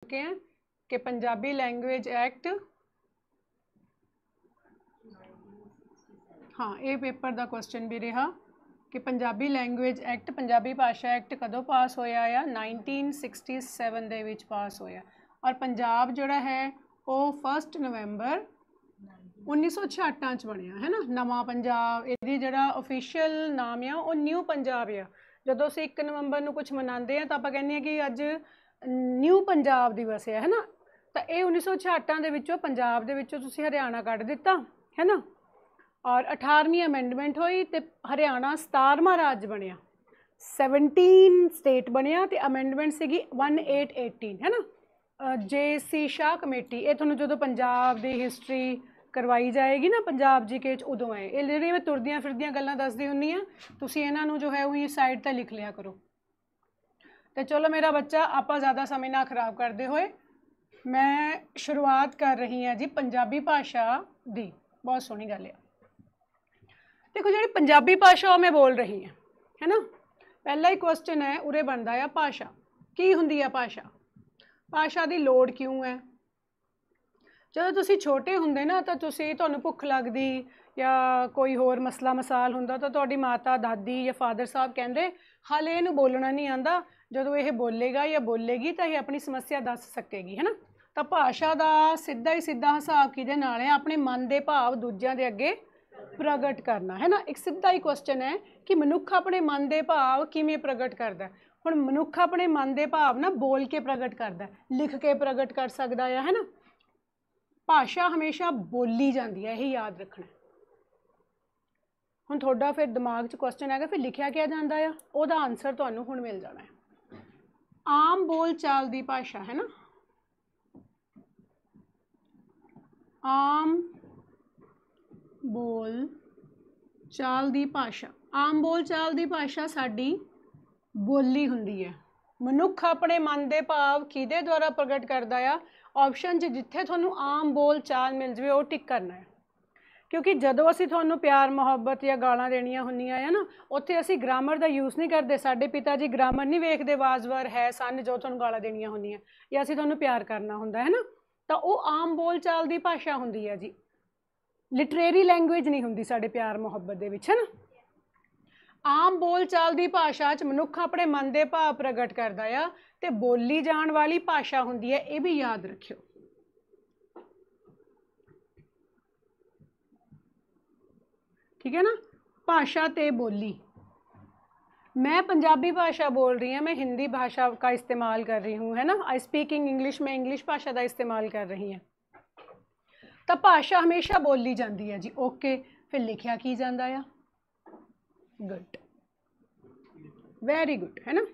ਚੁੱਕੇ ਹਾਂ ਕਿ ਪੰਜਾਬੀ ਲੈਂਗੁਏਜ ਐਕਟ ਹਾਂ ਇਹ ਪੇਪਰ ਦਾ ਕੁਐਸਚਨ ਵੀ ਰਿਹਾ ਕਿ ਪੰਜਾਬੀ ਲੈਂਗੁਏਜ ਐਕਟ ਪੰਜਾਬੀ ਭਾਸ਼ਾ ਐਕਟ ਕਦੋਂ ਪਾਸ ਹੋਇਆ ਆ 1967 ਦੇ ਵਿੱਚ ਪਾਸ ਹੋਇਆ ਔਰ ਪੰਜਾਬ ਜਿਹੜਾ ਹੈ ਉਹ 1 ਨਵੰਬਰ 1968 ਚ ਬਣਿਆ ਹੈ ਨਾ ਨਵਾਂ ਪੰਜਾਬ ਇਹਦੀ ਜਿਹੜਾ ਅਫੀਸ਼ੀਅਲ ਨਾਮ ਆ ਉਹ ਨਿਊ ਪੰਜਾਬ ਆ ਜਦੋਂ ਅਸੀਂ 1 ਨਵੰਬਰ ਨੂੰ ਕੁਝ ਮਨਾਉਂਦੇ ਆ ਤਾਂ ਆਪਾਂ ਕਹਿੰਦੇ ਆ ਕਿ ਅੱਜ ਨਿਊ ਪੰਜਾਬ ਵਸਿਆ ਹੈ ਨਾ ਤਾਂ ਇਹ 1968 ਦੇ ਵਿੱਚੋਂ ਪੰਜਾਬ ਦੇ ਵਿੱਚੋਂ ਤੁਸੀਂ ਹਰਿਆਣਾ ਕੱਢ ਦਿੱਤਾ ਹੈ ਨਾ ਔਰ 18ਵੀਂ ਅਮੈਂਡਮੈਂਟ ਹੋਈ ਤੇ ਹਰਿਆਣਾ 17ਵਾਂ ਰਾਜ ਬਣਿਆ 17 ਸਟੇਟ ਬਣਿਆ ਤੇ ਅਮੈਂਡਮੈਂਟ ਸੀਗੀ 1818 ਹੈ ਨਾ ਜੇ ਸੀ ਸ਼ਾਹ ਕਮੇਟੀ ਇਹ ਤੁਹਾਨੂੰ ਜਦੋਂ ਪੰਜਾਬ ਦੀ ਹਿਸਟਰੀ ਕਰਵਾਈ ਜਾਏਗੀ ਨਾ ਪੰਜਾਬ ਜੀਕੇ ਚ ਉਦੋਂ ਹੈ ਇਹ ਜਿਹੜੀ ਮੈਂ ਤੁਰਦੀਆਂ ਫਿਰਦੀਆਂ ਗੱਲਾਂ ਦੱਸਦੀ ਹੁੰਨੀ ਆ ਤੁਸੀਂ ਇਹਨਾਂ ਨੂੰ ਜੋ ਹੈ ਉਹੀ ਸਾਈਡ ਤੇ ਲਿਖ ਲਿਆ ਕਰੋ ਤੇ ਚਲੋ ਮੇਰਾ ਬੱਚਾ ਆਪਾਂ ਜ਼ਿਆਦਾ ਸਮੇਂ ਨਾ ਖਰਾਬ ਕਰਦੇ ਹੋਏ ਮੈਂ ਸ਼ੁਰੂਆਤ ਕਰ ਰਹੀ ਹਾਂ ਜੀ ਪੰਜਾਬੀ ਭਾਸ਼ਾ ਦੀ ਬਹੁਤ ਸੋਹਣੀ ਗੱਲ ਹੈ ਦੇਖੋ ਜਿਹੜੀ ਪੰਜਾਬੀ ਭਾਸ਼ਾ ਉਹ ਮੈਂ ਬੋਲ ਰਹੀ ਹਾਂ ਹੈ ਨਾ ਪਹਿਲਾ ਹੀ ਕੁਐਸਚਨ ਹੈ ਉਰੇ ਬਣਦਾ ਆ ਭਾਸ਼ਾ ਕੀ ਹੁੰਦੀ ਹੈ ਭਾਸ਼ਾ ਭਾਸ਼ਾ ਦੀ ਲੋੜ ਕਿਉਂ ਹੈ ਜਦੋਂ ਤੁਸੀਂ ਛੋਟੇ ਹੁੰਦੇ ਨਾ ਤਾਂ ਤੁਸੀਂ ਤੁਹਾਨੂੰ ਭੁੱਖ ਲੱਗਦੀ ਜਾਂ ਕੋਈ ਹੋਰ ਮਸਲਾ ਮਸਾਲ ਹੁੰਦਾ ਤਾਂ ਤੁਹਾਡੀ ਮਾਤਾ ਦਾਦੀ ਜਾਂ ਫਾਦਰ ਸਾਹਿਬ ਕਹਿੰਦੇ ਹਲੇ ਇਹਨੂੰ ਬੋਲਣਾ ਨਹੀਂ ਆਂਦਾ ਜਦੋਂ ਇਹ ਬੋਲੇਗਾ ਜਾਂ ਬੋਲੇਗੀ ਤਾਂ ਇਹ ਆਪਣੀ ਸਮੱਸਿਆ ਦੱਸ ਸਕੇਗੀ ਹੈਨਾ ਤਾਂ ਭਾਸ਼ਾ ਦਾ ਸਿੱਧਾ ਹੀ ਸਿੱਧਾ ਹਿਸਾਬ ਕਿਹਦੇ ਨਾਲ ਹੈ ਆਪਣੇ ਮਨ ਦੇ ਭਾਵ ਦੂਜਿਆਂ ਦੇ ਅੱਗੇ ਪ੍ਰਗਟ ਕਰਨਾ ਹੈਨਾ ਇੱਕ ਸਿੱਧਾ ਹੀ ਕੁਐਸਚਨ ਹੈ ਕਿ ਮਨੁੱਖ ਆਪਣੇ ਮਨ ਦੇ ਭਾਵ ਕਿਵੇਂ ਪ੍ਰਗਟ ਕਰਦਾ ਹੁਣ ਮਨੁੱਖ ਆਪਣੇ ਮਨ ਦੇ ਭਾਵ ਨਾ ਬੋਲ ਕੇ ਪ੍ਰਗਟ ਕਰਦਾ ਲਿਖ ਕੇ ਪ੍ਰਗਟ ਕਰ ਸਕਦਾ ਹੈ ਹੈਨਾ ਭਾਸ਼ਾ ਹਮੇਸ਼ਾ ਬੋਲੀ ਜਾਂਦੀ ਹੈ ਇਹ ਯਾਦ ਰੱਖਣਾ ਹੁਣ ਤੁਹਾਡਾ ਫਿਰ ਦਿਮਾਗ 'ਚ ਕੁਐਸਚਨ ਆਏਗਾ ਫਿਰ ਲਿਖਿਆ ਕਿਹਾ ਜਾਂਦਾ ਆ ਉਹਦਾ ਆਨਸਰ ਤੁਹਾਨੂੰ ਹੁਣ ਮਿਲ ਜਾਣਾ ਹੈ ਆਮ ਬੋਲਚਾਲ ਦੀ ਭਾਸ਼ਾ ਹੈ ਨਾ ਆਮ ਬੋਲ ਚਾਲ ਦੀ ਭਾਸ਼ਾ ਆਮ ਬੋਲ ਚਾਲ ਦੀ ਭਾਸ਼ਾ ਸਾਡੀ ਬੋਲੀ ਹੁੰਦੀ ਹੈ ਮਨੁੱਖ ਆਪਣੇ ਮਨ ਦੇ ਭਾਵ ਕਿਹਦੇ ਦੁਆਰਾ ਪ੍ਰਗਟ ਕਰਦਾ ਆ ਆਪਸ਼ਨ ਜਿੱਥੇ ਤੁਹਾਨੂੰ ਆਮ ਬੋਲ ਚਾਲ ਮਿਲ ਜਵੇ ਉਹ ਟਿਕ ਕਰਨਾ ਹੈ ਕਿਉਂਕਿ ਜਦੋਂ ਅਸੀਂ ਤੁਹਾਨੂੰ ਪਿਆਰ ਮੁਹੱਬਤ ਜਾਂ ਗਾਲਾਂ ਦੇਣੀਆਂ ਹੁੰਦੀਆਂ ਆ ਨਾ ਉੱਥੇ ਅਸੀਂ ਗ੍ਰਾਮਰ ਦਾ ਯੂਜ਼ ਨਹੀਂ ਕਰਦੇ ਸਾਡੇ ਪਿਤਾ ਜੀ ਗ੍ਰਾਮਰ ਨਹੀਂ ਵੇਖਦੇ ਬਾਜ਼ਵਰ ਹੈ ਸਨ ਜੋ ਤੁਹਾਨੂੰ ਗਾਲਾਂ ਦੇਣੀਆਂ ਹੁੰਦੀਆਂ ਜਾਂ ਅਸੀਂ ਤੁਹਾਨੂੰ ਪਿਆਰ ਕਰਨਾ ਹੁੰਦਾ ਹੈ ਨਾ ਤਾਂ ਉਹ ਆਮ ਬੋਲਚਾਲ ਦੀ ਭਾਸ਼ਾ ਹੁੰਦੀ ਹੈ ਜੀ ਲਿਟਰੇਰੀ ਲੈਂਗੁਏਜ ਨਹੀਂ ਹੁੰਦੀ ਸਾਡੇ ਪਿਆਰ ਮੁਹੱਬਤ ਦੇ ਵਿੱਚ ਹੈ ਨਾ ਆਮ ਬੋਲਚਾਲ ਦੀ ਭਾਸ਼ਾ 'ਚ ਮਨੁੱਖ ਆਪਣੇ ਮਨ ਦੇ ਭਾਵ ਪ੍ਰਗਟ ਕਰਦਾ ਆ ਤੇ ਬੋਲੀ ਜਾਣ ਵਾਲੀ ਭਾਸ਼ਾ ਹੁੰਦੀ ਹੈ ਇਹ ਵੀ ਯਾਦ ਰੱਖਿਓ ठीक है ना भाषा तो बोली मैं पंजाबी भाषा बोल रही हूँ मैं हिंदी भाषा का इस्तेमाल कर रही हूँ है ना आई स्पीकिंग इंग्लिश मैं इंग्लिश भाषा का इस्तेमाल कर रही हूँ तो भाषा हमेशा बोली जाती है जी ओके फिर लिखा की जाता है गुड वेरी गुड है ना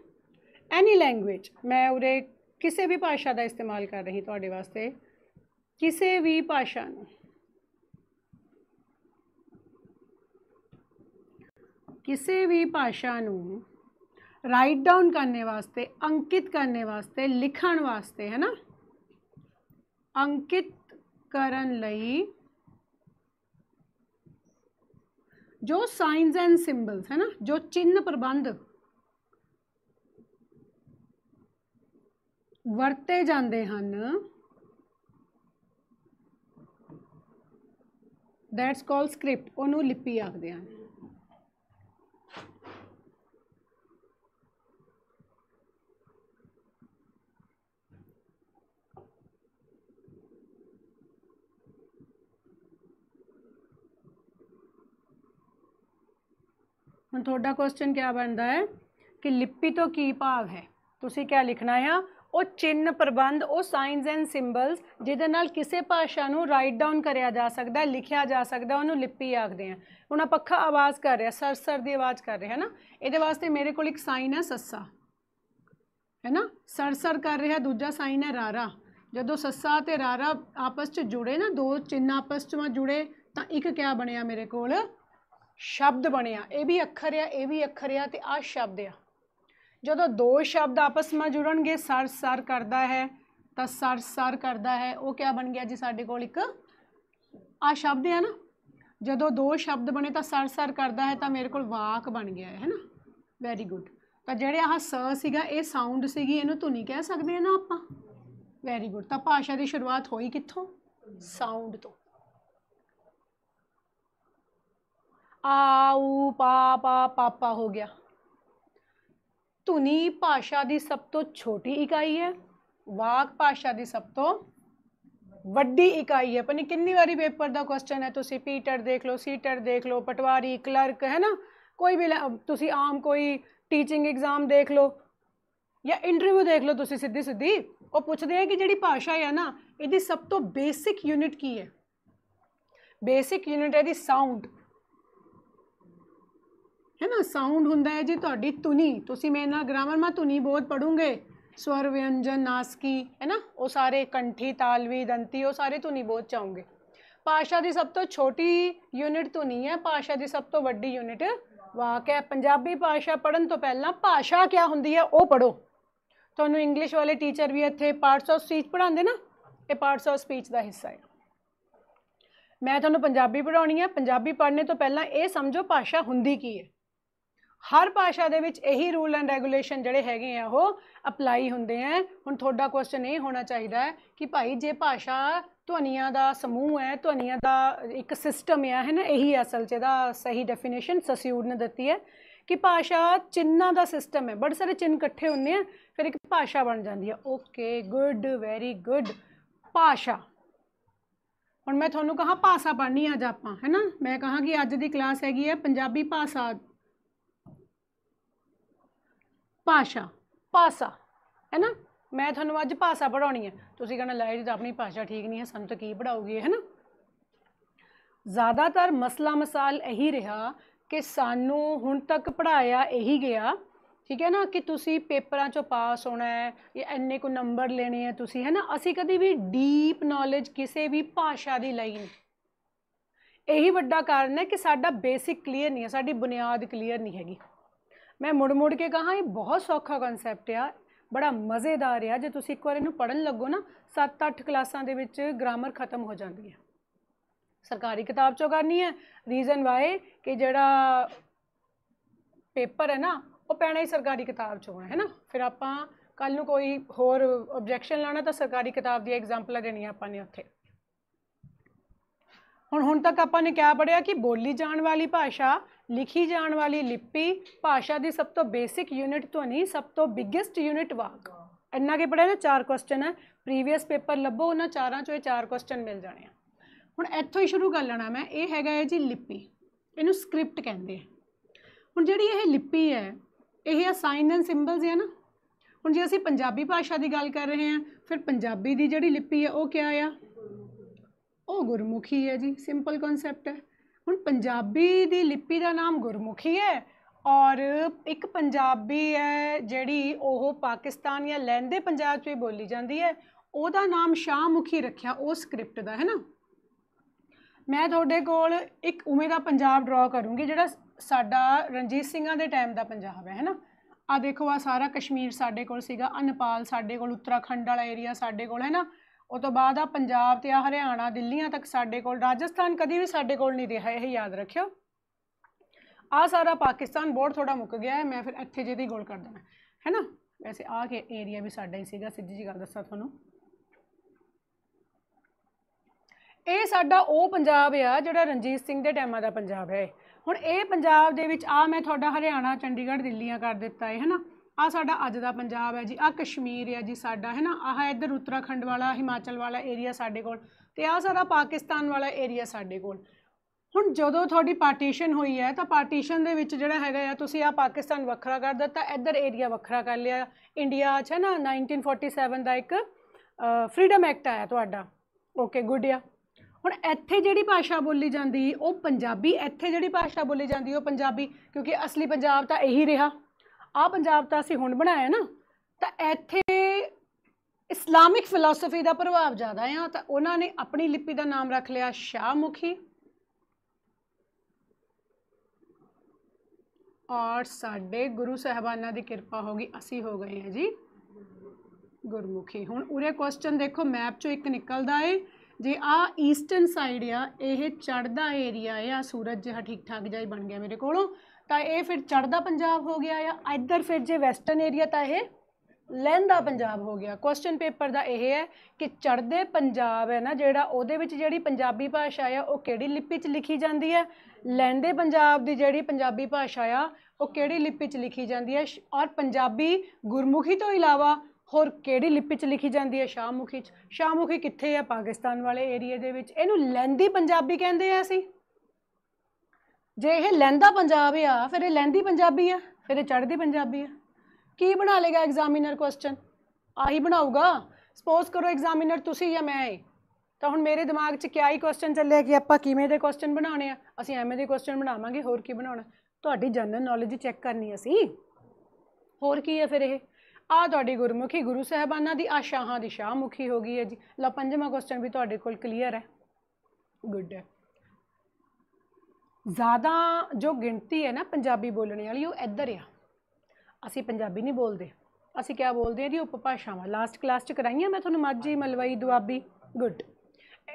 एनी लैंग्वेज मैं उसे किसी भी भाषा का इस्तेमाल कर रही थोड़े वास्ते किसी भी भाषा में ਕਿਸੇ ਵੀ ਭਾਸ਼ਾ ਨੂੰ ਰਾਈਟ ਡਾਊਨ ਕਰਨੇ ਵਾਸਤੇ ਅੰਕਿਤ ਕਰਨੇ ਵਾਸਤੇ ਲਿਖਣ ਵਾਸਤੇ ਹੈ ਨਾ ਅੰਕਿਤ ਕਰਨ ਲਈ ਜੋ ਸਾਈਨਸ ਐਂਡ ਸਿੰਬਲਸ ਹੈ ਨਾ ਜੋ ਚਿੰਨ ਪ੍ਰਬੰਧ ਵਰਤੇ ਜਾਂਦੇ ਹਨ ਦੈਟਸ ਕਾਲ ਸਕ੍ਰਿਪਟ ਉਹਨੂੰ ਲਿਪੀ ਆਖਦੇ ਹਨ ਹੁਣ ਤੁਹਾਡਾ ਕੁਐਸਚਨ ਕੀ ਬਣਦਾ ਹੈ ਕਿ ਲਿਪੀ ਤੋਂ ਕੀ ਭਾਵ ਹੈ ਤੁਸੀਂ ਕੀ ਲਿਖਣਾ ਹੈ ਉਹ ਚਿੰਨ ਪ੍ਰਬੰਧ ਉਹ ਸਾਈਨਸ ਐਂਡ ਸਿੰਬਲਸ ਜਿਹਦੇ ਨਾਲ ਕਿਸੇ ਭਾਸ਼ਾ ਨੂੰ ਰਾਈਟ ਡਾਊਨ ਕਰਿਆ ਜਾ ਸਕਦਾ ਹੈ ਲਿਖਿਆ ਜਾ ਸਕਦਾ ਉਹਨੂੰ ਲਿਪੀ ਆਖਦੇ ਆ ਹੁਣ ਆ ਪੱਖਾ ਆਵਾਜ਼ ਕਰ ਰਿਹਾ ਸਰ ਸਰ ਦੀ ਆਵਾਜ਼ ਕਰ ਰਿਹਾ ਹੈ ਨਾ ਇਹਦੇ ਵਾਸਤੇ ਮੇਰੇ ਕੋਲ ਇੱਕ ਸਾਈਨ ਹੈ ਸੱਸਾ ਹੈ ਨਾ ਸਰ ਸਰ ਕਰ ਰਿਹਾ ਦੂਜਾ ਸਾਈਨ ਹੈ ਰਾਰਾ ਜਦੋਂ ਸੱਸਾ ਤੇ ਰਾਰਾ ਆਪਸ ਵਿੱਚ ਜੁੜੇ ਨਾ ਦੋ ਚਿੰਨ ਆਪਸ ਵਿੱਚ ਜੁੜੇ ਤਾਂ ਇੱਕ ਕਿਆ ਬਣਿਆ ਮੇਰੇ ਕੋਲ ਸ਼ਬਦ ਬਣਿਆ ਇਹ ਵੀ ਅੱਖਰ ਆ ਇਹ ਵੀ ਅੱਖਰ ਆ ਤੇ ਆ ਸ਼ਬਦ ਆ ਜਦੋਂ ਦੋ ਸ਼ਬਦ ਆਪਸ ਵਿੱਚ ਜੁੜਨਗੇ ਸਰ ਸਰ ਕਰਦਾ ਹੈ ਤਾਂ ਸਰ ਸਰ ਕਰਦਾ ਹੈ ਉਹ ਕਿਆ ਬਣ ਗਿਆ ਜੀ ਸਾਡੇ ਕੋਲ ਇੱਕ ਆ ਸ਼ਬਦ ਆ ਨਾ ਜਦੋਂ ਦੋ ਸ਼ਬਦ ਬਣੇ ਤਾਂ ਸਰ ਸਰ ਕਰਦਾ ਹੈ ਤਾਂ ਮੇਰੇ ਕੋਲ ਵਾਕ ਬਣ ਗਿਆ ਹੈ ਨਾ ਵੈਰੀ ਗੁੱਡ ਤਾਂ ਜਿਹੜੇ ਆਹ ਸ ਸੀਗਾ ਇਹ ਸਾਊਂਡ ਸੀਗੀ ਇਹਨੂੰ ਧੁਨੀ ਕਹਿ ਸਕਦੇ ਆ ਨਾ ਆਪਾਂ ਵੈਰੀ ਗੁੱਡ ਤਾਂ ਭਾਸ਼ਾ ਦੀ ਸ਼ੁਰੂਆਤ ਹੋਈ ਕਿੱਥੋਂ ਸਾਊਂਡ ਤੋਂ आउ पा पा पा पा हो गया धुनी भाषा की सब तो छोटी इकाई है वाक भाषा की सब तो वही इकाई है पता कि बारी पेपर का क्वेश्चन है तुम पीटर देख लो सीटर देख लो पटवारी क्लर्क है ना कोई भी ली आम कोई टीचिंग एग्जाम देख लो या इंटरव्यू देख लो तुसी सीधी सीधी वो पूछते हैं कि जी भाषा है ना यदि सब तो बेसिक यूनिट की है बेसिक यूनिट है साउंड ਹੈ ਨਾ ਸਾਊਂਡ ਹੁੰਦਾ ਹੈ ਜੀ ਤੁਹਾਡੀ ਤੁਨੀ ਤੁਸੀਂ ਮੇਰੇ ਨਾਲ ਗ੍ਰਾਮਰ ਮਾ ਤੁਨੀ ਬਹੁਤ ਪੜੂਗੇ ਸਵਰ ਵਿਅੰਜਨ ਨਾਸਕੀ ਹੈ ਨਾ ਉਹ ਸਾਰੇ ਕੰਠੀ ਤਾਲਵੀ ਦੰਤੀ ਉਹ ਸਾਰੇ ਤੁਨੀ ਬਹੁਤ ਚਾਹੋਗੇ ਭਾਸ਼ਾ ਦੀ ਸਭ ਤੋਂ ਛੋਟੀ ਯੂਨਿਟ ਤੁਨੀ ਹੈ ਭਾਸ਼ਾ ਦੀ ਸਭ ਤੋਂ ਵੱਡੀ ਯੂਨਿਟ ਵਾਕ ਹੈ ਪੰਜਾਬੀ ਭਾਸ਼ਾ ਪੜਨ ਤੋਂ ਪਹਿਲਾਂ ਭਾਸ਼ਾ ਕੀ ਹੁੰਦੀ ਹੈ ਉਹ ਪੜੋ ਤੁਹਾਨੂੰ ਇੰਗਲਿਸ਼ ਵਾਲੇ ਟੀਚਰ ਵੀ ਇੱਥੇ ਪਾਰਟਸ ਆਫ ਸਪੀਚ ਪੜਾਉਂਦੇ ਨਾ ਇਹ ਪਾਰਟਸ ਆਫ ਸਪੀਚ ਦਾ ਹਿੱਸਾ ਹੈ ਮੈਂ ਤੁਹਾਨੂੰ ਪੰਜਾਬੀ ਪੜਾਉਣੀ ਹੈ ਪੰਜਾਬੀ ਪੜਨੇ ਤੋਂ ਪਹਿਲਾਂ ਇਹ ਸਮਝੋ ਭਾਸ਼ਾ ਹੁੰਦੀ ਕੀ ਹੈ ਹਰ ਭਾਸ਼ਾ ਦੇ ਵਿੱਚ ਇਹੀ ਰੂਲ ਐਂਡ ਰੈਗੂਲੇਸ਼ਨ ਜਿਹੜੇ ਹੈਗੇ ਆ ਉਹ ਅਪਲਾਈ ਹੁੰਦੇ ਆ ਹੁਣ ਤੁਹਾਡਾ ਕੁਐਸਚਨ ਇਹ ਹੋਣਾ ਚਾਹੀਦਾ ਹੈ ਕਿ ਭਾਈ ਜੇ ਭਾਸ਼ਾ ਧੁਨੀਆਂ ਦਾ ਸਮੂਹ ਹੈ ਧੁਨੀਆਂ ਦਾ ਇੱਕ ਸਿਸਟਮ ਹੈ ਹੈ ਨਾ ਇਹੀ ਅਸਲ ਚ ਇਹਦਾ ਸਹੀ ਡੈਫੀਨੇਸ਼ਨ ਸਸਿਊਡ ਨੇ ਦਿੱਤੀ ਹੈ ਕਿ ਭਾਸ਼ਾ ਚਿੰਨਾਂ ਦਾ ਸਿਸਟਮ ਹੈ ਬੜੇ ਸਾਰੇ ਚਿੰਨ ਇਕੱਠੇ ਹੁੰਦੇ ਆ ਫਿਰ ਇੱਕ ਭਾਸ਼ਾ ਬਣ ਜਾਂਦੀ ਹੈ ਓਕੇ ਗੁੱਡ ਵੈਰੀ ਗੁੱਡ ਭਾਸ਼ਾ ਹੁਣ ਮੈਂ ਤੁਹਾਨੂੰ ਕਹਾ ਭਾਸ਼ਾ ਪੜ੍ਹਨੀ ਅੱਜ ਆਪਾਂ ਹੈ ਨਾ ਮੈਂ ਕਹਾ ਕਿ ਅੱਜ ਦੀ ਕਲਾਸ ਹੈਗੀ ਹੈ ਪੰਜਾਬੀ ਭਾਸ਼ਾ ਭਾਸ਼ਾ ਭਾਸ਼ਾ ਹੈ ਨਾ ਮੈਂ ਤੁਹਾਨੂੰ ਅੱਜ ਭਾਸ਼ਾ ਪੜਾਉਣੀ ਹੈ ਤੁਸੀਂ ਕਹਿੰਦੇ ਲੈ ਜੀ ਆਪਣੀ ਭਾਸ਼ਾ ਠੀਕ ਨਹੀਂ ਹੈ ਸਾਨੂੰ ਤਾਂ ਕੀ ਪੜਾਉਗੇ ਹੈ ਨਾ ਜ਼ਿਆਦਾਤਰ ਮਸਲਾ ਮਸਾਲ ਇਹੀ ਰਿਹਾ ਕਿ ਸਾਨੂੰ ਹੁਣ ਤੱਕ ਪੜਾਇਆ ਇਹੀ ਗਿਆ ਠੀਕ ਹੈ ਨਾ ਕਿ ਤੁਸੀਂ ਪੇਪਰਾਂ ਚੋਂ ਪਾਸ ਹੋਣਾ ਹੈ ਜਾਂ ਐਨੇ ਕੋ ਨੰਬਰ ਲੈਣੇ ਹੈ ਤੁਸੀਂ ਹੈ ਨਾ ਅਸੀਂ ਕਦੀ ਵੀ ਡੀਪ ਨੌਲੇਜ ਕਿਸੇ ਵੀ ਭਾਸ਼ਾ ਦੀ ਲਈ ਨਹੀਂ ਇਹੀ ਵੱਡਾ ਕਾਰਨ ਹੈ ਕਿ ਸਾਡਾ ਬੇਸਿਕ ਕਲੀਅਰ ਨਹੀਂ ਹੈ ਸਾਡੀ ਬੁਨਿਆਦ ਕਲੀਅਰ ਨਹੀਂ ਹੈਗੀ ਮੈਂ ਮੁੜ ਮੁੜ ਕੇ ਕਹਾ ਇਹ ਬਹੁਤ ਸੌਖਾ ਕਨਸੈਪਟ ਆ ਬੜਾ ਮਜ਼ੇਦਾਰ ਆ ਜੇ ਤੁਸੀਂ ਇੱਕ ਵਾਰ ਇਹਨੂੰ ਪੜਨ ਲੱਗੋ ਨਾ 7-8 ਕਲਾਸਾਂ ਦੇ ਵਿੱਚ ਗ੍ਰਾਮਰ ਖਤਮ ਹੋ ਜਾਂਦੀ ਹੈ ਸਰਕਾਰੀ ਕਿਤਾਬ ਚੋਂ ਕਰਨੀ ਹੈ ਰੀਜ਼ਨ ਵਾਈ ਕਿ ਜਿਹੜਾ ਪੇਪਰ ਹੈ ਨਾ ਉਹ ਪੈਣਾ ਹੀ ਸਰਕਾਰੀ ਕਿਤਾਬ ਚੋਂ ਹੈ ਨਾ ਫਿਰ ਆਪਾਂ ਕੱਲ ਨੂੰ ਕੋਈ ਹੋਰ ਆਬਜੈਕਸ਼ਨ ਲਾਣਾ ਤਾਂ ਸਰਕਾਰੀ ਕਿਤਾਬ ਦੀ ਐਗਜ਼ਾਮਪਲਾਂ ਦੇਣੀ ਆਪਾਂ ਨੇ ਉੱਥੇ ਹੁਣ ਹੁਣ ਤੱਕ ਆਪਾਂ ਨੇ ਕਿਆ ਪੜਿਆ ਕਿ ਬੋਲੀ ਜਾਣ ਵਾਲੀ ਭਾਸ਼ਾ ਲਿਖੀ ਜਾਣ ਵਾਲੀ ਲਿਪੀ ਭਾਸ਼ਾ ਦੀ ਸਭ ਤੋਂ ਬੇਸਿਕ ਯੂਨਿਟ ਧੁਨੀ ਸਭ ਤੋਂ ਬਿਗੇਸਟ ਯੂਨਿਟ ਵਾਕ ਇੰਨਾ ਕੇ ਪੜਿਆ ਨਾ ਚਾਰ ਕੁਐਸਚਨ ਹੈ ਪ੍ਰੀਵੀਅਸ ਪੇਪਰ ਲੱਭੋ ਉਹਨਾਂ ਚਾਰਾਂ ਚੋਂ ਇਹ ਚਾਰ ਕੁਐਸਚਨ ਮਿਲ ਜਾਣੇ ਆ ਹੁਣ ਇੱਥੋਂ ਹੀ ਸ਼ੁਰੂ ਕਰ ਲੈਣਾ ਮੈਂ ਇਹ ਹੈਗਾ ਹੈ ਜੀ ਲਿਪੀ ਇਹਨੂੰ ਸਕ੍ਰਿਪਟ ਕਹਿੰਦੇ ਆ ਹੁਣ ਜਿਹੜੀ ਇਹ ਲਿਪੀ ਹੈ ਇਹ ਆ ਸਾਈਨ ਐਂਡ ਸਿੰਬਲਸ ਹੈ ਨਾ ਹੁਣ ਜੇ ਅਸੀਂ ਪੰਜਾਬੀ ਭਾਸ਼ਾ ਦੀ ਗੱਲ ਕਰ ਰਹੇ ਹਾਂ ਫਿਰ ਪੰਜਾਬੀ ਦੀ ਜਿਹੜੀ ਲਿਪੀ ਹੈ ਉਹ ਕਿਆ ਆ ਉਹ ਗੁਰਮੁਖੀ ਹੈ ਜੀ ਸਿੰਪਲ ਕਨਸੈਪਟ ਹੈ ਹੁਣ ਪੰਜਾਬੀ ਦੀ ਲਿਪੀ ਦਾ ਨਾਮ ਗੁਰਮੁਖੀ ਹੈ ਔਰ ਇੱਕ ਪੰਜਾਬੀ ਹੈ ਜਿਹੜੀ ਉਹ ਪਾਕਿਸਤਾਨ ਜਾਂ ਲੈਂਦੇ ਪੰਜਾਬ 'ਚ ਵੀ ਬੋਲੀ ਜਾਂਦੀ ਹੈ ਉਹਦਾ ਨਾਮ ਸ਼ਾਹਮੁਖੀ ਰੱਖਿਆ ਉਹ ਸਕ੍ਰਿਪਟ ਦਾ ਹੈ ਨਾ ਮੈਂ ਤੁਹਾਡੇ ਕੋਲ ਇੱਕ ਉਮੇ ਦਾ ਪੰਜਾਬ ਡਰਾ ਕਰੂੰਗੀ ਜਿਹੜਾ ਸਾਡਾ ਰਣਜੀਤ ਸਿੰਘਾਂ ਦੇ ਟਾਈਮ ਦਾ ਪੰਜਾਬ ਹੈ ਹੈਨਾ ਆ ਦੇਖੋ ਆ ਸਾਰਾ ਕਸ਼ਮੀਰ ਸਾਡੇ ਕੋਲ ਸੀਗਾ ਅਨਪਾਲ ਸਾਡੇ ਕੋਲ ਉੱਤਰਾਖੰਡ ਵਾਲਾ ਏਰੀਆ ਸਾਡੇ ਕੋਲ ਹੈ ਨਾ ਉਹ ਤੋਂ ਬਾਅਦ ਆ ਪੰਜਾਬ ਤੇ ਆ ਹਰਿਆਣਾ ਦਿੱਲੀਆਂ ਤੱਕ ਸਾਡੇ ਕੋਲ ਰਾਜਸਥਾਨ ਕਦੀ ਵੀ ਸਾਡੇ ਕੋਲ ਨਹੀਂ ਰਿਹਾ ਇਹ ਯਾਦ ਰੱਖਿਓ ਆ ਸਾਰਾ ਪਾਕਿਸਤਾਨ ਬੋਰਡ ਥੋੜਾ ਮੁੱਕ ਗਿਆ ਹੈ ਮੈਂ ਫਿਰ ਇੱਥੇ ਜਿਹਦੀ ਗੋਲ ਕਰ ਦੇਣਾ ਹੈ ਨਾ ਵੈਸੇ ਆ ਕੇ ਏਰੀਆ ਵੀ ਸਾਡਾ ਹੀ ਸੀਗਾ ਸਿੱਧੀ ਜੀ ਗੱਲ ਦੱਸਾਂ ਤੁਹਾਨੂੰ ਇਹ ਸਾਡਾ ਉਹ ਪੰਜਾਬ ਆ ਜਿਹੜਾ ਰਣਜੀਤ ਸਿੰਘ ਦੇ ਟਾਈਮਾਂ ਦਾ ਪੰਜਾਬ ਹੈ ਹੁਣ ਇਹ ਪੰਜਾਬ ਦੇ ਵਿੱਚ ਆ ਮੈਂ ਤੁਹਾਡਾ ਹਰਿਆਣਾ ਚੰਡੀਗੜ੍ਹ ਦਿੱਲੀਆਂ ਕਰ ਦਿੱਤਾ ਹੈ ਹੈ ਨਾ ਆ ਸਾਡਾ ਅੱਜ ਦਾ ਪੰਜਾਬ ਹੈ ਜੀ ਆ ਕਸ਼ਮੀਰ ਹੈ ਜੀ ਸਾਡਾ ਹੈ ਨਾ ਆਹ ਇੱਧਰ ਉੱਤਰਾਖੰਡ ਵਾਲਾ ਹਿਮਾਚਲ ਵਾਲਾ ਏਰੀਆ ਸਾਡੇ ਕੋਲ ਤੇ ਆ ਸਾਰਾ ਪਾਕਿਸਤਾਨ ਵਾਲਾ ਏਰੀਆ ਸਾਡੇ ਕੋਲ ਹੁਣ ਜਦੋਂ ਤੁਹਾਡੀ ਪਾਰਟੀਸ਼ਨ ਹੋਈ ਹੈ ਤਾਂ ਪਾਰਟੀਸ਼ਨ ਦੇ ਵਿੱਚ ਜਿਹੜਾ ਹੈਗਾ ਆ ਤੁਸੀਂ ਆ ਪਾਕਿਸਤਾਨ ਵੱਖਰਾ ਕਰ ਦਿੱਤਾ ਇੱਧਰ ਏਰੀਆ ਵੱਖਰਾ ਕਰ ਲਿਆ ਇੰਡੀਆ 'ਚ ਹੈ ਨਾ 1947 ਦਾ ਇੱਕ ਫਰੀडम ਐਕਟ ਆਇਆ ਤੁਹਾਡਾ ਓਕੇ ਗੁੱਡ ਆ ਹੁਣ ਇੱਥੇ ਜਿਹੜੀ ਭਾਸ਼ਾ ਬੋਲੀ ਜਾਂਦੀ ਉਹ ਪੰਜਾਬੀ ਇੱਥੇ ਜਿਹੜੀ ਭਾਸ਼ਾ ਬੋਲੀ ਜਾਂਦੀ ਉਹ ਪੰਜਾਬੀ ਕਿਉਂਕਿ ਅਸਲੀ ਪੰਜਾਬ ਤਾਂ ਇਹੀ ਰਿਹਾ ਆ ਪੰਜਾਬ ਤਾਂ ਅਸੀਂ ਹੁਣ ਬਣਾਇਆ ਨਾ ਤਾਂ ਇੱਥੇ ਇਸਲਾਮਿਕ ਫਿਲਾਸਫੀ ਦਾ ਪ੍ਰਭਾਵ ਜ਼ਿਆਦਾ ਆ ਤਾਂ ਉਹਨਾਂ ਨੇ ਆਪਣੀ ਲਿਪੀ ਦਾ ਨਾਮ ਰੱਖ ਲਿਆ ਸ਼ਾਹਮੁਖੀ ਔਰ ਸਾਡੇ ਗੁਰੂ ਸਹਿਬਾਨਾਂ ਦੀ ਕਿਰਪਾ ਹੋ ਗਈ ਅਸੀਂ ਹੋ ਗਏ ਹਾਂ ਜੀ ਗੁਰਮੁਖੀ ਹੁਣ ਉਰੇ ਕੁਐਸਚਨ ਦੇਖੋ ਮੈਪ ਚੋਂ ਇੱਕ ਨਿਕਲਦਾ ਏ ਜੇ ਆ ਈਸਟਰਨ ਸਾਈਡ ਆ ਇਹ ਚੜਦਾ ਏਰੀਆ ਆ ਸੂਰਜ ਜਿਹਾ ਠੀਕ ਠਾਕ ਜਿਹਾ ਬਣ ਗਿਆ ਮੇਰੇ ਕੋਲੋਂ ਤਾਂ ਇਹ ਫਿਰ ਚੜਦਾ ਪੰਜਾਬ ਹੋ ਗਿਆ ਜਾਂ ਇੱਧਰ ਫਿਰ ਜੇ ਵੈਸਟਰਨ ਏਰੀਆ ਤਾਂ ਇਹ ਲਹਿੰਦਾ ਪੰਜਾਬ ਹੋ ਗਿਆ ਕੁਐਸਚਨ ਪੇਪਰ ਦਾ ਇਹ ਹੈ ਕਿ ਚੜਦੇ ਪੰਜਾਬ ਹੈ ਨਾ ਜਿਹੜਾ ਉਹਦੇ ਵਿੱਚ ਜਿਹੜੀ ਪੰਜਾਬੀ ਭਾਸ਼ਾ ਆ ਉਹ ਕਿਹੜੀ ਲਿਪੀ 'ਚ ਲਿਖੀ ਜਾਂਦੀ ਹੈ ਲਹਿੰਦੇ ਪੰਜਾਬ ਦੀ ਜਿਹੜੀ ਪੰਜਾਬੀ ਭਾਸ਼ਾ ਆ ਉਹ ਕਿਹੜੀ ਲਿਪੀ 'ਚ ਲਿਖੀ ਜਾਂਦੀ ਹੈ ਔਰ ਪੰਜਾਬੀ ਗੁਰਮੁਖੀ ਤੋਂ ਇਲਾਵਾ ਹੋਰ ਕਿਹੜੀ ਲਿਪੀ 'ਚ ਲਿਖੀ ਜਾਂਦੀ ਹੈ ਸ਼ਾਮੁਖੀ 'ਚ ਸ਼ਾਮੁਖੀ ਕਿੱਥੇ ਹੈ ਪਾਕਿਸਤਾਨ ਵਾਲੇ ਏਰੀਆ ਦੇ ਵਿੱਚ ਇਹਨੂੰ ਲਹਿੰਦੀ ਪੰਜਾਬੀ ਕਹਿੰਦੇ ਆ ਅਸੀਂ ਜੇ ਇਹ ਲੈਂਦਾ ਪੰਜਾਬ ਆ ਫਿਰ ਇਹ ਲੈਂਦੀ ਪੰਜਾਬੀ ਆ ਫਿਰ ਇਹ ਚੜ੍ਹਦੀ ਪੰਜਾਬੀ ਆ ਕੀ ਬਣਾ ਲੇਗਾ ਐਗਜ਼ਾਮੀਨਰ ਕੁਐਸਚਨ ਆਹੀ ਬਣਾਊਗਾ ਸਪੋਜ਼ ਕਰੋ ਐਗਜ਼ਾਮੀਨਰ ਤੁਸੀਂ ਜਾਂ ਮੈਂ ਹੈ ਤਾਂ ਹੁਣ ਮੇਰੇ ਦਿਮਾਗ 'ਚ ਕਿਆ ਹੀ ਕੁਐਸਚਨ ਚੱਲਿਆ ਕਿ ਆਪਾਂ ਕਿਵੇਂ ਦੇ ਕੁਐਸਚਨ ਬਣਾਉਣੇ ਆ ਅਸੀਂ ਐਵੇਂ ਦੇ ਕੁਐਸਚਨ ਬਣਾਵਾਂਗੇ ਹੋਰ ਕੀ ਬਣਾਉਣਾ ਤੁਹਾਡੀ ਜਨਰਲ ਨੌਲੇਜ ਚੈੱਕ ਕਰਨੀ ਅਸੀਂ ਹੋਰ ਕੀ ਆ ਫਿਰ ਇਹ ਆ ਤੁਹਾਡੀ ਗੁਰਮੁਖੀ ਗੁਰੂ ਸਾਹਿਬਾਨਾਂ ਦੀ ਆਸ਼ਾਹਾਂ ਦੀ ਸ਼ਾਹਮੁਖੀ ਹੋ ਗਈ ਹੈ ਜੀ ਲਓ ਪੰਜਵਾਂ ਕੁਐਸਚਨ ਵੀ ਤੁਹਾਡੇ ਕੋਲ ਕਲੀਅਰ ਹੈ ਗੁੱਡ ਹੈ ਜ਼ਿਆਦਾ ਜੋ ਗਿਣਤੀ ਹੈ ਨਾ ਪੰਜਾਬੀ ਬੋਲਣ ਵਾਲੀ ਉਹ ਇੱਧਰ ਆ ਅਸੀਂ ਪੰਜਾਬੀ ਨਹੀਂ ਬੋਲਦੇ ਅਸੀਂ ਕਿਆ ਬੋਲਦੇ ਆ ਜੀ ਉਪਭਾਸ਼ਾਵਾਂ ਲਾਸਟ ਕਲਾਸ ਚ ਕਰਾਈਆਂ ਮੈਂ ਤੁਹਾਨੂੰ ਮਾਝੀ ਮਲਵਈ ਦੁਆਬੀ ਗੁੱਡ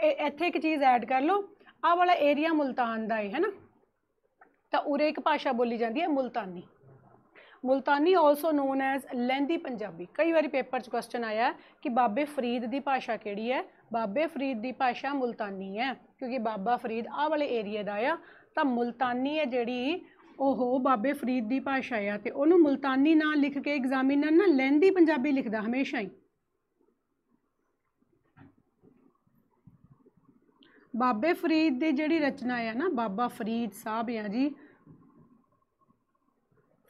ਇੱਥੇ ਇੱਕ ਚੀਜ਼ ਐਡ ਕਰ ਲਓ ਆਹ ਵਾਲਾ ਏਰੀਆ ਮੁਲਤਾਨ ਦਾ ਹੈ ਹੈਨਾ ਤਾਂ ਉਰੇ ਇੱਕ ਭਾਸ਼ਾ ਬੋਲੀ ਜਾਂਦੀ ਹੈ Multani Multani also known as Lahndi Punjabi ਕਈ ਵਾਰੀ ਪੇਪਰ 'ਚ ਕੁਐਸਚਨ ਆਇਆ ਕਿ ਬਾਬੇ ਫਰੀਦ ਦੀ ਭਾਸ਼ਾ ਕਿਹੜੀ ਹੈ ਬਾਬੇ ਫਰੀਦ ਦੀ ਭਾਸ਼ਾ ਮੁਲਤਾਨੀ ਹੈ ਕਿਉਂਕਿ ਬਾਬਾ ਫਰੀਦ ਆਹ ਵਾਲੇ ਏਰੀਆ ਦਾ ਆ ਤਾਂ ਮੁਲਤਾਨੀ ਹੈ ਜਿਹੜੀ ਉਹ ਬਾਬੇ ਫਰੀਦ ਦੀ ਭਾਸ਼ਾ ਆ ਤੇ ਉਹਨੂੰ ਮੁਲਤਾਨੀ ਨਾਂ ਲਿਖ ਕੇ ਐਗਜ਼ਾਮੀਨਰ ਨਾ ਲੈਂਦੀ ਪੰਜਾਬੀ ਲਿਖਦਾ ਹਮੇਸ਼ਾ ਹੀ ਬਾਬੇ ਫਰੀਦ ਦੀ ਜਿਹੜੀ ਰਚਨਾ ਆ ਨਾ ਬਾਬਾ ਫਰੀਦ ਸਾਹਿਬ ਆ ਜੀ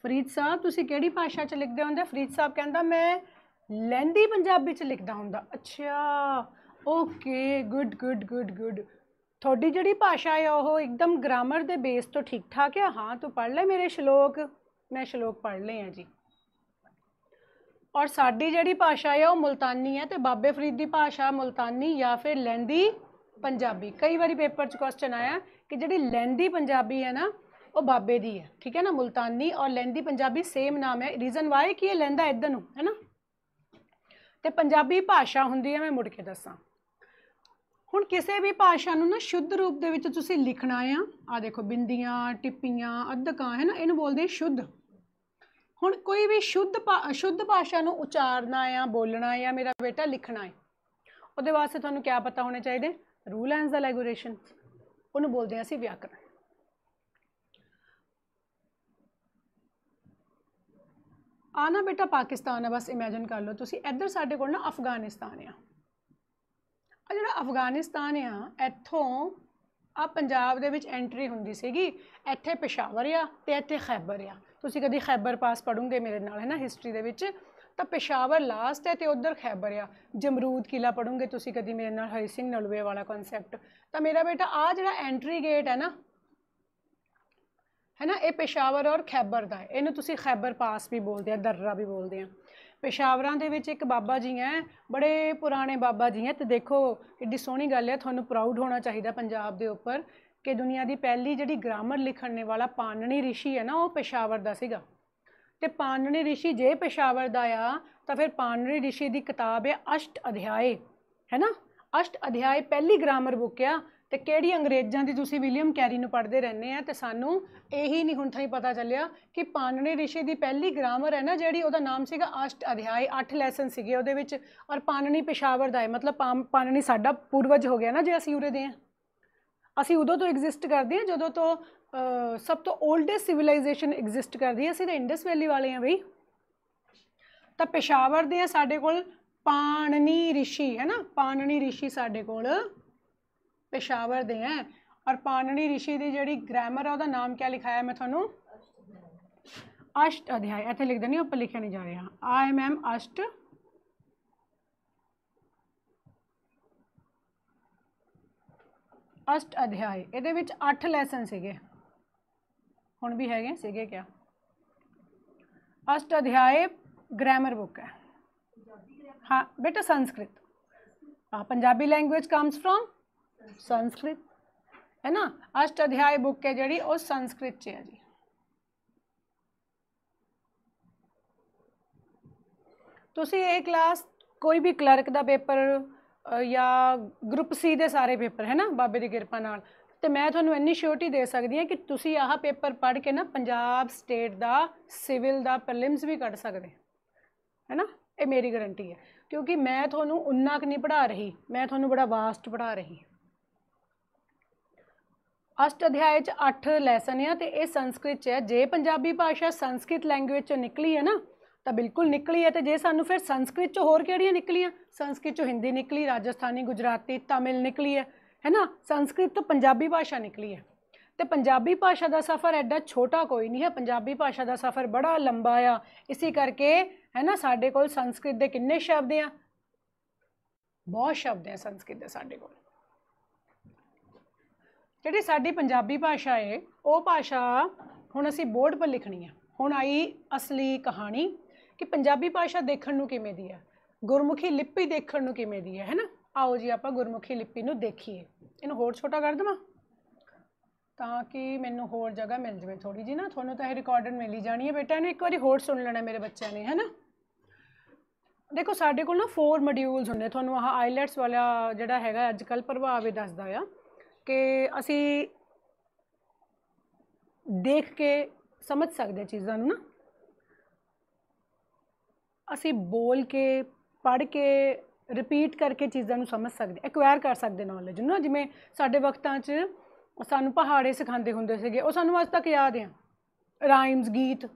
ਫਰੀਦ ਸਾਹਿਬ ਤੁਸੀਂ ਕਿਹੜੀ ਭਾਸ਼ਾ 'ਚ ਲਿਖਦੇ ਹੁੰਦੇ ਫਰੀਦ ਸਾਹਿਬ ਕਹਿੰਦਾ ਮੈਂ ਲੈਂਦੀ ਪੰਜਾਬੀ 'ਚ ਲਿਖਦਾ ਹੁੰਦਾ ਅੱਛਾ okay good good good good ਤੁਹਾਡੀ ਜਿਹੜੀ ਭਾਸ਼ਾ ਹੈ ਉਹ ਇੱਕਦਮ ਗ੍ਰਾਮਰ ਦੇ ਬੇਸ ਤੋਂ ਠੀਕ ਠਾਕ ਹੈ ਹਾਂ ਤੂੰ ਪੜ੍ਹ ਲੈ ਮੇਰੇ ਸ਼ਲੋਕ ਮੈਂ ਸ਼ਲੋਕ ਪੜ੍ਹ ਲਏ ਆ ਜੀ ਔਰ ਸਾਡੀ ਜਿਹੜੀ ਭਾਸ਼ਾ ਹੈ ਉਹ ਮੁਲਤਾਨੀ ਹੈ ਤੇ ਬਾਬੇ ਫਰੀਦ ਦੀ ਭਾਸ਼ਾ ਮੁਲਤਾਨੀ ਜਾਂ ਫਿਰ ਲੈਂਦੀ ਪੰਜਾਬੀ ਕਈ ਵਾਰੀ ਪੇਪਰ 'ਚ ਕੁਐਸਚਨ ਆਇਆ ਕਿ ਜਿਹੜੀ ਲੈਂਦੀ ਪੰਜਾਬੀ ਹੈ ਨਾ ਉਹ ਬਾਬੇ ਦੀ ਹੈ ਠੀਕ ਹੈ ਨਾ ਮੁਲਤਾਨੀ ਔਰ ਲੈਂਦੀ ਪੰਜਾਬੀ ਸੇਮ ਨਾਮ ਹੈ ਰੀਜ਼ਨ ਵਾਈ ਕਿ ਇਹ ਲੈਂਦਾ ਇਦਾਂ ਨੂੰ ਹੈ ਨਾ ਤੇ ਪੰਜਾਬੀ ਭਾਸ਼ਾ ਹੁੰਦੀ ਹੈ ਮੈਂ ਮੁੜ ਕੇ ਦੱਸਾਂ ਹੁਣ ਕਿਸੇ ਵੀ ਭਾਸ਼ਾ ਨੂੰ ਨਾ ਸ਼ੁੱਧ ਰੂਪ ਦੇ ਵਿੱਚ ਤੁਸੀਂ ਲਿਖਣਾ ਆ ਆ ਦੇਖੋ ਬਿੰਦੀਆਂ ਟਿੱਪੀਆਂ ਅੱਧਕਾਂ ਹੈ ਨਾ ਇਹਨੂੰ ਬੋਲਦੇ ਸ਼ੁੱਧ ਹੁਣ ਕੋਈ ਵੀ ਸ਼ੁੱਧ ਸ਼ੁੱਧ ਭਾਸ਼ਾ ਨੂੰ ਉਚਾਰਨਾ ਆ ਬੋਲਣਾ ਆ ਮੇਰਾ ਬੇਟਾ ਲਿਖਣਾ ਹੈ ਉਹਦੇ ਵਾਸਤੇ ਤੁਹਾਨੂੰ ਕੀ ਪਤਾ ਹੋਣੇ ਚਾਹੀਦੇ ਰੂਲ ਐਂਡ ਰੈਗੂਲੇਸ਼ਨ ਉਹਨੂੰ ਬੋਲਦੇ ਆ ਅਸੀਂ ਵਿਆਕਰਣ ਆਨਾ ਬੇਟਾ ਪਾਕਿਸਤਾਨ ਆ ਬਸ ਇਮੇਜਿਨ ਕਰ ਲਓ ਤੁਸੀਂ ਇੱਧਰ ਸਾਡੇ ਕੋਲ ਨਾ ਅਫਗਾਨਿਸਤਾਨ ਆ ਆ ਜਿਹੜਾ ਅਫਗਾਨਿਸਤਾਨ ਆ ਇੱਥੋਂ ਆ ਪੰਜਾਬ ਦੇ ਵਿੱਚ ਐਂਟਰੀ ਹੁੰਦੀ ਸੀਗੀ ਇੱਥੇ ਪਸ਼ਾਵਰ ਆ ਤੇ ਇੱਥੇ ਖੈਬਰ ਆ ਤੁਸੀਂ ਕਦੀ ਖੈਬਰ ਪਾਸ ਪੜੋਗੇ ਮੇਰੇ ਨਾਲ ਹੈ ਨਾ ਹਿਸਟਰੀ ਦੇ ਵਿੱਚ ਤਾਂ ਪਸ਼ਾਵਰ ਲਾਸਟ ਹੈ ਤੇ ਉਧਰ ਖੈਬਰ ਆ ਜਮਰੂਦ ਕਿਲਾ ਪੜੋਗੇ ਤੁਸੀਂ ਕਦੀ ਮੇਰੇ ਨਾਲ ਹਰੀ ਸਿੰਘ ਨਲਵੇ ਵਾਲਾ ਕਨਸੈਪਟ ਤਾਂ ਮੇਰਾ ਬੇਟਾ ਆ ਜਿਹੜਾ ਐਂਟਰੀ ਗੇਟ ਹੈ ਨਾ ਹੈ ਨਾ ਇਹ ਪੇਸ਼ਾਵਰ ਔਰ ਖੈਬਰ ਦਾ ਇਹਨੂੰ ਤੁਸੀਂ ਖੈਬਰ ਪਾਸ ਵੀ ਬੋਲਦੇ ਆ ਦਰਰਾ ਵੀ ਬੋਲਦੇ ਆ ਪੇਸ਼ਾਵਰਾਂ ਦੇ ਵਿੱਚ ਇੱਕ ਬਾਬਾ ਜੀ ਹੈ ਬੜੇ ਪੁਰਾਣੇ ਬਾਬਾ ਜੀ ਹੈ ਤੇ ਦੇਖੋ ਕਿੱਡੀ ਸੋਹਣੀ ਗੱਲ ਹੈ ਤੁਹਾਨੂੰ ਪ੍ਰਾਊਡ ਹੋਣਾ ਚਾਹੀਦਾ ਪੰਜਾਬ ਦੇ ਉੱਪਰ ਕਿ ਦੁਨੀਆ ਦੀ ਪਹਿਲੀ ਜਿਹੜੀ ਗ੍ਰਾਮਰ ਲਿਖਣ ਵਾਲਾ ਪਾਨਣੀ ਰਿਸ਼ੀ ਹੈ ਨਾ ਉਹ ਪੇਸ਼ਾਵਰ ਦਾ ਸੀਗਾ ਤੇ ਪਾਨਣੀ ਰਿਸ਼ੀ ਜੇ ਪੇਸ਼ਾਵਰ ਦਾ ਆ ਤਾਂ ਫਿਰ ਪਾਨਣੀ ਰਿਸ਼ੀ ਦੀ ਕਿਤਾਬ ਹੈ ਅਸ਼ਟ ਅਧਿਆਏ ਹੈ ਨਾ ਅਸ਼ਟ ਅਧਿਆਏ ਪਹਿਲੀ ਗ੍ਰਾਮਰ ਬੁੱਕ ਆ ਤੇ ਕਿਹੜੀ ਅੰਗਰੇਜ਼ਾਂ ਦੀ ਤੁਸੀਂ ਵਿਲੀਅਮ ਕੈਰੀ ਨੂੰ ਪੜ੍ਹਦੇ ਰਹਿੰਦੇ ਆ ਤੇ ਸਾਨੂੰ ਇਹੀ ਨਹੀਂ ਹੁਣ ਥਾਈ ਪਤਾ ਚੱਲਿਆ ਕਿ ਪਾਨਣੇ ਰਿਸ਼ੀ ਦੀ ਪਹਿਲੀ ਗ੍ਰਾਮਰ ਹੈ ਨਾ ਜਿਹੜੀ ਉਹਦਾ ਨਾਮ ਸੀਗਾ ਅਸ਼ਟ ਅਧਿਆਇ 8 ਲੈਸਨ ਸੀਗੇ ਉਹਦੇ ਵਿੱਚ ਔਰ ਪਾਨਣੀ ਪਿਸ਼ਾਵਰ ਦਾ ਹੈ ਮਤਲਬ ਪਾਨਣੀ ਸਾਡਾ ਪੂਰਵਜ ਹੋ ਗਿਆ ਨਾ ਜੇ ਅਸੀਂ ਉਰੇ ਦੇ ਆ ਅਸੀਂ ਉਦੋਂ ਤੋਂ ਐਗਜ਼ਿਸਟ ਕਰਦੇ ਆ ਜਦੋਂ ਤੋਂ ਸਭ ਤੋਂ 올ਡੈਸਟ ਸਿਵਲਾਈਜੇਸ਼ਨ ਐਗਜ਼ਿਸਟ ਕਰਦੀ ਹੈ ਅਸੀਂ ਤਾਂ ਇੰਡਸ ਵੈਲੀ ਵਾਲੇ ਆ ਬਈ ਤਾਂ ਪਿਸ਼ਾਵਰ ਦੇ ਆ ਸਾਡੇ ਕੋਲ ਪਾਣਨੀ ਰਿਸ਼ੀ ਹੈ ਨਾ ਪਾਣਨੀ ਰਿਸ਼ੀ ਸਾਡੇ ਕੋਲ ਪੇਸ਼ਾਵਰ ਦੇ ਹੈ ਔਰ ਪਾਣਨੀ ਰਿਸ਼ੀ ਦੀ ਜਿਹੜੀ ਗ੍ਰਾਮਰ ਆ ਉਹਦਾ ਨਾਮ ਕੀ ਲਿਖਾਇਆ ਮੈਂ ਤੁਹਾਨੂੰ ਅਸ਼ਟ ਅਧਿਆਇ ਇੱਥੇ ਲਿਖ ਦਨੀ ਉੱਪਰ ਲਿਖਿਆ ਨਹੀਂ ਜਾ ਰਿਹਾ ਆ ਐਮ ਐਮ ਅਸ਼ਟ ਅਸ਼ਟ ਅਧਿਆਇ ਇਹਦੇ ਵਿੱਚ 8 ਲੈਸਨ ਸੀਗੇ ਹੁਣ ਵੀ ਹੈਗੇ ਸੀਗੇ ਕਿਆ ਅਸ਼ਟ ਅਧਿਆਇ ਗ੍ਰਾਮਰ ਬੁੱਕ ਹੈ ਹਾਂ ਬੇਟਾ Sanskrit Punjabi language comes from Sanskrit ਹੈ ਨਾ ਅਸ਼ਟ ਅਧਿਆਇ ਬੁੱਕ ਹੈ ਜਿਹੜੀ ਉਹ ਸੰਸਕ੍ਰਿਤ ਚ ਹੈ ਜੀ ਤੁਸੀਂ ਇਹ ਕਲਾਸ ਕੋਈ ਵੀ ਕਲਰਕ ਦਾ ਪੇਪਰ ਜਾਂ ਗਰੁੱਪ ਸੀ ਦੇ ਸਾਰੇ ਪੇਪਰ ਹੈ ਨਾ ਬਾਬੇ ਦੀ ਕਿਰਪਾ ਨਾਲ ਤੇ ਮੈਂ ਤੁਹਾਨੂੰ ਇੰਨੀ ਸ਼ੋਰਟੀ ਦੇ ਸਕਦੀ ਹਾਂ ਕਿ ਤੁਸੀਂ ਆਹ ਪੇਪਰ ਪੜ੍ਹ ਕੇ ਨਾ ਪੰਜਾਬ ਸਟੇਟ ਦਾ ਸਿਵਲ ਦਾ ਪ੍ਰੀਲਿਮਸ ਵੀ ਕੱਢ ਸਕਦੇ ਹੈ ਨਾ ਇਹ ਮੇਰੀ ਗਾਰੰਟੀ ਹੈ ਕਿਉਂਕਿ ਮੈਂ ਤੁਹਾਨੂੰ ਉਨਾਕ ਨਹੀਂ ਪੜ੍ਹਾ ਰਹੀ ਮੈਂ ਤੁਹਾਨੂੰ ਬੜਾ ਵਾਸਟ ਪੜ੍ਹਾ ਰਹੀ ਹਾਂ ਅਸ਼ਟ ਅਧਿਆਏ ਚ 8 ਲੈਸਨ ਆ ਤੇ ਇਹ ਸੰਸਕ੍ਰਿਤ ਚ ਹੈ ਜੇ ਪੰਜਾਬੀ ਭਾਸ਼ਾ ਸੰਸਕ੍ਰਿਤ ਲੈਂਗੁਏਜ ਚੋਂ ਨਿਕਲੀ ਹੈ ਨਾ ਤਾਂ ਬਿਲਕੁਲ ਨਿਕਲੀ ਹੈ ਤੇ ਜੇ ਸਾਨੂੰ ਫਿਰ ਸੰਸਕ੍ਰਿਤ ਚ ਹੋਰ ਕਿਹੜੀਆਂ ਨਿਕਲੀਆਂ ਸੰਸਕ੍ਰਿਤ ਚੋਂ ਹਿੰਦੀ ਨਿਕਲੀ ਰਾਜਸਥਾਨੀ ਗੁਜਰਾਤੀ ਤਾਮਿਲ ਨਿਕਲੀ ਹੈ ਹੈ ਨਾ ਸੰਸਕ੍ਰਿਤ ਤੋਂ ਪੰਜਾਬੀ ਭਾਸ਼ਾ ਨਿਕਲੀ ਹੈ ਤੇ ਪੰਜਾਬੀ ਭਾਸ਼ਾ ਦਾ ਸਫ਼ਰ ਐਡਾ ਛੋਟਾ ਕੋਈ ਨਹੀਂ ਹੈ ਪੰਜਾਬੀ ਭਾਸ਼ਾ ਦਾ ਸਫ਼ਰ ਬੜਾ ਲੰਬਾ ਆ ਇਸੇ ਕਰਕੇ ਹੈ ਨਾ ਸਾਡੇ ਕੋਲ ਸੰਸਕ੍ਰਿਤ ਦੇ ਕਿੰਨੇ ਸ਼ਬਦ ਆ ਬਹੁਤ ਸ਼ਬਦ ਆ ਸੰਸਕ੍ਰਿਤ ਦੇ ਸਾਡੇ ਕੋਲ ਜਿਹੜੀ ਸਾਡੀ ਪੰਜਾਬੀ ਭਾਸ਼ਾ ਹੈ ਉਹ ਭਾਸ਼ਾ ਹੁਣ ਅਸੀਂ ਬੋਰਡ 'ਤੇ ਲਿਖਣੀ ਹੈ ਹੁਣ ਆਈ ਅਸਲੀ ਕਹਾਣੀ ਕਿ ਪੰਜਾਬੀ ਭਾਸ਼ਾ ਦੇਖਣ ਨੂੰ ਕਿਵੇਂ ਦੀ ਹੈ ਗੁਰਮੁਖੀ ਲਿਪੀ ਦੇਖਣ ਨੂੰ ਕਿਵੇਂ ਦੀ ਹੈ ਹੈਨਾ ਆਓ ਜੀ ਆਪਾਂ ਗੁਰਮੁਖੀ ਲਿਪੀ ਨੂੰ ਦੇਖੀਏ ਇਹਨੂੰ ਹੋਰ ਛੋਟਾ ਕਰ ਦਵਾਂ ਤਾਂ ਕਿ ਮੈਨੂੰ ਹੋਰ ਜਗ੍ਹਾ ਮਿਲ ਜਵੇ ਥੋੜੀ ਜੀ ਨਾ ਤੁਹਾਨੂੰ ਤਾਂ ਇਹ ਰਿਕਾਰਡਡ ਮਿਲੀ ਜਾਣੀ ਹੈ ਬੇਟਾ ਇਹਨੂੰ ਇੱਕ ਵਾਰੀ ਹੋਰ ਸੁਣ ਲੈਣਾ ਮੇਰੇ ਬੱਚਿਆਂ ਨੇ ਹੈਨਾ ਦੇਖੋ ਸਾਡੇ ਕੋਲ ਨਾ 4 ਮੋਡਿਊਲਸ ਹੁੰਦੇ ਤੁਹਾਨੂੰ ਆਹ ਆਈਲੈਟਸ ਵਾਲਾ ਜਿਹੜਾ ਹੈਗਾ ਅੱਜ ਕੱਲ ਪ੍ਰਭਾਵ ਇਹ ਦੱਸਦਾ ਆ ਕਿ ਅਸੀਂ ਦੇਖ ਕੇ ਸਮਝ ਸਕਦੇ ਚੀਜ਼ਾਂ ਨੂੰ ਨਾ ਅਸੀਂ ਬੋਲ ਕੇ ਪੜ੍ਹ ਕੇ ਰਿਪੀਟ ਕਰਕੇ ਚੀਜ਼ਾਂ ਨੂੰ ਸਮਝ ਸਕਦੇ ਐਕਵਾਇਰ ਕਰ ਸਕਦੇ ਨੌਲੇਜ ਨੂੰ ਜਿਵੇਂ ਸਾਡੇ ਵਕਤਾਂ 'ਚ ਸਾਨੂੰ ਪਹਾੜੇ ਸਿਖਾਉਂਦੇ ਹੁੰਦੇ ਸੀਗੇ ਉਹ ਸਾਨੂੰ ਅੱਜ ਤੱਕ ਯਾਦ ਆ ਰਾਈਮਸ ਗੀਤ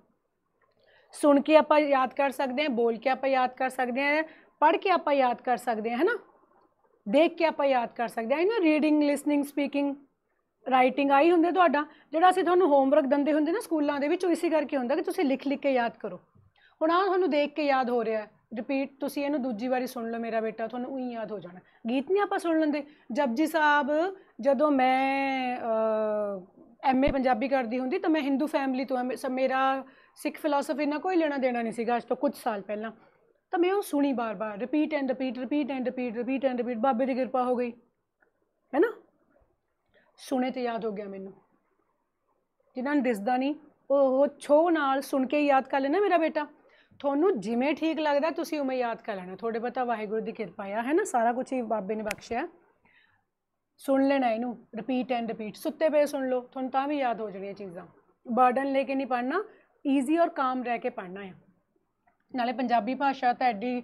ਸੁਣ ਕੇ ਆਪਾਂ ਯਾਦ ਕਰ ਸਕਦੇ ਹਾਂ ਬੋਲ ਕੇ ਆਪਾਂ ਯਾਦ ਕਰ ਸਕਦੇ ਹਾਂ ਪੜ੍ਹ ਕੇ ਆਪਾਂ ਯਾਦ ਕਰ ਸਕਦੇ ਹਾਂ ਹੈਨਾ ਦੇਖ ਕੇ ਆਪਾਂ ਯਾਦ ਕਰ ਸਕਦੇ ਆ ਨਾ ਰੀਡਿੰਗ ਲਿਸਨਿੰਗ ਸਪੀਕਿੰਗ ਰਾਈਟਿੰਗ ਆਈ ਹੁੰਦੇ ਤੁਹਾਡਾ ਜਿਹੜਾ ਅਸੀਂ ਤੁਹਾਨੂੰ ਹੋਮਵਰਕ ਦੰਦੇ ਹੁੰਦੇ ਨਾ ਸਕੂਲਾਂ ਦੇ ਵਿੱਚ ਉਹ ਇਸੇ ਕਰਕੇ ਹੁੰਦਾ ਕਿ ਤੁਸੀਂ ਲਿਖ ਲਿਖ ਕੇ ਯਾਦ ਕਰੋ ਹੁਣ ਆ ਤੁਹਾਨੂੰ ਦੇਖ ਕੇ ਯਾਦ ਹੋ ਰਿਹਾ ਰਿਪੀਟ ਤੁਸੀਂ ਇਹਨੂੰ ਦੂਜੀ ਵਾਰੀ ਸੁਣ ਲਓ ਮੇਰਾ ਬੇਟਾ ਤੁਹਾਨੂੰ ਉਹੀ ਯਾਦ ਹੋ ਜਾਣਾ ਗੀਤ ਨਹੀਂ ਆਪਾਂ ਸੁਣ ਲੈਂਦੇ ਜਪਜੀ ਸਾਹਿਬ ਜਦੋਂ ਮੈਂ ਐਮਏ ਪੰਜਾਬੀ ਕਰਦੀ ਹੁੰਦੀ ਤਾਂ ਮੈਂ ਹਿੰਦੂ ਫੈਮਿਲੀ ਤੋਂ ਮੇਰਾ ਸਿੱਖ ਫਿਲਾਸਫੀ ਨਾਲ ਕੋਈ ਲੈਣਾ ਦੇਣਾ ਨਹੀਂ ਸੀਗਾ ਅੱਜ ਤੋਂ ਕੁਝ ਸਾਲ ਪਹਿਲਾਂ ਤਾਂ ਮੈਂ ਉਹ ਸੁਣੀ ਬਾਰ-ਬਾਰ repeat and repeat repeat and repeat repeat and repeat ਬਾਬੇ ਦੀ ਕਿਰਪਾ ਹੋ ਗਈ ਹੈ ਨਾ ਸੁਣੇ ਤੇ ਯਾਦ ਹੋ ਗਿਆ ਮੈਨੂੰ ਜਿਨ੍ਹਾਂ ਨੂੰ ਦਿਸਦਾ ਨਹੀਂ ਉਹ ਛੋ ਨਾਲ ਸੁਣ ਕੇ ਯਾਦ ਕਰ ਲੈਣਾ ਮੇਰਾ ਬੇਟਾ ਤੁਹਾਨੂੰ ਜਿਵੇਂ ਠੀਕ ਲੱਗਦਾ ਤੁਸੀਂ ਉਵੇਂ ਯਾਦ ਕਰ ਲੈਣਾ ਤੁਹਾਡੇ ਪਤਾ ਵਾਹਿਗੁਰੂ ਦੀ ਕਿਰਪਾ ਆ ਹੈ ਨਾ ਸਾਰਾ ਕੁਝ ਹੀ ਬਾਬੇ ਨੇ ਬਖਸ਼ਿਆ ਸੁਣ ਲੈਣਾ ਇਹਨੂੰ ਰਿਪੀਟ ਐਂਡ ਰਿਪੀਟ ਸੁੱਤੇ ਪਏ ਸੁਣ ਲਓ ਤੁਹਾਨੂੰ ਤਾਂ ਵੀ ਯਾਦ ਹੋ ਜਾਣੀਆਂ ਚੀਜ਼ਾਂ ਬਰਡਨ ਲੈ ਕੇ ਨਹੀਂ ਪੜਨਾ ਈਜ਼ੀ ਔਰ ਕਾਮ ਰਹਿ ਕੇ ਪੜਨਾ ਹੈ ਨਾਲੇ ਪੰਜਾਬੀ ਭਾਸ਼ਾ ਤਾਂ ਐਡੀ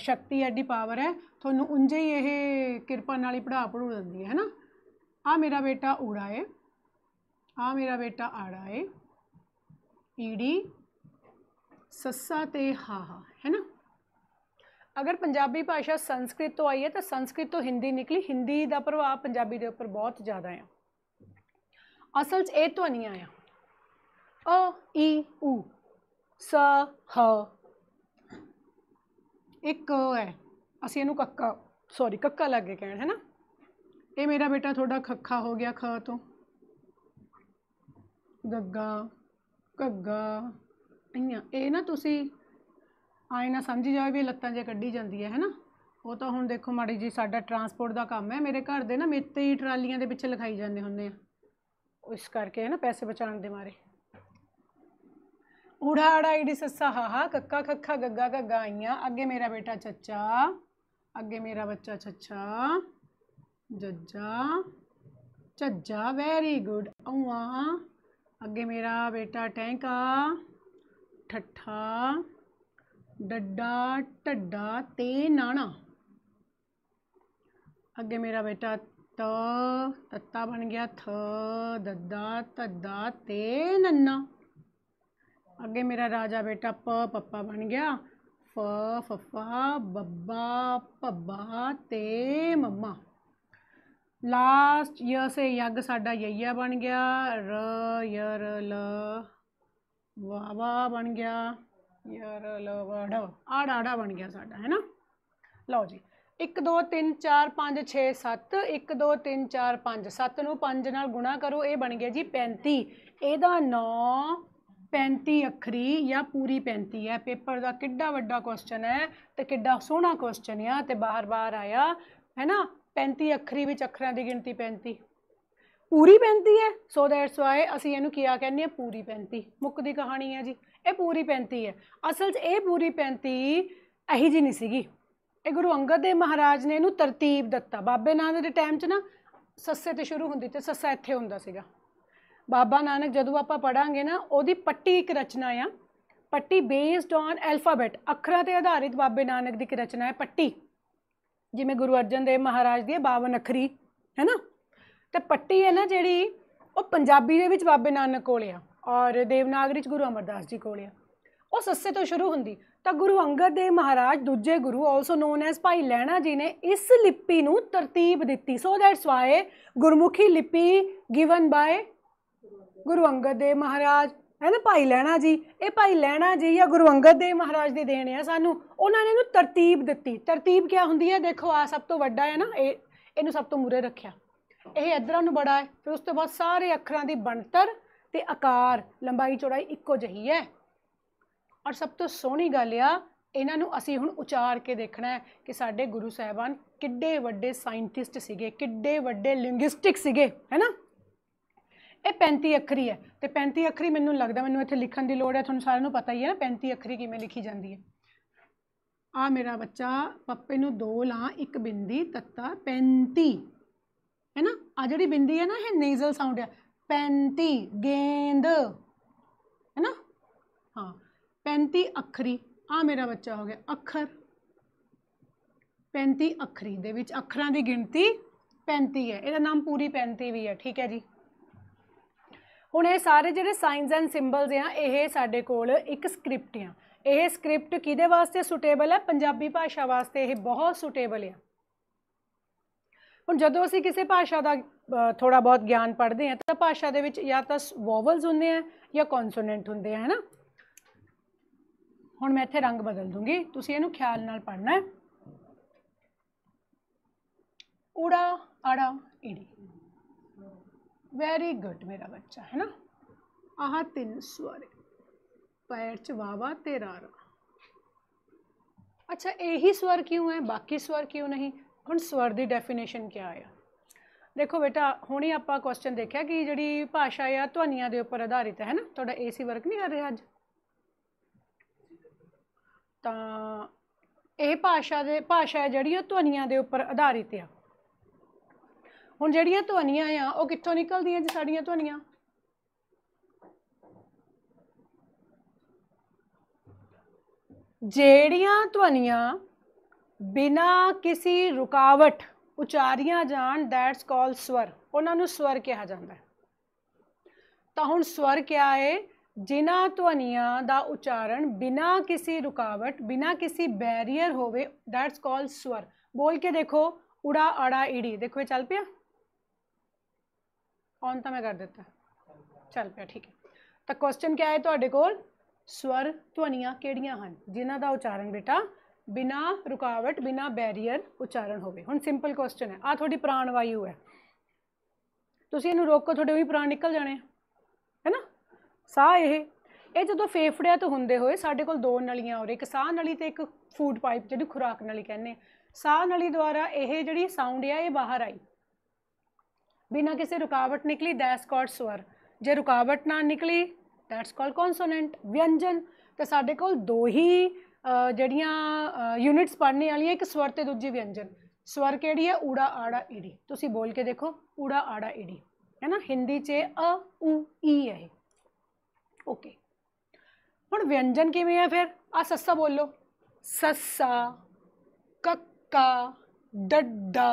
ਸ਼ਕਤੀ ਐਡੀ ਪਾਵਰ ਹੈ ਤੁਹਾਨੂੰ ਉੰਜੇ ਹੀ ਇਹ ਕਿਰਪਾ ਨਾਲ ਹੀ ਪੜਾ ਪੜੂ ਦਿੰਦੀ ਹੈ ਨਾ ਆ ਮੇਰਾ ਬੇਟਾ ਊੜਾ ਹੈ ਆ ਮੇਰਾ ਬੇਟਾ ਆੜਾ ਹੈ ਈੜੀ ਸੱਸਾ ਤੇ ਹਾਹਾ ਹੈ ਨਾ ਅਗਰ ਪੰਜਾਬੀ ਭਾਸ਼ਾ ਸੰਸਕ੍ਰਿਤ ਤੋਂ ਆਈ ਹੈ ਤਾਂ ਸੰਸਕ੍ਰਿਤ ਤੋਂ ਹਿੰਦੀ ਨਿਕਲੀ ਹਿੰਦੀ ਦਾ ਪ੍ਰਭਾਵ ਪੰਜਾਬੀ ਦੇ ਉੱਪਰ ਬਹੁਤ ਜ਼ਿਆਦਾ ਹੈ ਅਸਲ 'ਚ ਇਹ ਤੋਂ ਨਹੀਂ ਆਇਆ ਅ ਈ ਊ ਸ ਹ ਇੱਕ ਕ ਹੈ ਅਸੀਂ ਇਹਨੂੰ ਕੱਕਾ ਸੌਰੀ ਕੱਕਾ ਲੱਗ ਕੇ ਕਹਿਣ ਹੈ ਨਾ ਇਹ ਮੇਰਾ ਬੇਟਾ ਥੋੜਾ ਖੱਖਾ ਹੋ ਗਿਆ ਖਾ ਤੋਂ ਗੱਗਾ ਕੱਗਾ ਅਈਆਂ ਇਹ ਨਾ ਤੁਸੀਂ ਆਏ ਨਾ ਸਮਝੀ ਜਾਓ ਵੀ ਲੱਤਾਂ ਜੇ ਕੱਢੀ ਜਾਂਦੀ ਹੈ ਹੈਨਾ ਉਹ ਤਾਂ ਹੁਣ ਦੇਖੋ ਮਾੜੀ ਜੀ ਸਾਡਾ ਟਰਾਂਸਪੋਰਟ ਦਾ ਕੰਮ ਹੈ ਮੇਰੇ ਘਰ ਦੇ ਨਾ ਮੇਤੇ ਹੀ ਟਰਾਲੀਆਂ ਦੇ ਪਿੱਛੇ ਲਿਖਾਈ ਜਾਂਦੇ ਹੁੰਦੇ ਆ ਇਸ ਕਰਕੇ ਹੈ ਨਾ ਪੈਸੇ ਬਚਾਉਣ ਦੇ ਮਾਰੇ उड़ा आड़ा इडी सस्सा हा कक्का खक्खा गग्गा गग्गा आइया अगे मेरा बेटा चचा अगे मेरा बच्चा चचा जज्जा चज्जा वेरी गुड औआ अगे मेरा बेटा टैंका ठठा डड्डा टड्डा ते नाना अगे मेरा बेटा त तत्ता बन गया थ दद्दा तद्दा ते नन्ना अगे मेरा राजा बेटा प पप्पा बन गया फ फफा बब्बा पब्बा ते मम्मा लास्ट य से यग साडा यया बन गया र य र ल वाह बन गया य र ल आड़ आड़ा बन गया साडा है ना लो जी एक दो तीन चार पाँच छे सत्त एक दो तीन चार पाँच सत्त गुणा करो ये बन गया जी पैंती नौ 35 ਅਖਰੀ ਜਾਂ ਪੂਰੀ 35 ਹੈ ਪੇਪਰ ਦਾ ਕਿੱਡਾ ਵੱਡਾ ਕੁਐਸਚਨ ਹੈ ਤੇ ਕਿੱਡਾ ਸੋਹਣਾ ਕੁਐਸਚਨ ਆ ਤੇ ਬਾਰ-ਬਾਰ ਆਇਆ ਹੈ ਨਾ 35 ਅਖਰੀ ਵਿੱਚ ਅੱਖਰਾਂ ਦੀ ਗਿਣਤੀ 35 ਪੂਰੀ 35 ਹੈ ਸੋ ਦੈਟਸ ਵਾਈ ਅਸੀਂ ਇਹਨੂੰ ਕੀ ਆ ਕਹਿੰਦੇ ਆ ਪੂਰੀ 35 ਮੁੱਕ ਦੀ ਕਹਾਣੀ ਹੈ ਜੀ ਇਹ ਪੂਰੀ 35 ਹੈ ਅਸਲ 'ਚ ਇਹ ਪੂਰੀ 35 ਇਹੀ ਜੀ ਨਹੀਂ ਸੀਗੀ ਇਹ ਗੁਰੂ ਅੰਗਦ ਦੇਵ ਮਹਾਰਾਜ ਨੇ ਇਹਨੂੰ ਤਰਤੀਬ ਦਿੱਤਾ ਬਾਬੇ ਨਾਨਕ ਦੇ ਟਾਈਮ 'ਚ ਨਾ ਸੱਸੇ ਤੇ ਸ਼ੁਰੂ ਹੁੰਦੀ ਤੇ ਸੱਸਾ ਇੱਥੇ ਹੁੰਦਾ ਸੀਗਾ ਬਾਬਾ ਨਾਨਕ ਜਦੋਂ ਆਪਾਂ ਪੜਾਂਗੇ ਨਾ ਉਹਦੀ ਪੱਟੀ ਇੱਕ ਰਚਨਾ ਆ ਪੱਟੀ ਬੇਸਡ ਔਨ ਅਲਫਾਬੈਟ ਅੱਖਰਾਂ ਤੇ ਆਧਾਰਿਤ ਬਾਬੇ ਨਾਨਕ ਦੀ ਇੱਕ ਰਚਨਾ ਹੈ ਪੱਟੀ ਜਿਵੇਂ ਗੁਰੂ ਅਰਜਨ ਦੇਵ ਮਹਾਰਾਜ ਦੀ 52 ਅੱਖਰੀ ਹੈ ਨਾ ਤੇ ਪੱਟੀ ਹੈ ਨਾ ਜਿਹੜੀ ਉਹ ਪੰਜਾਬੀ ਦੇ ਵਿੱਚ ਬਾਬੇ ਨਾਨਕ ਕੋਲ ਆ ਔਰ ਦੇਵਨਾਗਰੀ ਚ ਗੁਰੂ ਅਮਰਦਾਸ ਜੀ ਕੋਲ ਆ ਉਹ ਸੱਸੇ ਤੋਂ ਸ਼ੁਰੂ ਹੁੰਦੀ ਤਾਂ ਗੁਰੂ ਅੰਗਦ ਦੇਵ ਮਹਾਰਾਜ ਦੂਜੇ ਗੁਰੂ ਆਲਸੋ ਨੋਨ ਐਸ ਭਾਈ ਲੈਣਾ ਜੀ ਨੇ ਇਸ ਲਿਪੀ ਨੂੰ ਤਰਤੀਬ ਦਿੱਤੀ ਸੋ ਦੈਟਸ ਵਾਈ ਗੁਰਮੁਖੀ ਲਿਪੀ ਗਿਵਨ ਬਾਈ ਗੁਰੂ ਅੰਗਦ ਦੇਵ ਮਹਾਰਾਜ ਹੈ ਨਾ ਭਾਈ ਲੈਣਾ ਜੀ ਇਹ ਭਾਈ ਲੈਣਾ ਜੀ ਜਾਂ ਗੁਰੂ ਅੰਗਦ ਦੇਵ ਮਹਾਰਾਜ ਦੇ ਦੇਣ ਆ ਸਾਨੂੰ ਉਹਨਾਂ ਨੇ ਇਹਨੂੰ ਤਰਤੀਬ ਦਿੱਤੀ ਤਰਤੀਬ ਕੀ ਹੁੰਦੀ ਹੈ ਦੇਖੋ ਆ ਸਭ ਤੋਂ ਵੱਡਾ ਹੈ ਨਾ ਇਹ ਇਹਨੂੰ ਸਭ ਤੋਂ ਮੂਰੇ ਰੱਖਿਆ ਇਹ ਇਧਰੋਂ ਨੂੰ ਬੜਾ ਹੈ ਫਿਰ ਉਸ ਤੋਂ ਬਾਅਦ ਸਾਰੇ ਅੱਖਰਾਂ ਦੀ ਬਣਤਰ ਤੇ ਆਕਾਰ ਲੰਬਾਈ ਚੌੜਾਈ ਇੱਕੋ ਜਹੀ ਹੈ ਔਰ ਸਭ ਤੋਂ ਸੋਹਣੀ ਗੱਲ ਆ ਇਹਨਾਂ ਨੂੰ ਅਸੀਂ ਹੁਣ ਉਚਾਰ ਕੇ ਦੇਖਣਾ ਹੈ ਕਿ ਸਾਡੇ ਗੁਰੂ ਸਾਹਿਬਾਨ ਕਿੱਡੇ ਵੱਡੇ ਸਾਇੰਟਿਸਟ ਸੀਗੇ ਕਿੱਡੇ ਵੱਡੇ ਲਿੰਗੁਇਸਟਿਕ ਸੀਗੇ ਹੈਨਾ ਇਹ 35 ਅੱਖਰੀ ਹੈ ਤੇ 35 ਅੱਖਰੀ ਮੈਨੂੰ ਲੱਗਦਾ ਮੈਨੂੰ ਇੱਥੇ ਲਿਖਣ ਦੀ ਲੋੜ ਹੈ ਤੁਹਾਨੂੰ ਸਾਰਿਆਂ ਨੂੰ ਪਤਾ ਹੀ ਹੈ ਨਾ 35 ਅੱਖਰੀ ਕਿਵੇਂ ਲਿਖੀ ਜਾਂਦੀ ਹੈ ਆ ਮੇਰਾ ਬੱਚਾ ਪੱਪੇ ਨੂੰ ਦੋ ਲਾਂ ਇੱਕ ਬਿੰਦੀ ਤੱਤਾ 35 ਹੈ ਨਾ ਆ ਜਿਹੜੀ ਬਿੰਦੀ ਹੈ ਨਾ ਇਹ ਨੇਜ਼ਲ ਸਾਊਂਡ ਹੈ 35 ਗੇਂਦ ਹੈ ਨਾ ਹਾਂ 35 ਅੱਖਰੀ ਆ ਮੇਰਾ ਬੱਚਾ ਹੋ ਗਿਆ ਅੱਖਰ 35 ਅੱਖਰੀ ਦੇ ਵਿੱਚ ਅੱਖਰਾਂ ਦੀ ਗਿਣਤੀ 35 ਹੈ ਇਹਦਾ ਨਾਮ ਪੂਰੀ 35 ਵੀ ਹੈ ਠੀਕ ਹੈ ਜੀ ਹੁਣ ਇਹ ਸਾਰੇ ਜਿਹੜੇ ਸਾਈਨਸ ਐਂਡ ਸਿੰਬਲਸ ਆ ਇਹ ਸਾਡੇ ਕੋਲ ਇੱਕ ਸਕ੍ਰਿਪਟ ਆ ਇਹ ਸਕ੍ਰਿਪਟ ਕਿਹਦੇ ਵਾਸਤੇ ਸੂਟੇਬਲ ਹੈ ਪੰਜਾਬੀ ਭਾਸ਼ਾ ਵਾਸਤੇ ਇਹ ਬਹੁਤ ਸੂਟੇਬਲ ਆ ਹੁਣ ਜਦੋਂ ਅਸੀਂ ਕਿਸੇ ਭਾਸ਼ਾ ਦਾ ਥੋੜਾ ਬਹੁਤ ਗਿਆਨ ਪੜ੍ਹਦੇ ਆ ਤਾਂ ਭਾਸ਼ਾ ਦੇ ਵਿੱਚ ਜਾਂ ਤਾਂ ਵੋਵਲਸ ਹੁੰਦੇ ਆ ਜਾਂ ਕੰਸੋਨੈਂਟ ਹੁੰਦੇ ਆ ਹੈਨਾ ਹੁਣ ਮੈਂ ਇੱਥੇ ਰੰਗ ਬਦਲ ਦੂੰਗੀ ਤੁਸੀਂ ਇਹਨੂੰ ਖਿਆਲ ਨਾਲ ਪੜ੍ਹਨਾ ਹੈ ਉੜਾ ਅੜਾ ਇੜੀ वेरी गुड मेरा बच्चा है ना आह तीन स्वर पैर च वाहवा तेरा रा अच्छा यही स्वर क्यों है बाकी स्वर क्यों नहीं हम स्वर की डेफिनेशन क्या है देखो बेटा हूँ ही आपका क्वेश्चन देखा कि जी भाषा या ध्वनिया के उपर आधारित है ना तो ए सी वर्क नहीं कर रहा अज तो यह भाषा के भाषा है जी ध्वनिया के उपर आधारित आ ਹੁਣ ਜਿਹੜੀਆਂ ਧਵਨੀਆਂ ਆ ਉਹ ਕਿੱਥੋਂ ਨਿਕਲਦੀਆਂ ਜੀ ਸਾਡੀਆਂ ਧਵਨੀਆਂ ਜਿਹੜੀਆਂ ਧਵਨੀਆਂ ਬਿਨਾ ਕਿਸੇ ਰੁਕਾਵਟ ਉਚਾਰੀਆਂ ਜਾਣ ਦੈਟਸ ਕਾਲ ਸਵਰ ਉਹਨਾਂ ਨੂੰ ਸਵਰ ਕਿਹਾ ਜਾਂਦਾ ਹੈ ਤਾਂ ਹੁਣ ਸਵਰ ਕਿਹਾ ਹੈ ਜਿਨ੍ਹਾਂ ਧਵਨੀਆਂ ਦਾ ਉਚਾਰਨ ਬਿਨਾ ਕਿਸੇ ਰੁਕਾਵਟ ਬਿਨਾ ਕਿਸੇ ਬੈਰੀਅਰ ਹੋਵੇ ਦੈਟਸ ਕਾਲ ਸਵਰ ਬੋਲ ਕੇ ਦੇਖੋ ਉੜਾ ਅੜਾ ਈੜੀ ਦੇਖੋ ਇਹ ਚੱਲ ਪਿਆ ਔਨ ਤਾਂ ਮੈਂ ਕਰ ਦਿੱਤਾ ਚੱਲ ਪਿਆ ਠੀਕ ਹੈ ਤਾਂ ਕੁਐਸਚਨ ਕੀ ਆਇਆ ਤੁਹਾਡੇ ਕੋਲ ਸਵਰ ਧੁਨੀਆਂ ਕਿਹੜੀਆਂ ਹਨ ਜਿਨ੍ਹਾਂ ਦਾ ਉਚਾਰਨ ਬੇਟਾ ਬਿਨਾ ਰੁਕਾਵਟ ਬਿਨਾ ਬੈਰੀਅਰ ਉਚਾਰਨ ਹੋਵੇ ਹੁਣ ਸਿੰਪਲ ਕੁਐਸਚਨ ਹੈ ਆ ਤੁਹਾਡੀ ਪ੍ਰਾਣ ਵਾਯੂ ਹੈ ਤੁਸੀਂ ਇਹਨੂੰ ਰੋਕੋ ਤੁਹਾਡੇ ਉਹੀ ਪ੍ਰਾਣ ਨਿਕਲ ਜਾਣੇ ਹੈ ਨਾ ਸਾਹ ਇਹ ਇਹ ਜਦੋਂ ਫੇਫੜਿਆਂ ਤੋਂ ਹੁੰਦੇ ਹੋਏ ਸਾਡੇ ਕੋਲ ਦੋ ਨਲੀਆਂ ਔਰ ਇੱਕ ਸਾਹ ਨਲੀ ਤੇ ਇੱਕ ਫੂਡ ਪਾਈਪ ਜਿਹੜੀ ਖੁਰਾਕ ਨਲੀ ਕਹਿੰਦੇ ਸਾਹ ਨਲੀ ਦੁਆਰਾ ਇਹ ਜਿਹੜੀ ਸਾਊਂਡ ਆ ਇਹ ਬਾਹਰ ਆਈ बिना किसी रुकावट निकली दैट्स कॉल्ड स्वर जो रुकावट ना निकली दैट्स कॉल्ड कॉन्सोनेंट व्यंजन तो साढ़े को दो ही जड़ियाँ यूनिट्स पढ़ने वाली एक स्वर तो दूजी व्यंजन स्वर केड़ी है उड़ा आड़ा ईडी तुम बोल के देखो उड़ा आड़ा ईडी है ना हिंदी से अ उ ई है ओके हूँ व्यंजन किमें है फिर आ सस्सा बोलो सस्ा कक्का डड्डा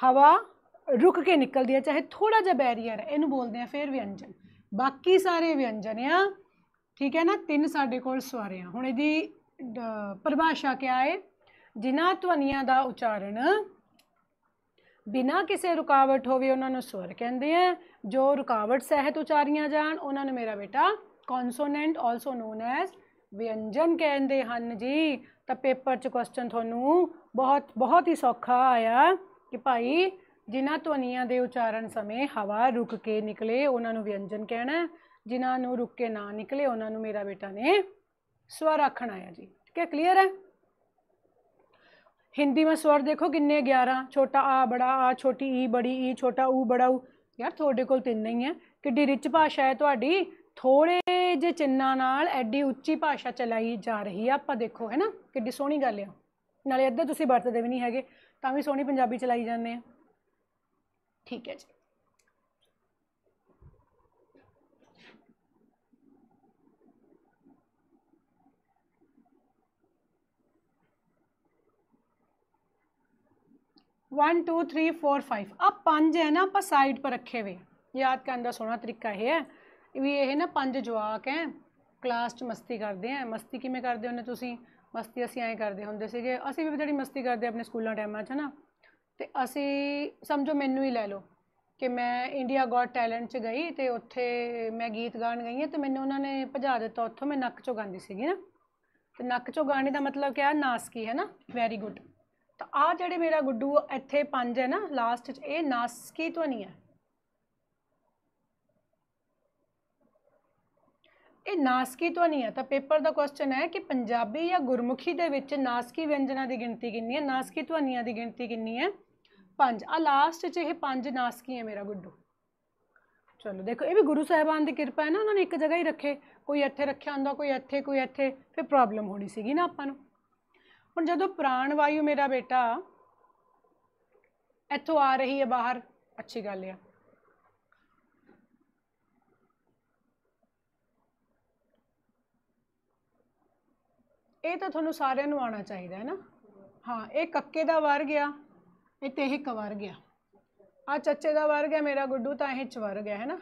हवा ਰੁਕ ਕੇ ਨਿਕਲਦੀ ਹੈ ਚਾਹੇ ਥੋੜਾ ਜਿਹਾ ਬੈਰੀਅਰ ਹੈ ਇਹਨੂੰ ਬੋਲਦੇ ਆ ਫੇਰ ਵਿਅੰਜਨ ਬਾਕੀ ਸਾਰੇ ਵਿਅੰਜਨ ਆ ਠੀਕ ਹੈ ਨਾ ਤਿੰਨ ਸਾਡੇ ਕੋਲ ਸਵਾਰੇ ਆ ਹੁਣ ਇਹਦੀ ਪਰਿਭਾਸ਼ਾ ਕਿਆ ਹੈ ਜਿਨ੍ਹਾਂ ਧਵਨੀਆਂ ਦਾ ਉਚਾਰਨ ਬਿਨਾ ਕਿਸੇ ਰੁਕਾਵਟ ਹੋਵੇ ਉਹਨਾਂ ਨੂੰ ਸਵਰ ਕਹਿੰਦੇ ਆ ਜੋ ਰੁਕਾਵਟ ਸਹਿਤ ਉਚਾਰੀਆਂ ਜਾਣ ਉਹਨਾਂ ਨੂੰ ਮੇਰਾ ਬੇਟਾ ਕੌਨਸੋਨੈਂਟ ਆਲਸੋ ਨੋਨ ਐਜ਼ ਵਿਅੰਜਨ ਕਹਿੰਦੇ ਹਨ ਜੀ ਤਾਂ ਪੇਪਰ 'ਚ ਕੁਐਸਚਨ ਤੁਹਾਨੂੰ ਬਹੁਤ ਬਹੁਤ ਹੀ ਸੌਖਾ ਆਇਆ ਕਿ ਭਾਈ ਜਿਨ੍ਹਾਂ ਧੁਨੀਆਂ ਦੇ ਉਚਾਰਨ ਸਮੇਂ ਹਵਾ ਰੁਕ ਕੇ ਨਿਕਲੇ ਉਹਨਾਂ ਨੂੰ ਵਿਅੰਜਨ ਕਹਿਣਾ ਜਿਨ੍ਹਾਂ ਨੂੰ ਰੁਕ ਕੇ ਨਾ ਨਿਕਲੇ ਉਹਨਾਂ ਨੂੰ ਮੇਰਾ ਬੇਟਾ ਨੇ ਸਵਰ ਆਖਣਾ ਹੈ ਜੀ ਠੀਕ ਹੈ ਕਲੀਅਰ ਹੈ ਹਿੰਦੀ ਵਿੱਚ ਸਵਰ ਦੇਖੋ ਕਿੰਨੇ 11 ਛੋਟਾ ਆ ਬੜਾ ਆ ਛੋਟੀ ਈ ਬੜੀ ਈ ਛੋਟਾ ਊ ਬੜਾ ਊ ਯਾਰ ਤੁਹਾਡੇ ਕੋਲ ਤਿੰਨ ਹੀ ਹੈ ਕਿੱਡੀ ਰਿਚ ਭਾਸ਼ਾ ਹੈ ਤੁਹਾਡੀ ਥੋੜੇ ਜੇ ਚਿੰਨਾਂ ਨਾਲ ਐਡੀ ਉੱਚੀ ਭਾਸ਼ਾ ਚਲਾਈ ਜਾ ਰਹੀ ਆ ਆਪਾਂ ਦੇਖੋ ਹੈ ਨਾ ਕਿੱਡੀ ਸੋਹਣੀ ਗੱਲ ਆ ਨਾਲੇ ਅੱਧਾ ਤੁਸੀਂ ਵਰਤਦੇ ਵੀ ਨਹੀਂ ਹੈਗੇ ਤਾਂ ਵੀ ਸੋਹਣੀ ਪੰਜਾਬੀ ਚਲਾਈ ਜਾਂਦੇ ਆ ठीक है जी one two three four five अब पंज है ना आप साइड पर रखे हुए याद करने का सोहना तरीका यह है भी ये ना पं जवाक है क्लास च मस्ती करते हैं मस्ती किमें करते होंगे तुम मस्ती असं ए करते होंगे सके असं भी बड़ी मस्ती करते अपने स्कूलों टाइम है ना ਤੇ ਅਸੀਂ ਸਮਝੋ ਮੈਨੂੰ ਹੀ ਲੈ ਲਓ ਕਿ ਮੈਂ ਇੰਡੀਆ ਗੋਟ ਟੈਲੈਂਟ 'ਚ ਗਈ ਤੇ ਉੱਥੇ ਮੈਂ ਗੀਤ ਗਾਣ ਗਈ ਹਾਂ ਤੇ ਮੈਨੂੰ ਉਹਨਾਂ ਨੇ ਭਜਾ ਦਿੱਤਾ ਉੱਥੋਂ ਮੈਂ ਨੱਕ 'ਚੋਂ ਗਾਉਂਦੀ ਸੀਗੀ ਨਾ ਤੇ ਨੱਕ 'ਚੋਂ ਗਾਣੇ ਦਾ ਮਤਲਬ ਕਿਆ ਨਾਸਕੀ ਹੈ ਨਾ ਵੈਰੀ ਗੁੱਡ ਤਾਂ ਆ ਜਿਹੜੇ ਮੇਰਾ ਗੁੱਡੂ ਇੱਥੇ ਪੰਜ ਹੈ ਨਾ ਲਾਸਟ 'ਚ ਇਹ ਨਾਸਕੀ ਤੋਂ ਨਹੀਂ ਹੈ ਇਹ ਨਾਸਕੀ ਤੋਂ ਨਹੀਂ ਤਾਂ ਪੇਪਰ ਦਾ ਕੁਐਸਚਨ ਹੈ ਕਿ ਪੰਜਾਬੀ ਜਾਂ ਗੁਰਮੁਖੀ ਦੇ ਵਿੱਚ ਨਾਸਕੀ ਵਿਅੰਜਨਾਂ ਦੀ ਗਿਣਤੀ ਕਿੰਨੀ ਹੈ ਨਾਸਕੀ ਧੁਨੀਆਂ ਦੀ ਗਿਣਤੀ ਕਿੰਨੀ ਹੈ ਪੰਜ ਆ ਲਾਸਟ 'ਚ ਇਹ ਪੰਜ ਨਾਸਕੀ ਹੈ ਮੇਰਾ ਗੁੱਡੂ ਚਲੋ ਦੇਖੋ ਇਹ ਵੀ ਗੁਰੂ ਸਾਹਿਬਾਨ ਦੀ ਕਿਰਪਾ ਹੈ ਨਾ ਉਹਨਾਂ ਨੇ ਇੱਕ ਜਗ੍ਹਾ ਹੀ ਰੱਖੇ ਕੋਈ ਇੱਥੇ ਰੱਖਿਆ ਹੁੰਦਾ ਕੋਈ ਇੱਥੇ ਕੋਈ ਇੱਥੇ ਫਿਰ ਪ੍ਰੋਬਲਮ ਹੋਣੀ ਸੀਗੀ ਨਾ ਆਪਾਂ ਨੂੰ ਹੁਣ ਜਦੋਂ ਪ੍ਰਾਣ ਵਾਯੂ ਮੇਰਾ ਬੇਟਾ ਇੱਥੋਂ ਆ ਰਹੀ ਹੈ ਬਾਹਰ ਅੱਛੀ ਗੱਲ ਹੈ ਇਹ ਤਾਂ ਤੁਹਾਨੂੰ ਸਾਰਿਆਂ ਨੂੰ ਆਉਣਾ ਚਾਹੀਦਾ ਹੈ ਨਾ ਹਾਂ ਇਹ ਕੱਕੇ ਦਾ ਵਰ ਗਿਆ ਇਹ ਤੇ ਹਿੱਕ ਕਵਰ ਗਿਆ ਆ ਚੱਚੇ ਦਾ ਵਰ ਗਿਆ ਮੇਰਾ ਗੁੱਡੂ ਤਾਂ ਇਹ ਚਵਰ ਗਿਆ ਹੈ ਨਾ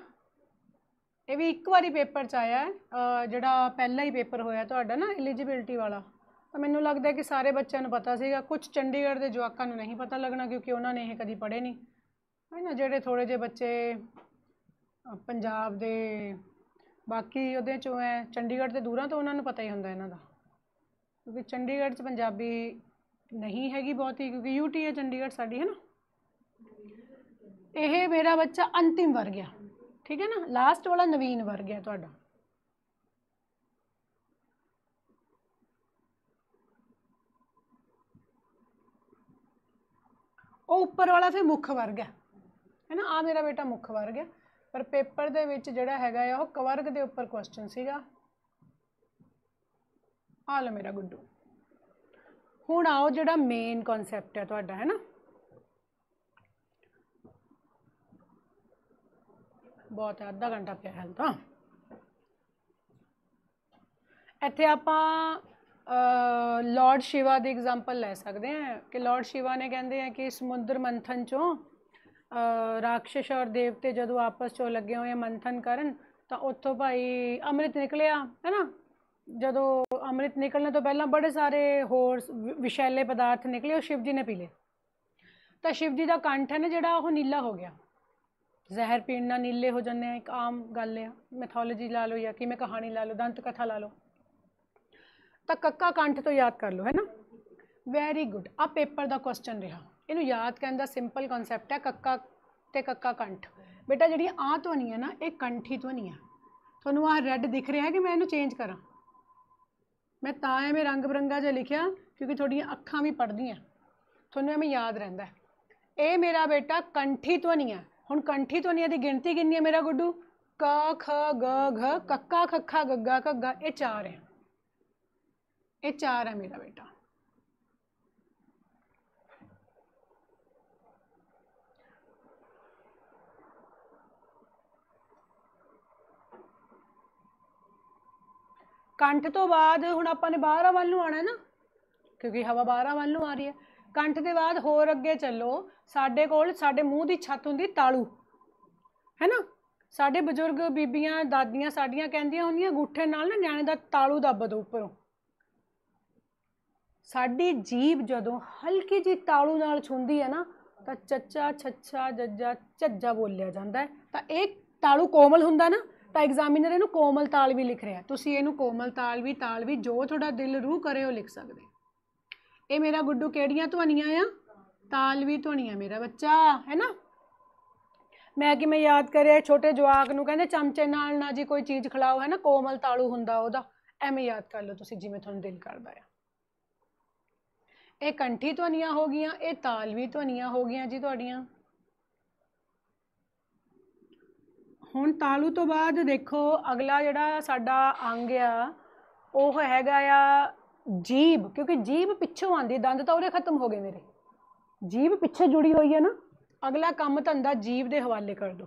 ਇਹ ਵੀ ਇੱਕ ਵਾਰੀ ਪੇਪਰ ਚ ਆਇਆ ਜਿਹੜਾ ਪਹਿਲਾ ਹੀ ਪੇਪਰ ਹੋਇਆ ਤੁਹਾਡਾ ਨਾ ਐਲੀਜੀਬਿਲਟੀ ਵਾਲਾ ਤਾਂ ਮੈਨੂੰ ਲੱਗਦਾ ਕਿ ਸਾਰੇ ਬੱਚਿਆਂ ਨੂੰ ਪਤਾ ਸੀਗਾ ਕੁਝ ਚੰਡੀਗੜ੍ਹ ਦੇ ਜਵਾਕਾਂ ਨੂੰ ਨਹੀਂ ਪਤਾ ਲੱਗਣਾ ਕਿਉਂਕਿ ਉਹਨਾਂ ਨੇ ਇਹ ਕਦੀ ਪੜ੍ਹੇ ਨਹੀਂ ਹੈ ਨਾ ਜਿਹੜੇ ਥੋੜੇ ਜਿਹੇ ਬੱਚੇ ਪੰਜਾਬ ਦੇ ਬਾਕੀ ਉਹਦੇ ਚੋਂ ਐ ਚੰਡੀਗੜ੍ਹ ਦੇ ਦੂਰਾਂ ਤੋਂ ਉਹਨਾਂ ਨੂੰ ਪਤਾ ਹੀ ਹੁੰਦਾ ਇਹਨਾਂ ਦਾ क्योंकि चंडीगढ़ पंजाबी नहीं हैगी बहुत ही क्योंकि यूटी है चंडीगढ़ साड़ी है ना यह मेरा बच्चा अंतिम वर्ग है ठीक है ना लास्ट वाला नवीन वर्ग है थोड़ा वो उपर वाला फिर मुख्य वर्ग है है ना आ मेरा बेटा मुख्य वर्ग है पर पेपर के जोड़ा है कवर्ग के उपर क्वेश्चन सेगा ਆ ਲੈ ਮੇਰਾ ਗੁੱਡੂ ਹੁਣ ਆਓ ਜਿਹੜਾ ਮੇਨ ਕਨਸੈਪਟ ਹੈ ਤੁਹਾਡਾ ਹੈ ਨਾ ਬਹੁਤ ਹੈ ਅੱਧਾ ਘੰਟਾ ਪਿਆ ਹੈ ਤਾਂ ਇੱਥੇ ਆਪਾਂ ਲਾਰਡ ਸ਼ਿਵਾ ਦੀ ਐਗਜ਼ਾਮਪਲ ਲੈ ਸਕਦੇ ਹਾਂ ਕਿ ਲਾਰਡ ਸ਼ਿਵਾ ਨੇ ਕਹਿੰਦੇ ਆ ਕਿ ਸਮੁੰਦਰ ਮੰਥਨ ਚੋਂ ਰਾਖਸ਼ ਔਰ ਦੇਵਤੇ ਜਦੋਂ ਆਪਸ ਚੋਂ ਲੱਗੇ ਹੋਏ ਮੰਥਨ ਕਰਨ ਤਾਂ ਉੱਥੋਂ ਭਾਈ ਅੰਮ੍ਰਿਤ ਨਿਕਲਿਆ ਹੈ ਨਾ ਜਦੋਂ ਅੰਮ੍ਰਿਤ ਨਿਕਲਣ ਤੋਂ ਪਹਿਲਾਂ ਬੜੇ ਸਾਰੇ ਹੋਰ ਵਿਸ਼ੈਲੇ ਪਦਾਰਥ ਨਿਕਲੇ ਉਹ ਸ਼ਿਵ ਜੀ ਨੇ ਪੀ ਲਏ ਤਾਂ ਸ਼ਿਵ ਜੀ ਦਾ ਕੰਠ ਹੈ ਨਾ ਜਿਹੜਾ ਉਹ ਨੀਲਾ ਹੋ ਗਿਆ ਜ਼ਹਿਰ ਪੀਣ ਨਾਲ ਨੀਲੇ ਹੋ ਜਾਂਦੇ ਆ ਇੱਕ ਆਮ ਗੱਲ ਹੈ ਮੈਥੋਲੋਜੀ ਲਾ ਲਓ ਜਾਂ ਕਿਵੇਂ ਕਹਾਣੀ ਲਾ ਲਓ ਦੰਤ ਕਥਾ ਲਾ ਲਓ ਤਾਂ ਕੱਕਾ ਕੰਠ ਤੋਂ ਯਾਦ ਕਰ ਲਓ ਹੈ ਨਾ ਵੈਰੀ ਗੁੱਡ ਆ ਪੇਪਰ ਦਾ ਕੁਐਸਚਨ ਰਿਹਾ ਇਹਨੂੰ ਯਾਦ ਕਰਨ ਦਾ ਸਿੰਪਲ ਕਨਸੈਪਟ ਹੈ ਕੱਕਾ ਤੇ ਕੱਕਾ ਕੰਠ ਬੇਟਾ ਜਿਹੜੀ ਆ ਧਵਨੀ ਹੈ ਨਾ ਇਹ ਕੰਠੀ ਧਵਨੀ ਹੈ ਤੁਹਾਨੂੰ ਆ ਰੈੱਡ ਦਿਖ ਰਿਹਾ ਹੈ ਕਿ ਮੈਂ ਇਹਨੂੰ ਚੇਂਜ ਕਰਾਂ ਮੈਂ ਤਾਂ ਐਵੇਂ ਰੰਗ ਬਰੰਗਾ ਜਿਹਾ ਲਿਖਿਆ ਕਿਉਂਕਿ ਤੁਹਾਡੀਆਂ ਅੱਖਾਂ ਵੀ ਪੜਦੀਆਂ ਤੁਹਾਨੂੰ ਐਵੇਂ ਯਾਦ ਰਹਿੰਦਾ ਇਹ ਮੇਰਾ ਬੇਟਾ ਕੰਠੀ ਧਵਨੀਆਂ ਹੁਣ ਕੰਠੀ ਧਵਨੀਆਂ ਦੀ ਗਿਣਤੀ ਕਿੰਨੀ ਹੈ ਮੇਰਾ ਗੁੱਡੂ ਕ ਖ ਗ ਘ ਕੱਕਾ ਖੱਖਾ ਗੱਗਾ ਘੱਗਾ ਇਹ ਚਾਰ ਹੈ ਇਹ ਚਾਰ ਹੈ ਮੇਰਾ ਬੇਟਾ ਕੰਠ ਤੋਂ ਬਾਅਦ ਹੁਣ ਆਪਾਂ ਨੇ 12 ਵੱਲ ਨੂੰ ਆਣਾ ਹੈ ਨਾ ਕਿਉਂਕਿ ਹਵਾ 12 ਵੱਲ ਨੂੰ ਆ ਰਹੀ ਹੈ ਕੰਠ ਦੇ ਬਾਅਦ ਹੋਰ ਅੱਗੇ ਚੱਲੋ ਸਾਡੇ ਕੋਲ ਸਾਡੇ ਮੂੰਹ ਦੀ ਛੱਤ ਹੁੰਦੀ ਤਾਲੂ ਹੈ ਨਾ ਸਾਡੇ ਬਜ਼ੁਰਗ ਬੀਬੀਆਂ ਦਾਦੀਆਂ ਸਾਡੀਆਂ ਕਹਿੰਦੀਆਂ ਹੁੰਦੀਆਂ ਗੁੱਠੇ ਨਾਲ ਨਾ ਨਿਆਣੇ ਦਾ ਤਾਲੂ ਦੱਬ ਦੋ ਉੱਪਰੋਂ ਸਾਡੀ ਜੀਬ ਜਦੋਂ ਹਲਕੀ ਜੀ ਤਾਲੂ ਨਾਲ ਛੁੰਦੀ ਹੈ ਨਾ ਤਾਂ ਚੱਚਾ ਛੱਛਾ ਜੱਜਾ ਝੱਜਾ ਬੋਲਿਆ ਜਾਂਦਾ ਤਾਂ ਇਹ ਤਾਲੂ ਕੋਮਲ ਹੁੰਦਾ ਨਾ ਤਾਂ ਐਗਜ਼ਾਮੀਨਰ ਇਹਨੂੰ ਕੋਮਲ ਤਾਲ ਵੀ ਲਿਖ ਰਿਹਾ ਤੁਸੀਂ ਇਹਨੂੰ ਕੋਮਲ ਤਾਲ ਵੀ ਤਾਲ ਵੀ ਜੋ ਤੁਹਾਡਾ ਦਿਲ ਰੂਹ ਕਰੇ ਉਹ ਲਿਖ ਸਕਦੇ ਇਹ ਮੇਰਾ ਗੁੱਡੂ ਕਿਹੜੀਆਂ ਧੁਨੀਆਂ ਆ ਤਾਲ ਵੀ ਧੁਨੀਆਂ ਮੇਰਾ ਬੱਚਾ ਹੈ ਨਾ ਮੈਂ ਕਿ ਮੈਂ ਯਾਦ ਕਰਿਆ ਛੋਟੇ ਜਵਾਕ ਨੂੰ ਕਹਿੰਦੇ ਚਮਚੇ ਨਾਲ ਨਾ ਜੀ ਕੋਈ ਚੀਜ਼ ਖਿਲਾਓ ਹੈ ਨਾ ਕੋਮਲ ਤਾਲੂ ਹੁੰਦਾ ਉਹਦਾ ਐਵੇਂ ਯਾਦ ਕਰ ਲਓ ਤੁਸੀਂ ਜਿਵੇਂ ਤੁਹਾਨੂੰ ਦਿਲ ਕਰਦਾ ਆ ਇਹ ਕੰਠੀ ਧੁਨੀਆਂ ਹੋ ਗਈਆਂ ਇਹ ਤਾਲਵੀ ਧੁਨੀਆਂ ਹੋ ਗਈਆਂ ਜੀ ਤੁਹਾਡੀਆਂ ਹੁਣ ਤਾਲੂ ਤੋਂ ਬਾਅਦ ਦੇਖੋ ਅਗਲਾ ਜਿਹੜਾ ਸਾਡਾ ਅੰਗ ਆ ਉਹ ਹੈਗਾ ਆ ਜੀਬ ਕਿਉਂਕਿ ਜੀਬ ਪਿੱਛੋਂ ਆਂਦੀ ਦੰਦ ਤਾਂ ਉਹਦੇ ਖਤਮ ਹੋ ਗਏ ਮੇਰੇ ਜੀਬ ਪਿੱਛੇ ਜੁੜੀ ਹੋਈ ਹੈ ਨਾ ਅਗਲਾ ਕੰਮ ਧੰਦਾ ਜੀਬ ਦੇ ਹਵਾਲੇ ਕਰ ਦੋ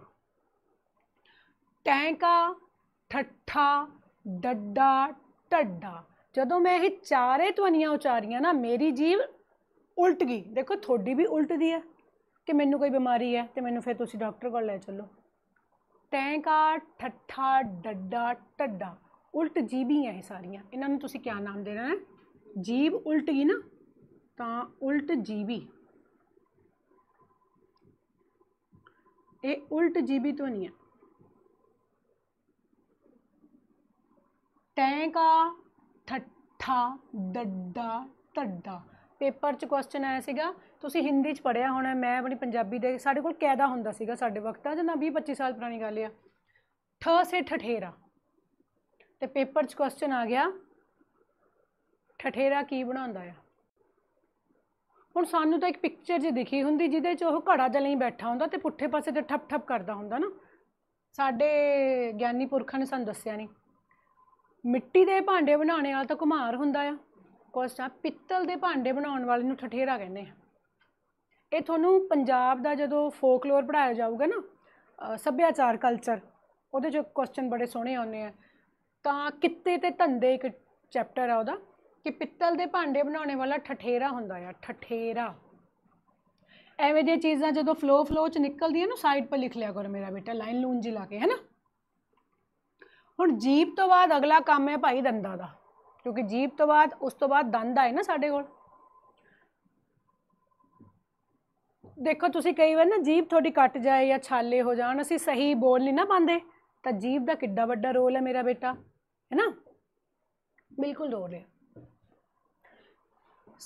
ਟੈਂਕਾ ਠੱਠਾ ਡੱਡਾ ਟੱਡਾ ਜਦੋਂ ਮੈਂ ਇਹ ਚਾਰੇ ਧਵਨੀਆਂ ਉਚਾਰੀਆਂ ਨਾ ਮੇਰੀ ਜੀਬ ਉਲਟ ਗਈ ਦੇਖੋ ਥੋੜੀ ਵੀ ਉਲਟਦੀ ਹੈ ਕਿ ਮੈਨੂੰ ਕੋਈ ਬਿਮਾਰੀ ਹੈ ਤੇ ਮੈਨੂੰ ਫਿਰ ਤੁਸੀਂ ਡਾਕਟਰ ਕੋਲ ਲੈ ਚੱਲੋ टें का ठट्ठा डड्डा टड्डा उल्ट जीब ही हैं सारियाँ इन्होंने तुम क्या नाम देना है जीब उल्ट ही ना तो उल्ट जीबी ये उल्ट जीबी तो नहीं है टें का ठट्ठा डड्डा टड्डा पेपर च क्वेश्चन आया ਤੁਸੀਂ ਹਿੰਦੀ ਚ ਪੜਿਆ ਹੋਣਾ ਮੈਂ ਆਪਣੀ ਪੰਜਾਬੀ ਦੇ ਸਾਡੇ ਕੋਲ ਕਾਇਦਾ ਹੁੰਦਾ ਸੀਗਾ ਸਾਡੇ ਵਕਤ ਆ ਜਨਾ 20 25 ਸਾਲ ਪੁਰਾਣੀ ਗੱਲ ਆ ਠ ਸੇ ਠਠੇਰਾ ਤੇ ਪੇਪਰ ਚ ਕੁਐਸਚਨ ਆ ਗਿਆ ਠਠੇਰਾ ਕੀ ਬਣਾਉਂਦਾ ਆ ਹੁਣ ਸਾਨੂੰ ਤਾਂ ਇੱਕ ਪਿਕਚਰ ਜੀ ਦਿਖੀ ਹੁੰਦੀ ਜਿਹਦੇ 'ਚ ਉਹ ਘੜਾ ਜਲੇ ਲਈ ਬੈਠਾ ਹੁੰਦਾ ਤੇ ਪੁੱਠੇ ਪਾਸੇ ਤੇ ਠੱਪ ਠੱਪ ਕਰਦਾ ਹੁੰਦਾ ਨਾ ਸਾਡੇ ਗਿਆਨੀ ਪੁਰਖਾਂ ਨੇ ਸਾਨੂੰ ਦੱਸਿਆ ਨਹੀਂ ਮਿੱਟੀ ਦੇ ਭਾਂਡੇ ਬਣਾਉਣੇ ਵਾਲਾ ਤਾਂ ਕੁਮਾਰ ਹੁੰਦਾ ਆ ਕੁਐਸਚਨ ਪਿੱਤਲ ਦੇ ਭਾਂਡੇ ਬਣਾਉਣ ਵਾਲੇ ਨੂੰ ਠਠੇਰਾ ਕਹਿੰਦੇ ਆ ਇਹ ਤੁਹਾਨੂੰ ਪੰਜਾਬ ਦਾ ਜਦੋਂ ਫੋਕਲੋਰ ਪੜਾਇਆ ਜਾਊਗਾ ਨਾ ਸੱਭਿਆਚਾਰ ਕਲਚਰ ਉਹਦੇ ਜੋ ਕੁਐਸਚਨ ਬੜੇ ਸੋਹਣੇ ਆਉਂਦੇ ਆ ਤਾਂ ਕਿੱਤੇ ਤੇ ਧੰਦੇ ਇੱਕ ਚੈਪਟਰ ਆ ਉਹਦਾ ਕਿ ਪਿੱਤਲ ਦੇ ਭਾਂਡੇ ਬਣਾਉਣੇ ਵਾਲਾ ਠਠੇਰਾ ਹੁੰਦਾ ਆ ਠਠੇਰਾ ਐਵੇਂ ਦੀਆਂ ਚੀਜ਼ਾਂ ਜਦੋਂ ਫਲੋ ਫਲੋ ਚ ਨਿਕਲਦੀਆਂ ਨਾ ਸਾਈਡ 'ਤੇ ਲਿਖ ਲਿਆ ਕਰੋ ਮੇਰਾ ਬੇਟਾ ਲਾਈਨ ਲੂਨ ਜੀ ਲਾ ਕੇ ਹੈ ਨਾ ਹੁਣ ਜੀਪ ਤੋਂ ਬਾਅਦ ਅਗਲਾ ਕੰਮ ਹੈ ਭਾਈ ਦੰਦਾ ਦਾ ਕਿਉਂਕਿ ਜੀਪ ਤੋਂ ਬਾਅਦ ਉਸ ਤੋਂ ਬਾਅਦ ਦੰਦ ਆਏ ਨਾ ਸਾਡੇ ਕੋਲ ਦੇਖੋ ਤੁਸੀਂ ਕਈ ਵਾਰ ਨਾ ਜੀਭ ਤੁਹਾਡੀ ਕੱਟ ਜਾਏ ਜਾਂ ਛਾਲੇ ਹੋ ਜਾਣ ਅਸੀਂ ਸਹੀ ਬੋਲ ਨਹੀਂ ਨਾ ਪਾਉਂਦੇ ਤਾਂ ਜੀਭ ਦਾ ਕਿੱਡਾ ਵੱਡਾ ਰੋਲ ਹੈ ਮੇਰਾ ਬੇਟਾ ਹੈ ਨਾ ਬਿਲਕੁਲ ਰੋਲ ਹੈ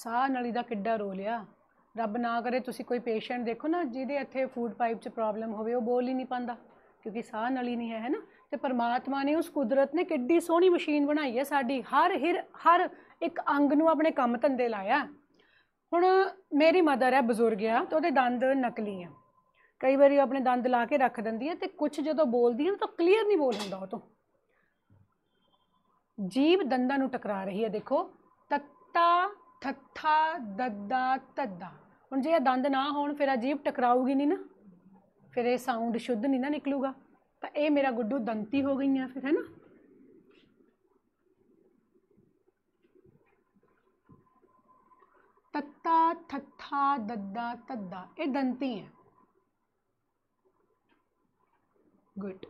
ਸਾਹ ਨਲੀ ਦਾ ਕਿੱਡਾ ਰੋਲ ਆ ਰੱਬ ਨਾ ਕਰੇ ਤੁਸੀਂ ਕੋਈ ਪੇਸ਼ੈਂਟ ਦੇਖੋ ਨਾ ਜਿਹਦੇ ਇੱਥੇ ਫੂਡ ਪਾਈਪ 'ਚ ਪ੍ਰੋਬਲਮ ਹੋਵੇ ਉਹ ਬੋਲ ਹੀ ਨਹੀਂ ਪਾਉਂਦਾ ਕਿਉਂਕਿ ਸਾਹ ਨਲੀ ਨਹੀਂ ਹੈ ਹੈ ਨਾ ਤੇ ਪਰਮਾਤਮਾ ਨੇ ਉਸ ਕੁਦਰਤ ਨੇ ਕਿੱਡੀ ਸੋਹਣੀ ਮਸ਼ੀਨ ਬਣਾਈ ਹੈ ਸਾਡੀ ਹਰ ਹਿਰ ਹਰ ਇੱਕ ਅੰਗ ਨੂੰ ਆਪਣੇ ਕੰਮ ਧੰਦੇ ਲਾਇਆ ਹੁਣ ਮੇਰੀ ਮਦਰ ਹੈ ਬਜ਼ੁਰਗ ਆ ਤੇ ਉਹਦੇ ਦੰਦ ਨਕਲੀ ਆ ਕਈ ਵਾਰੀ ਆਪਣੇ ਦੰਦ ਲਾ ਕੇ ਰੱਖ ਦਿੰਦੀ ਹੈ ਤੇ ਕੁਝ ਜਦੋਂ ਬੋਲਦੀ ਹੈ ਤਾਂ ਕਲੀਅਰ ਨਹੀਂ ਬੋਲ ਹੁੰਦਾ ਉਹ ਤੋਂ ਜੀਬ ਦੰਦਾਂ ਨੂੰ ਟਕਰਾ ਰਹੀ ਹੈ ਦੇਖੋ ਤੱਤਾ ਥੱਥਾ ਦੱਦਾ ਤੱਦਾ ਹੁਣ ਜੇ ਇਹ ਦੰਦ ਨਾ ਹੋਣ ਫਿਰ ਆ ਜੀਬ ਟਕਰਾਊਗੀ ਨਹੀਂ ਨਾ ਫਿਰ ਇਹ ਸਾਊਂਡ ਸ਼ੁੱਧ ਨਹੀਂ ਨਾ ਨਿਕਲੂਗਾ ਤਾਂ ਇਹ ਮੇਰਾ ਗੁੱਡੂ ਦੰਤੀ ਹੋ ਗਈਆਂ ਫਿਰ ਹੈ ਨਾ तत्ता थत्था दद्दा तद्दा ये दंती हैं गुड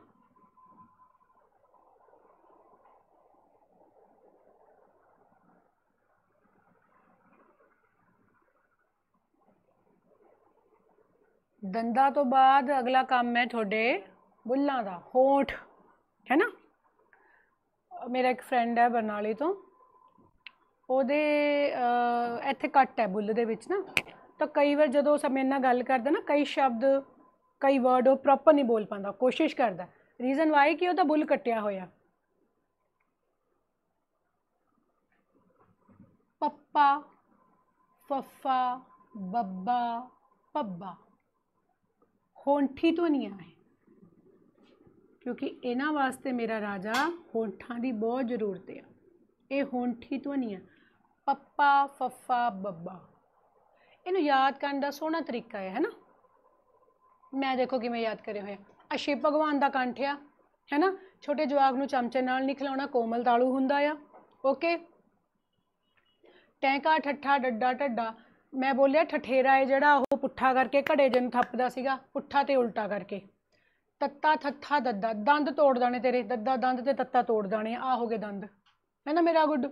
दंदा तो बाद अगला काम है थोड़े बुल्ला का होठ है ना मेरा एक फ्रेंड है बरनाली तो ਉਹਦੇ ਇੱਥੇ ਕੱਟ ਹੈ ਬੁੱਲ ਦੇ ਵਿੱਚ ਨਾ ਤਾਂ ਕਈ ਵਾਰ ਜਦੋਂ ਸਮੇਂ ਨਾਲ ਗੱਲ ਕਰਦਾ ਨਾ ਕਈ ਸ਼ਬਦ ਕਈ ਵਰਡ ਉਹ ਪ੍ਰੋਪਰ ਨਹੀਂ ਬੋਲ ਪਾਉਂਦਾ ਕੋਸ਼ਿਸ਼ ਕਰਦਾ ਰੀਜ਼ਨ ਵਾਈ ਕਿ ਉਹਦਾ ਬੁੱਲ ਕੱਟਿਆ ਹੋਇਆ ਪੱਪਾ ਫੱਫਾ ਬੱਬਾ ਪੱਬਾ ਹੋਂਠੀ ਤੋਂ ਨਹੀਂ ਆਏ ਕਿਉਂਕਿ ਇਹਨਾਂ ਵਾਸਤੇ ਮੇਰਾ ਰਾਜਾ ਹੋਂਠਾਂ ਦੀ ਬਹੁਤ ਜ਼ਰੂਰਤ ਹੈ ਇਹ ਹੋਂਠੀ ਆ ਪੱਪਾ ਫੱਫਾ ਬੱਬਾ ਇਹਨੂੰ ਯਾਦ ਕਰਨ ਦਾ ਸੋਹਣਾ ਤਰੀਕਾ ਹੈ ਹੈਨਾ ਮੈਂ ਦੇਖੋ ਕਿਵੇਂ ਯਾਦ ਕਰੇ ਹੋਇਆ ਅਸ਼ੇ ਭਗਵਾਨ ਦਾ ਕੰਠ ਆ ਹੈਨਾ ਛੋਟੇ ਜਵਾਗ ਨੂੰ ਚਮਚੇ ਨਾਲ ਨਹੀਂ ਖਿਲਾਉਣਾ ਕੋਮਲ ਤਾਲੂ ਹੁੰਦਾ ਆ ਓਕੇ ਟੈਂਕਾ ਠੱਠਾ ਡੱਡਾ ਢੱਡਾ ਮੈਂ ਬੋਲਿਆ ਠਠੇਰਾ ਹੈ ਜਿਹੜਾ ਉਹ ਪੁੱਠਾ ਕਰਕੇ ਘੜੇ ਜਨ ਥੱਪਦਾ ਸੀਗਾ ਪੁੱਠਾ ਤੇ ਉਲਟਾ ਕਰਕੇ ਤੱਤਾ ਥੱਥਾ ਦੱਦਾ ਦੰਦ ਤੋੜ ਦਾਣੇ ਤੇਰੇ ਦੱਦਾ ਦੰਦ ਤੇ ਤੱਤਾ ਤੋੜ ਦਾਣੇ ਆ ਹੋ ਗਏ ਦੰਦ ਹੈ ਨਾ ਮੇਰਾ ਗੁੱਡ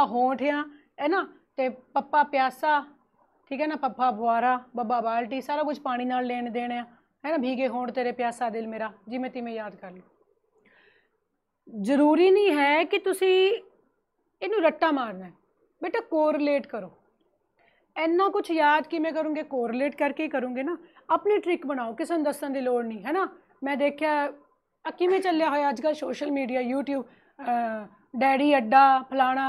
ਆ ਹੋਂਠ ਆ ਹੈ ਨਾ ਤੇ ਪੱਪਾ ਪਿਆਸਾ ਠੀਕ ਹੈ ਨਾ ਪੱਪਾ ਬੁਆਰਾ ਬੱਬਾ ਬਾਲਟੀ ਸਾਰਾ ਕੁਝ ਪਾਣੀ ਨਾਲ ਲੈਣ ਦੇਣ ਹੈ ਨਾ ਭੀਗੇ ਹੋਣ ਤੇਰੇ ਪਿਆਸਾ ਦਿਲ ਮੇਰਾ ਜਿਵੇਂ ਤਿਵੇਂ ਯਾਦ ਕਰ ਲਓ ਜ਼ਰੂਰੀ ਨਹੀਂ ਹੈ ਕਿ ਤੁਸੀਂ ਇਹਨੂੰ ਰੱਟਾ ਮਾਰਨਾ ਹੈ ਬੇਟਾ ਕੋਰਿਲੇਟ ਕਰੋ ਇੰਨਾ ਕੁਝ ਯਾਦ ਕਿਵੇਂ ਕਰੋਗੇ ਕੋਰਿਲੇਟ ਕਰਕੇ ਹੀ ਕਰੋਗੇ ਨਾ ਆਪਣੀ ਟ੍ਰਿਕ ਬਣਾਓ ਕਿਸੇ ਨੂੰ ਦੱਸਣ ਦੀ ਲੋੜ ਨਹੀਂ ਹੈ ਨਾ ਮੈਂ ਦੇਖਿਆ ਕਿਵੇਂ ਚੱਲਿਆ ਹੋਇਆ ਅੱਜ ਕੱਲ ਸੋਸ਼ਲ ਮੀਡੀਆ YouTube ਡੈਡੀ ਅੱਡਾ ਫਲਾਣਾ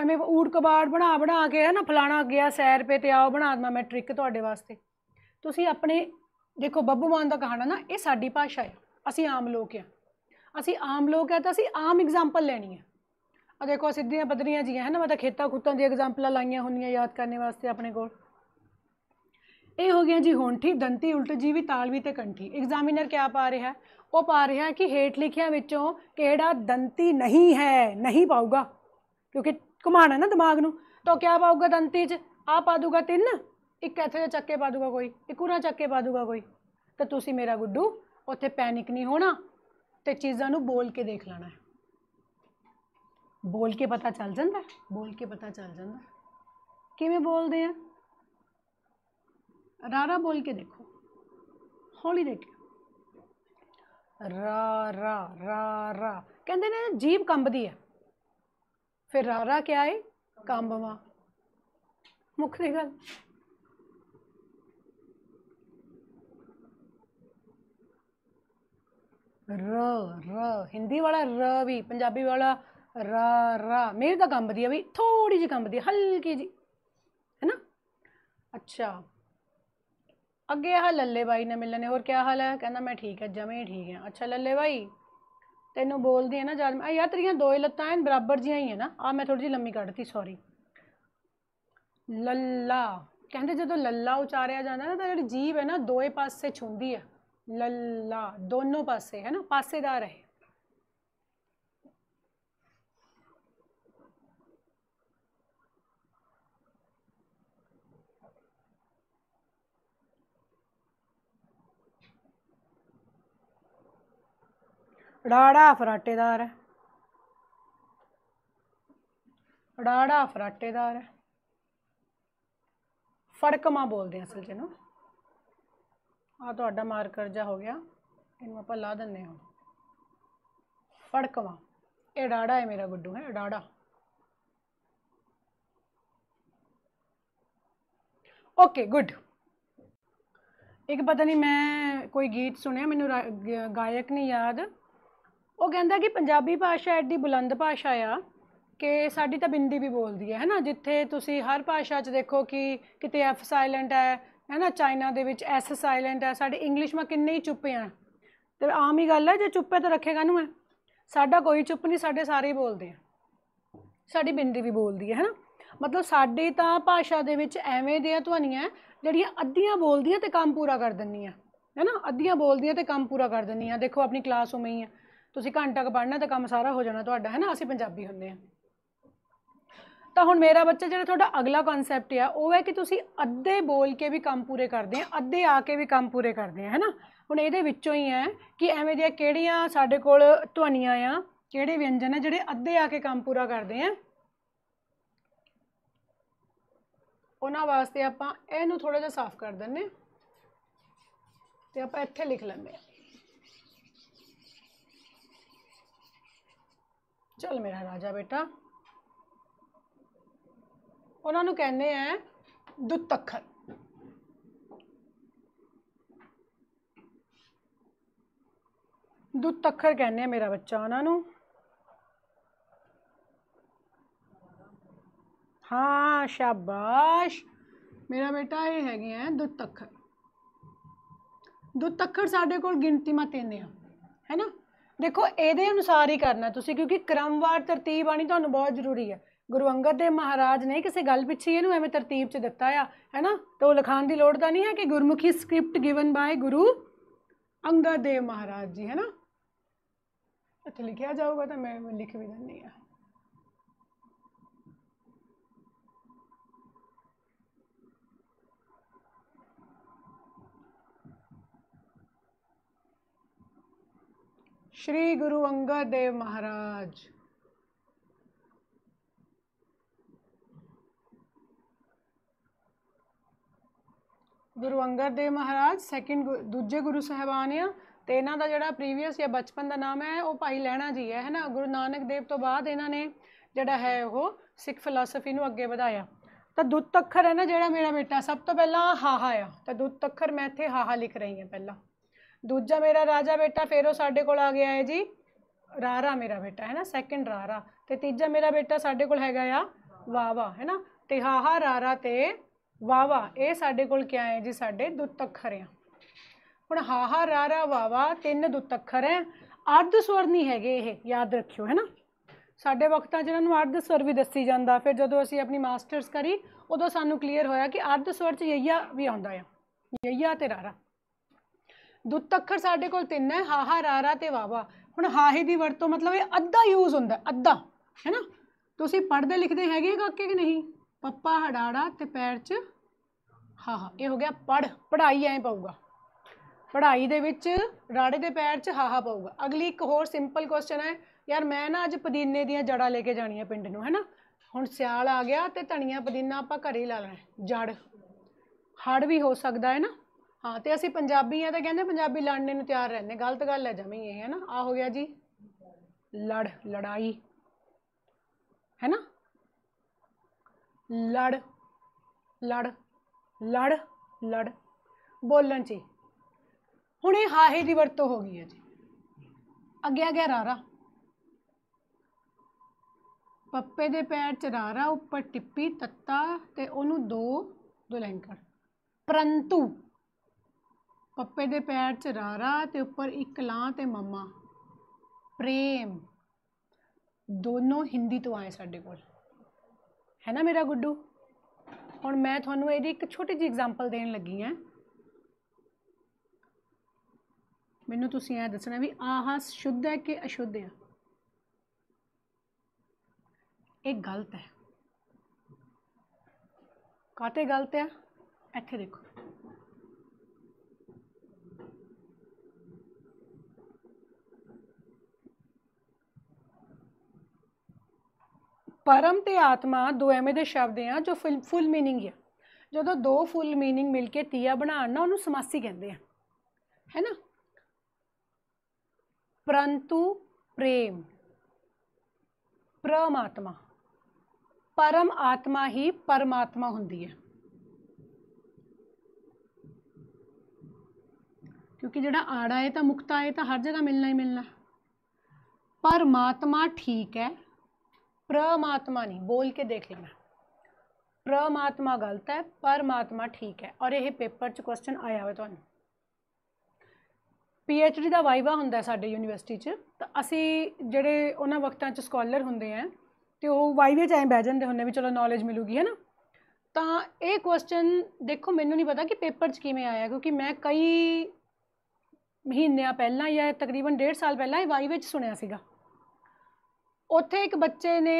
ਐਵੇਂ ਊੜ ਕਬਾੜ ਬਣਾ ਬਣਾ ਕੇ ਹੈ ਨਾ ਫਲਾਣਾ ਗਿਆ ਸੈਰ ਪੇ ਤੇ ਆਓ ਬਣਾ ਦਮਾ ਮੈਂ ਟ੍ਰਿਕ ਤੁਹਾਡੇ ਵਾਸਤੇ ਤੁਸੀਂ ਆਪਣੇ ਦੇਖੋ ਬੱਬੂ ਮਾਨ ਦਾ ਕਹਾਣਾ ਨਾ ਇਹ ਸਾਡੀ ਭਾਸ਼ਾ ਹੈ ਅਸੀਂ ਆਮ ਲੋਕ ਆ ਅਸੀਂ ਆਮ ਲੋਕ ਆ ਤਾਂ ਅਸੀਂ ਆਮ ਐਗਜ਼ਾਮਪਲ ਲੈਣੀ ਹੈ ਆ ਦੇਖੋ ਸਿੱਧੀਆਂ ਪਦਰੀਆਂ ਜੀਆਂ ਹੈ ਨਾ ਮੈਂ ਤਾਂ ਖੇਤਾਂ ਖੁੱਤਾਂ ਦੀ ਐਗਜ਼ਾਮਪਲਾਂ ਲਾਈਆਂ ਹੁੰਦੀਆਂ ਯਾਦ ਕਰਨ ਵਾਸਤੇ ਆਪਣੇ ਕੋਲ ਇਹ ਹੋ ਗਿਆ ਜੀ ਹੋਂਠੀ ਦੰਤੀ ਉਲਟ ਜੀਵੀ ਤਾਲਵੀ ਤੇ ਕੰਠੀ ਐਗਜ਼ਾਮੀਨਰ ਕਿਆ ਪਾ ਰਿਹਾ ਉਹ ਪਾ ਰਿਹਾ ਕਿ ਹੇਠ ਲਿਖਿਆ ਵਿੱਚੋਂ ਕਿਹੜਾ ਦੰਤੀ ਨਹੀਂ ਹੈ ਨਹੀਂ ਪਾਊਗਾ ਕਿਉਂਕਿ ਘੁਮਾਣਾ ਨਾ ਦਿਮਾਗ ਨੂੰ ਤਾਂ ਕਿਆ ਪਾਊਗਾ ਦੰਤੀ 'ਚ ਆ ਪਾ ਦੂਗਾ ਤਿੰਨ ਇੱਕ ਇੱਥੇ ਚੱਕੇ ਪਾ ਦੂਗਾ ਕੋਈ ਇੱਕ ਉਰਾ ਚੱਕੇ ਪਾ ਦੂਗਾ ਕੋਈ ਤਾਂ ਤੁਸੀਂ ਮੇਰਾ ਗੁੱਡੂ ਉੱਥੇ ਪੈਨਿਕ ਨਹੀਂ ਹੋਣਾ ਤੇ ਚੀਜ਼ਾਂ ਨੂੰ ਬੋਲ ਕੇ ਦੇਖ ਲੈਣਾ ਹੈ ਬੋਲ ਕੇ ਪਤਾ ਚੱਲ ਜਾਂਦਾ ਬੋਲ ਕੇ ਪਤਾ ਚੱਲ ਜਾਂਦਾ ਕਿਵੇਂ ਬੋਲਦੇ ਆ ਰਾਰਾ ਬੋਲ ਕੇ ਦੇਖੋ ਹੌਲੀ ਦੇਖ ਰਾਰਾ ਰਾਰਾ ਕਹਿੰਦੇ ਨੇ ਜੀਬ ਕੰਬਦੀ ਹੈ फिर रारा क्या है कांबवा मुख गल र र हिंदी वाला र भी पंजाबी वाला र रा मेरी तो कंबदी है भाई थोड़ी जी कंबदी हल्की जी है ना अच्छा अगे हाँ लल्ले भाई ने मिलने और क्या हाल है कहना मैं ठीक है जमे ठीक है अच्छा लल्ले भाई ਤੈਨੂੰ ਬੋਲਦੀ ਹੈ ਨਾ ਜਦ ਮੈਂ ਯਾਰ ਤੇਰੀਆਂ ਦੋਏ ਲੱਤਾਂ ਐਨ ਬਰਾਬਰ ਜੀਆਂ ਹੀ ਹੈ ਨਾ ਆ ਮੈਂ ਥੋੜੀ ਜਿਹੀ ਲੰਮੀ ਕੱਢਤੀ ਸੌਰੀ ਲੱਲਾ ਕਹਿੰਦੇ ਜਦੋਂ ਲੱਲਾ ਉਚਾਰਿਆ ਜਾਂਦਾ ਨਾ ਤਾਂ ਜਿਹੜੀ ਜੀਭ ਹੈ ਨਾ ਦੋਏ ਪਾਸੇ ਛੁੰਦੀ ਹੈ ਲੱਲਾ ਦੋਨੋਂ ਪਾਸੇ ਹੈ ਨਾ ਪਾਸੇਦਾਰ ਹੈ ਅੜਾੜਾ ਫਰਾਟੇਦਾਰ ਹੈ ਅੜਾੜਾ ਫਰਾਟੇਦਾਰ ਹੈ ਫੜਕਮਾ ਬੋਲਦੇ ਅਸਲ 'ਚ ਇਹਨੂੰ ਆ ਤੁਹਾਡਾ ਮਾਰਕਰ ਜਾ ਹੋ ਗਿਆ ਇਹਨੂੰ ਆਪਾਂ ਲਾ ਦਿੰਨੇ ਹਾਂ ਫੜਕਵਾ ਇਹ ਡਾੜਾ ਹੈ ਮੇਰਾ ਗੁੱਡੂ ਹੈ ਡਾੜਾ ਓਕੇ ਗੁੱਡ ਇੱਕ ਪਤਾ ਨਹੀਂ ਮੈਂ ਕੋਈ ਗੀਤ ਸੁਣਿਆ ਮੈਨੂੰ ਗਾਇਕ ਨਹੀਂ ਯਾਦ ਉਹ ਕਹਿੰਦਾ ਕਿ ਪੰਜਾਬੀ ਭਾਸ਼ਾ ਐਡੀ ਬੁਲੰਦ ਭਾਸ਼ਾ ਆ ਕਿ ਸਾਡੀ ਤਾਂ ਬਿੰਦੀ ਵੀ ਬੋਲਦੀ ਹੈ ਹੈਨਾ ਜਿੱਥੇ ਤੁਸੀਂ ਹਰ ਭਾਸ਼ਾ 'ਚ ਦੇਖੋ ਕਿ ਕਿਤੇ ਐਫ ਸਾਇਲੈਂਟ ਹੈ ਹੈਨਾ ਚਾਈਨਾ ਦੇ ਵਿੱਚ ਐਸ ਸਾਇਲੈਂਟ ਹੈ ਸਾਡੇ ਇੰਗਲਿਸ਼ ਮਾ ਕਿੰਨੇ ਹੀ ਚੁੱਪੇ ਆ ਤੇ ਆਮ ਹੀ ਗੱਲ ਹੈ ਜੇ ਚੁੱਪੇ ਤਾਂ ਰੱਖੇਗਾ ਨੂੰ ਹੈ ਸਾਡਾ ਕੋਈ ਚੁੱਪ ਨਹੀਂ ਸਾਡੇ ਸਾਰੇ ਹੀ ਬੋਲਦੇ ਆ ਸਾਡੀ ਬਿੰਦੀ ਵੀ ਬੋਲਦੀ ਹੈ ਹੈਨਾ ਮਤਲਬ ਸਾਡੇ ਤਾਂ ਭਾਸ਼ਾ ਦੇ ਵਿੱਚ ਐਵੇਂ ਦੇ ਆ ਧੁਨੀਆਂ ਜਿਹੜੀਆਂ ਅੱਧੀਆਂ ਬੋਲਦੀਆਂ ਤੇ ਕੰਮ ਪੂਰਾ ਕਰ ਦਿੰਦੀਆਂ ਹੈਨਾ ਅੱਧੀਆਂ ਬੋਲਦੀਆਂ ਤੇ ਕੰਮ ਪੂਰਾ ਕਰ ਦਿੰਦੀਆਂ ਦੇਖੋ ਆਪਣੀ ਕਲਾਸ ਉਵੇਂ ਹੀ ਹੈ ਤੁਸੀਂ ਘੰਟਾ ਕ ਪੜਨਾ ਤਾਂ ਕੰਮ ਸਾਰਾ ਹੋ ਜਾਣਾ ਤੁਹਾਡਾ ਹੈ ਨਾ ਅਸੀਂ ਪੰਜਾਬੀ ਹੁੰਦੇ ਆ ਤਾਂ ਹੁਣ ਮੇਰਾ ਬੱਚਾ ਜਿਹੜਾ ਤੁਹਾਡਾ ਅਗਲਾ ਕਨਸੈਪਟ ਆ ਉਹ ਹੈ ਕਿ ਤੁਸੀਂ ਅੱਧੇ ਬੋਲ ਕੇ ਵੀ ਕੰਮ ਪੂਰੇ ਕਰਦੇ ਆ ਅੱਧੇ ਆ ਕੇ ਵੀ ਕੰਮ ਪੂਰੇ ਕਰਦੇ ਆ ਹੈ ਨਾ ਹੁਣ ਇਹਦੇ ਵਿੱਚੋਂ ਹੀ ਹੈ ਕਿ ਐਵੇਂ ਦੀਆਂ ਕਿਹੜੀਆਂ ਸਾਡੇ ਕੋਲ ਧੁਨੀਆਂ ਆ ਕਿਹੜੇ ਵਿਅੰਜਨ ਆ ਜਿਹੜੇ ਅੱਧੇ ਆ ਕੇ ਕੰਮ ਪੂਰਾ ਕਰਦੇ ਆ ਉਹਨਾਂ ਵਾਸਤੇ ਆਪਾਂ ਇਹਨੂੰ ਥੋੜਾ ਜਿਹਾ ਸਾਫ਼ ਕਰ ਦਿੰਨੇ ਤੇ ਆਪਾਂ ਇੱਥੇ ਲਿਖ ਲੈਂਦੇ ਆ चल मेरा राजा बेटा उन्होंने कहने हैं दुतखर दुतखर कहने हैं मेरा बच्चा उन्होंने हाँ शाबाश मेरा बेटा ये है दुत दुतखर दुतखर साढ़े को गिनती मत देने है ना ਦੇਖੋ ਇਹਦੇ ਅਨੁਸਾਰ ਹੀ ਕਰਨਾ ਤੁਸੀਂ ਕਿਉਂਕਿ ਕ੍ਰਮਵਾਰ ਤਰਤੀਬ ਆਣੀ ਤੁਹਾਨੂੰ ਬਹੁਤ ਜ਼ਰੂਰੀ ਹੈ ਗੁਰੂ ਅੰਗਦ ਦੇਵ ਮਹਾਰਾਜ ਨੇ ਕਿਸੇ ਗੱਲ ਪਿੱਛੇ ਇਹਨੂੰ ਐਵੇਂ ਤਰਤੀਬ 'ਚ ਦਿੱਤਾ ਆ ਹੈਨਾ ਤਾਂ ਉਹ ਲਿਖਾਣ ਦੀ ਲੋੜ ਤਾਂ ਨਹੀਂ ਹੈ ਕਿ Gurmukhi script given by Guru Angad Dev Maharaj ji ਹੈਨਾ ਇੱਥੇ ਲਿਖਿਆ ਜਾਊਗਾ ਤਾਂ ਮੈਂ ਲਿਖ ਵੀ ਦਿੰਨੀ ਆ श्री गुरु अंगद देव महाराज गुरु अंगद देव महाराज सैकेंड दूजे गुरु साहबान आ तो इन्हों का जोड़ा प्रीवियस या बचपन का नाम है वह भाई लहना जी है ना गुरु नानक देव तो बाद ने जोड़ा है वह सिख फिलोसफी अगे वधाया तो दुत अखर है ना जोड़ा मेरा बेटा सब तो पहला हाहा आ दुत अखर मैं इतने हाहा लिख रही हूँ पहला ਦੂਜਾ ਮੇਰਾ ਰਾਜਾ ਬੇਟਾ ਫਿਰ ਉਹ ਸਾਡੇ ਕੋਲ ਆ ਗਿਆ ਹੈ ਜੀ ਰਾਰਾ ਮੇਰਾ ਬੇਟਾ ਹੈ ਨਾ ਸੈਕੰਡ ਰਾਰਾ ਤੇ ਤੀਜਾ ਮੇਰਾ ਬੇਟਾ ਸਾਡੇ ਕੋਲ ਹੈਗਾ ਆ ਵਾਵਾ ਹੈ ਨਾ ਤੇ ਹਾ ਹਾ ਰਾਰਾ ਤੇ ਵਾਵਾ ਇਹ ਸਾਡੇ ਕੋਲ ਕਿਆ ਹੈ ਜੀ ਸਾਡੇ ਦੁੱਤ ਅੱਖਰ ਆ ਹੁਣ ਹਾ ਹਾ ਰਾਰਾ ਵਾਵਾ ਤਿੰਨ ਦੁੱਤ ਅੱਖਰ ਹੈ ਅਰਧ ਸਵਰ ਨਹੀਂ ਹੈਗੇ ਇਹ ਯਾਦ ਰੱਖਿਓ ਹੈ ਨਾ ਸਾਡੇ ਵਕਤਾਂ ਜਿਹਨਾਂ ਨੂੰ ਅਰਧ ਸਵਰ ਵੀ ਦੱਸੀ ਜਾਂਦਾ ਫਿਰ ਜਦੋਂ ਅਸੀਂ ਆਪਣੀ ਮਾਸਟਰਸ ਕਰੀ ਉਦੋਂ ਸਾਨੂੰ ਕਲੀਅਰ ਹੋਇਆ ਕਿ ਅਰਧ ਸਵਰ 'ਚ ਯਈਆ ਵੀ ਆਉਂਦਾ ਆ ਯਈਆ ਤੇ ਰਾਰਾ ਦੁੱਤ ਅੱਖਰ ਸਾਡੇ ਕੋਲ ਤਿੰਨ ਹੈ ਹਾ ਹਾ ਰਾ ਰਾ ਤੇ ਵਾ ਵਾ ਹੁਣ ਹਾਹੇ ਦੀ ਵਰਤੋਂ ਮਤਲਬ ਇਹ ਅੱਧਾ ਯੂਜ਼ ਹੁੰਦਾ ਅੱਧਾ ਹੈਨਾ ਤੁਸੀਂ ਪੜ੍ਹਦੇ ਲਿਖਦੇ ਹੈਗੇ ਕਾਕੇ ਕਿ ਨਹੀਂ ਪੱਪਾ ਹੜਾੜਾ ਤੇ ਪੈਰ 'ਚ ਹਾ ਹਾ ਇਹ ਹੋ ਗਿਆ ਪੜ ਪੜਾਈ ਐ ਪਾਊਗਾ ਪੜਾਈ ਦੇ ਵਿੱਚ ਰਾੜੇ ਦੇ ਪੈਰ 'ਚ ਹਾ ਹਾ ਪਾਊਗਾ ਅਗਲੀ ਇੱਕ ਹੋਰ ਸਿੰਪਲ ਕੁਐਸਚਨ ਹੈ ਯਾਰ ਮੈਂ ਨਾ ਅੱਜ ਪੁਦੀਨੇ ਦੀਆਂ ਜੜਾਂ ਲੈ ਕੇ ਜਾਣੀਆਂ ਪਿੰਡ ਨੂੰ ਹੈਨਾ ਹੁਣ ਸਿਆਲ ਆ ਗਿਆ ਤੇ ਧਣੀਆਂ ਪੁਦੀਨਾ ਆਪਾਂ ਘਰੇ ਲਾ ਲੈਣਾ ਜੜ ਹੜ ਵੀ ਹੋ ਸਕਦਾ ਹੈ ਨਾ ਹਾਂ ਤੇ ਅਸੀਂ ਪੰਜਾਬੀ ਆ ਤਾਂ ਕਹਿੰਦੇ ਪੰਜਾਬੀ ਲੜਨ ਨੂੰ ਤਿਆਰ ਰਹਿੰਦੇ ਗਲਤ ਗੱਲ ਹੈ ਜਮੀ ਇਹ ਹੈ ਨਾ ਆ ਹੋ ਗਿਆ ਜੀ ਲੜ ਲੜਾਈ ਹੈ ਨਾ ਲੜ ਲੜ ਲੜ ਲੜ ਬੋਲਣ ਚ ਹੁਣ ਇਹ ਹਾਹੇ ਦੀ ਵਰਤੋਂ ਹੋ ਗਈ ਹੈ ਜੀ ਅੱਗੇ ਅੱਗੇ ਗਿਆ ਰਾਰਾ ਪੱਪੇ ਦੇ ਪੈਰ ਚ ਰਾਰਾ ਉੱਪਰ ਟਿੱਪੀ ਤੱਤਾ ਤੇ ਉਹਨੂੰ ਦੋ ਦੁਲੈਂਕੜ ਪਰੰਤੂ ਪੱਪੇ ਦੇ ਪੈਰ 'ਚ ਰਾਰਾ ਤੇ ਉੱਪਰ ਇੱਕ ਲਾਂ ਤੇ ਮਮਾ ਪ੍ਰੇਮ ਦੋਨੋਂ ਹਿੰਦੀ ਤੋਂ ਆਏ ਸਾਡੇ ਕੋਲ ਹੈ ਨਾ ਮੇਰਾ ਗੁੱਡੂ ਹੁਣ ਮੈਂ ਤੁਹਾਨੂੰ ਇਹਦੀ ਇੱਕ ਛੋਟੀ ਜਿਹੀ ਐਗਜ਼ਾਮਪਲ ਦੇਣ ਲੱਗੀ ਹਾਂ ਮੈਨੂੰ ਤੁਸੀਂ ਇਹ ਦੱਸਣਾ ਵੀ ਆਹ ਸ਼ੁੱਧ ਹੈ ਕਿ ਅਸ਼ੁੱਧ ਹੈ ਇਹ ਗਲਤ ਹੈ ਕਾਤੇ ਗਲਤ ਹੈ ਇੱਥੇ ਦੇਖੋ परम तो आत्मा दो ਐਵੇਂ शब्द हैं जो ਜੋ फुल मीनिंग है जो ਦੋ दो मीनिंग मिलकर ਕੇ बना ਬਣਾਉਣ ਨਾ ਉਹਨੂੰ ਸਮਾਸੀ ਕਹਿੰਦੇ है ਹੈ परंतु प्रेम परमात्मा परम आत्मा ही परमात्मा होंगी है क्योंकि जोड़ा आड़ा है तो मुक्ता है तो हर जगह मिलना ही मिलना परमात्मा ठीक है ਪ੍ਰਮਾਤਮਾ ਨਹੀਂ ਬੋਲ ਕੇ ਦੇਖ लेना ਪ੍ਰਮਾਤਮਾ ਗਲਤ ਹੈ ਪਰਮਾਤਮਾ ਠੀਕ ਹੈ ਔਰ ਇਹ ਪੇਪਰ 'ਚ ਕੁਐਸਚਨ ਆਇਆ ਹੋਇਆ ਤੁਹਾਨੂੰ ਪੀਐਚਡੀ ਦਾ ਵਾਈਵਾ ਹੁੰਦਾ ਸਾਡੇ ਯੂਨੀਵਰਸਿਟੀ 'ਚ ਤਾਂ ਅਸੀਂ ਜਿਹੜੇ ਉਹਨਾਂ ਵਕਤਾਂ 'ਚ ਸਕਾਲਰ ਹੁੰਦੇ ਆ ਤੇ ਉਹ ਵਾਈਵੇ 'ਚ ਐਂ ਬਹਿ ਜਾਂਦੇ ਹੁੰਦੇ ਵੀ ਚਲੋ ਨੌਲੇਜ ਮਿਲੂਗੀ ਹੈ ਨਾ ਤਾਂ ਇਹ ਕੁਐਸਚਨ ਦੇਖੋ ਮੈਨੂੰ ਨਹੀਂ ਪਤਾ ਕਿ ਪੇਪਰ 'ਚ ਕਿਵੇਂ ਆਇਆ ਕਿਉਂਕਿ ਮੈਂ ਕਈ ਮਹੀਨਿਆਂ ਪਹਿਲਾਂ ਜਾਂ ਤਕਰੀਬਨ ਡੇਢ ਸਾਲ ਪਹਿਲਾਂ ਇਹ ਵਾਈਵੇ 'ਚ ਸੁਣਿਆ ਸੀਗਾ ਉੱਥੇ ਇੱਕ ਬੱਚੇ ਨੇ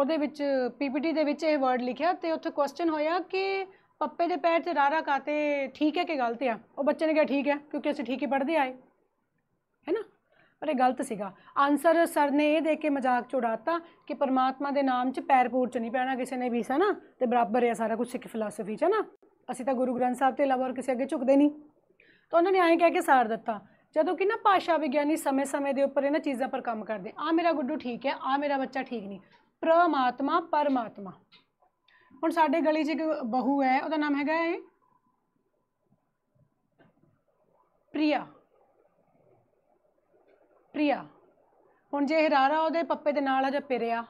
ਉਹਦੇ ਵਿੱਚ ਪੀਪੀਟੀ ਦੇ ਵਿੱਚ ਇਹ ਵਰਡ ਲਿਖਿਆ ਤੇ ਉੱਥੇ ਕੁਐਸਚਨ ਹੋਇਆ ਕਿ ਪੱਪੇ ਦੇ ਪੈਰ ਤੇ ਰਾਰਾ ਕਾਤੇ ਠੀਕ ਹੈ ਕਿ ਗਲਤ ਆ ਉਹ ਬੱਚੇ ਨੇ ਕਿਹਾ ਠੀਕ ਹੈ ਕਿਉਂਕਿ ਅਸੀਂ ਠੀਕ ਹੀ ਪੜ੍ਹਦੇ ਆਏ ਹੈ ਨਾ ਪਰ ਇਹ ਗਲਤ ਸੀਗਾ ਆਨਸਰ ਸਰ ਨੇ ਇਹ ਦੇ ਕੇ ਮਜ਼ਾਕ ਚੁੜਾਤਾ ਕਿ ਪਰਮਾਤਮਾ ਦੇ ਨਾਮ 'ਚ ਪੈਰ ਪੂਰ 'ਚ ਨਹੀਂ ਪੈਣਾ ਕਿਸੇ ਨੇ ਵੀ ਸਾ ਨਾ ਤੇ ਬਰਾਬਰ ਹੈ ਸਾਰਾ ਕੁਝ ਸਿੱਖ ਫਿਲਾਸਫੀ 'ਚ ਨਾ ਅਸੀਂ ਤਾਂ ਗੁਰੂ ਗ੍ਰੰਥ ਸਾਹਿਬ ਤੇ ਇਲਾਵਾ ਹੋਰ ਕਿਸੇ ਅੱਗੇ ਝੁਕਦੇ ਨਹੀਂ ਤਾਂ ਉਹਨਾਂ ਨੇ ਐਂ ਕਹਿ ਕੇ ਸਾਰ ਦਿੱਤਾ ਜਦੋਂ ਕਿ ਨਾ ਭਾਸ਼ਾ ਵਿਗਿਆਨੀ ਸਮੇਂ-ਸਮੇਂ ਦੇ ਉੱਪਰ ਇਹਨਾਂ ਚੀਜ਼ਾਂ ਪਰ ਕੰਮ ਕਰਦੇ ਆ ਮੇਰਾ ਗੁੱਡੂ ਠੀਕ ਹੈ ਆ ਮੇਰਾ ਬੱਚਾ ਠੀਕ ਨਹੀਂ ਪ੍ਰਮਾਤਮਾ ਪਰਮਾਤਮਾ ਹੁਣ ਸਾਡੇ ਗਲੀ 'ਚ ਇੱਕ ਬਹੂ ਹੈ ਉਹਦਾ ਨਾਮ ਹੈਗਾ ਹੈ ਪ੍ਰਿਆ ਪ੍ਰਿਆ ਹੁਣ ਜੇ ਇਹ ਰਾਰਾ ਉਹਦੇ ਪੱਪੇ ਦੇ ਨਾਲ ਆ ਜਾ ਪਿਰਿਆ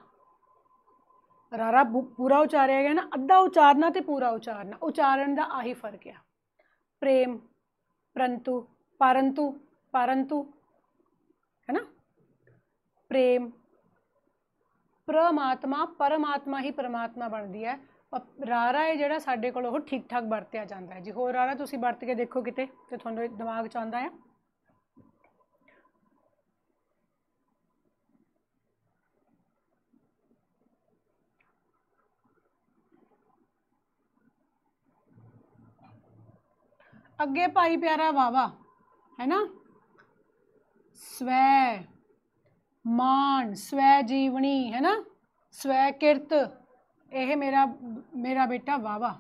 ਰਾਰਾ ਪੂਰਾ ਉਚਾਰਿਆ ਗਿਆ ਨਾ ਅੱਧਾ ਉਚਾਰਨਾ ਤੇ ਪੂਰਾ ਉਚਾਰਨਾ ਉਚਾਰਨ ਦਾ ਆਹੀ ਫਰਕ ਆ ਪ੍ਰੇਮ ਪਰੰਤੂ ਪਰੰਤੂ परंतु है ना प्रेम परमात्मा परमात्मा ही परमात्मा बन दिया और रारा है जोड़ा सा ठीक ठाक वरत्या जाता है जी हो रारा तुम वरत के देखो कि दिमाग चाहता है अगे भाई प्यारा वाहवा है ना स्व मान जीवनी है ना स्व किरत यह मेरा मेरा बेटा वाहवा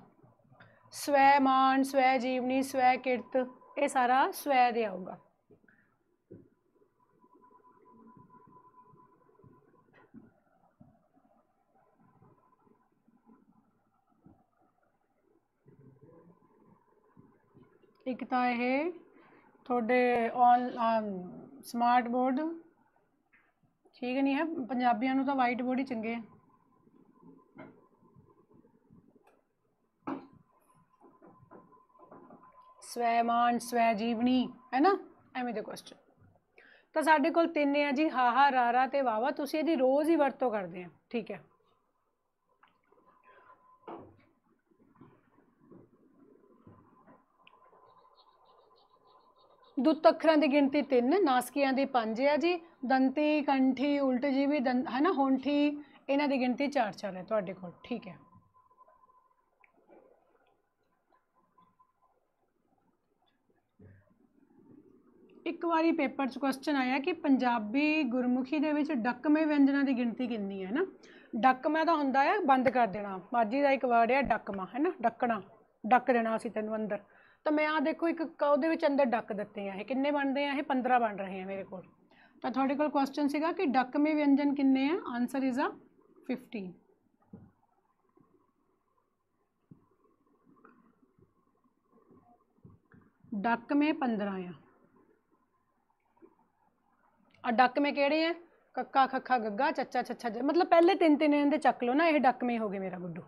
जीवनी स्वजीवनी किरत यह सारा स्वय दे आऊगा एक तो यह थोड़े ऑन ਸਮਾਰਟ ਬੋਰਡ ਠੀਕ ਨਹੀਂ ਹੈ ਪੰਜਾਬੀਆਂ ਨੂੰ ਤਾਂ ਵਾਈਟ ਬੋਰਡ ਹੀ ਚੰਗੇ ਆ ਸਵੈਮਾਨ ਜੀਵਨੀ ਹੈ ਨਾ ਐਵੇਂ ਦੇ ਕੁਐਸਚਨ ਤਾਂ ਸਾਡੇ ਕੋਲ ਤਿੰਨ ਆ ਜੀ ਹਾ ਹਾ ਰਾ ਰਾ ਤੇ ਵਾਵਾ ਤੁਸੀਂ ਇਹਦੀ ਰੋਜ਼ ਹੀ ਵਰਤੋਂ ਕਰਦੇ ਆ ਠੀਕ ਹੈ ਦੁੱਤ ਅੱਖਰਾਂ ਦੀ ਗਿਣਤੀ 3 ਨਾਸਕੀਆਂ ਦੀ 5 ਆ ਜੀ ਦੰਤੀ ਕੰਠੀ ਉਲਟ ਜੀਵੀ ਹੈ ਨਾ ਹੋਂਠੀ ਇਹਨਾਂ ਦੀ ਗਿਣਤੀ 4 4 ਹੈ ਤੁਹਾਡੇ ਕੋਲ ਠੀਕ ਹੈ ਇੱਕ ਵਾਰੀ ਪੇਪਰ 'ਚ ਕੁਐਸਚਨ ਆਇਆ ਕਿ ਪੰਜਾਬੀ ਗੁਰਮੁਖੀ ਦੇ ਵਿੱਚ ਡੱਕਵੇਂ ਵਿਅੰਜਨਾਂ ਦੀ ਗਿਣਤੀ ਕਿੰਨੀ ਹੈ ਨਾ ਡੱਕਮਾ ਦਾ ਹੁੰਦਾ ਹੈ ਬੰਦ ਕਰ ਦੇਣਾ ਬਾਜੀ ਦਾ ਇੱਕ ਵਰਡ ਹੈ ਡੱਕਮਾ ਹੈ ਨਾ ਡੱਕਣਾ ਡੱਕ ਦੇਣਾ ਅਸੀਂ ਤੈਨੂੰ ਅੰਦਰ तो मैं आ देखो एक अंदर डक दते हैं यह किन्ने बनते हैं पंद्रह बन रहे हैं मेरे को थोड़े को क्वेश्चन सेगा कि डकमे व्यंजन किन्ने आंसर इज़ आ फिफ्टीन डक में पंद्रह आ डक में कड़े हैं कक्का खखा गग्गा चचा छछा मतलब पहले तीन तीन चक लो ना यह डक में हो गए मेरा गुड्डू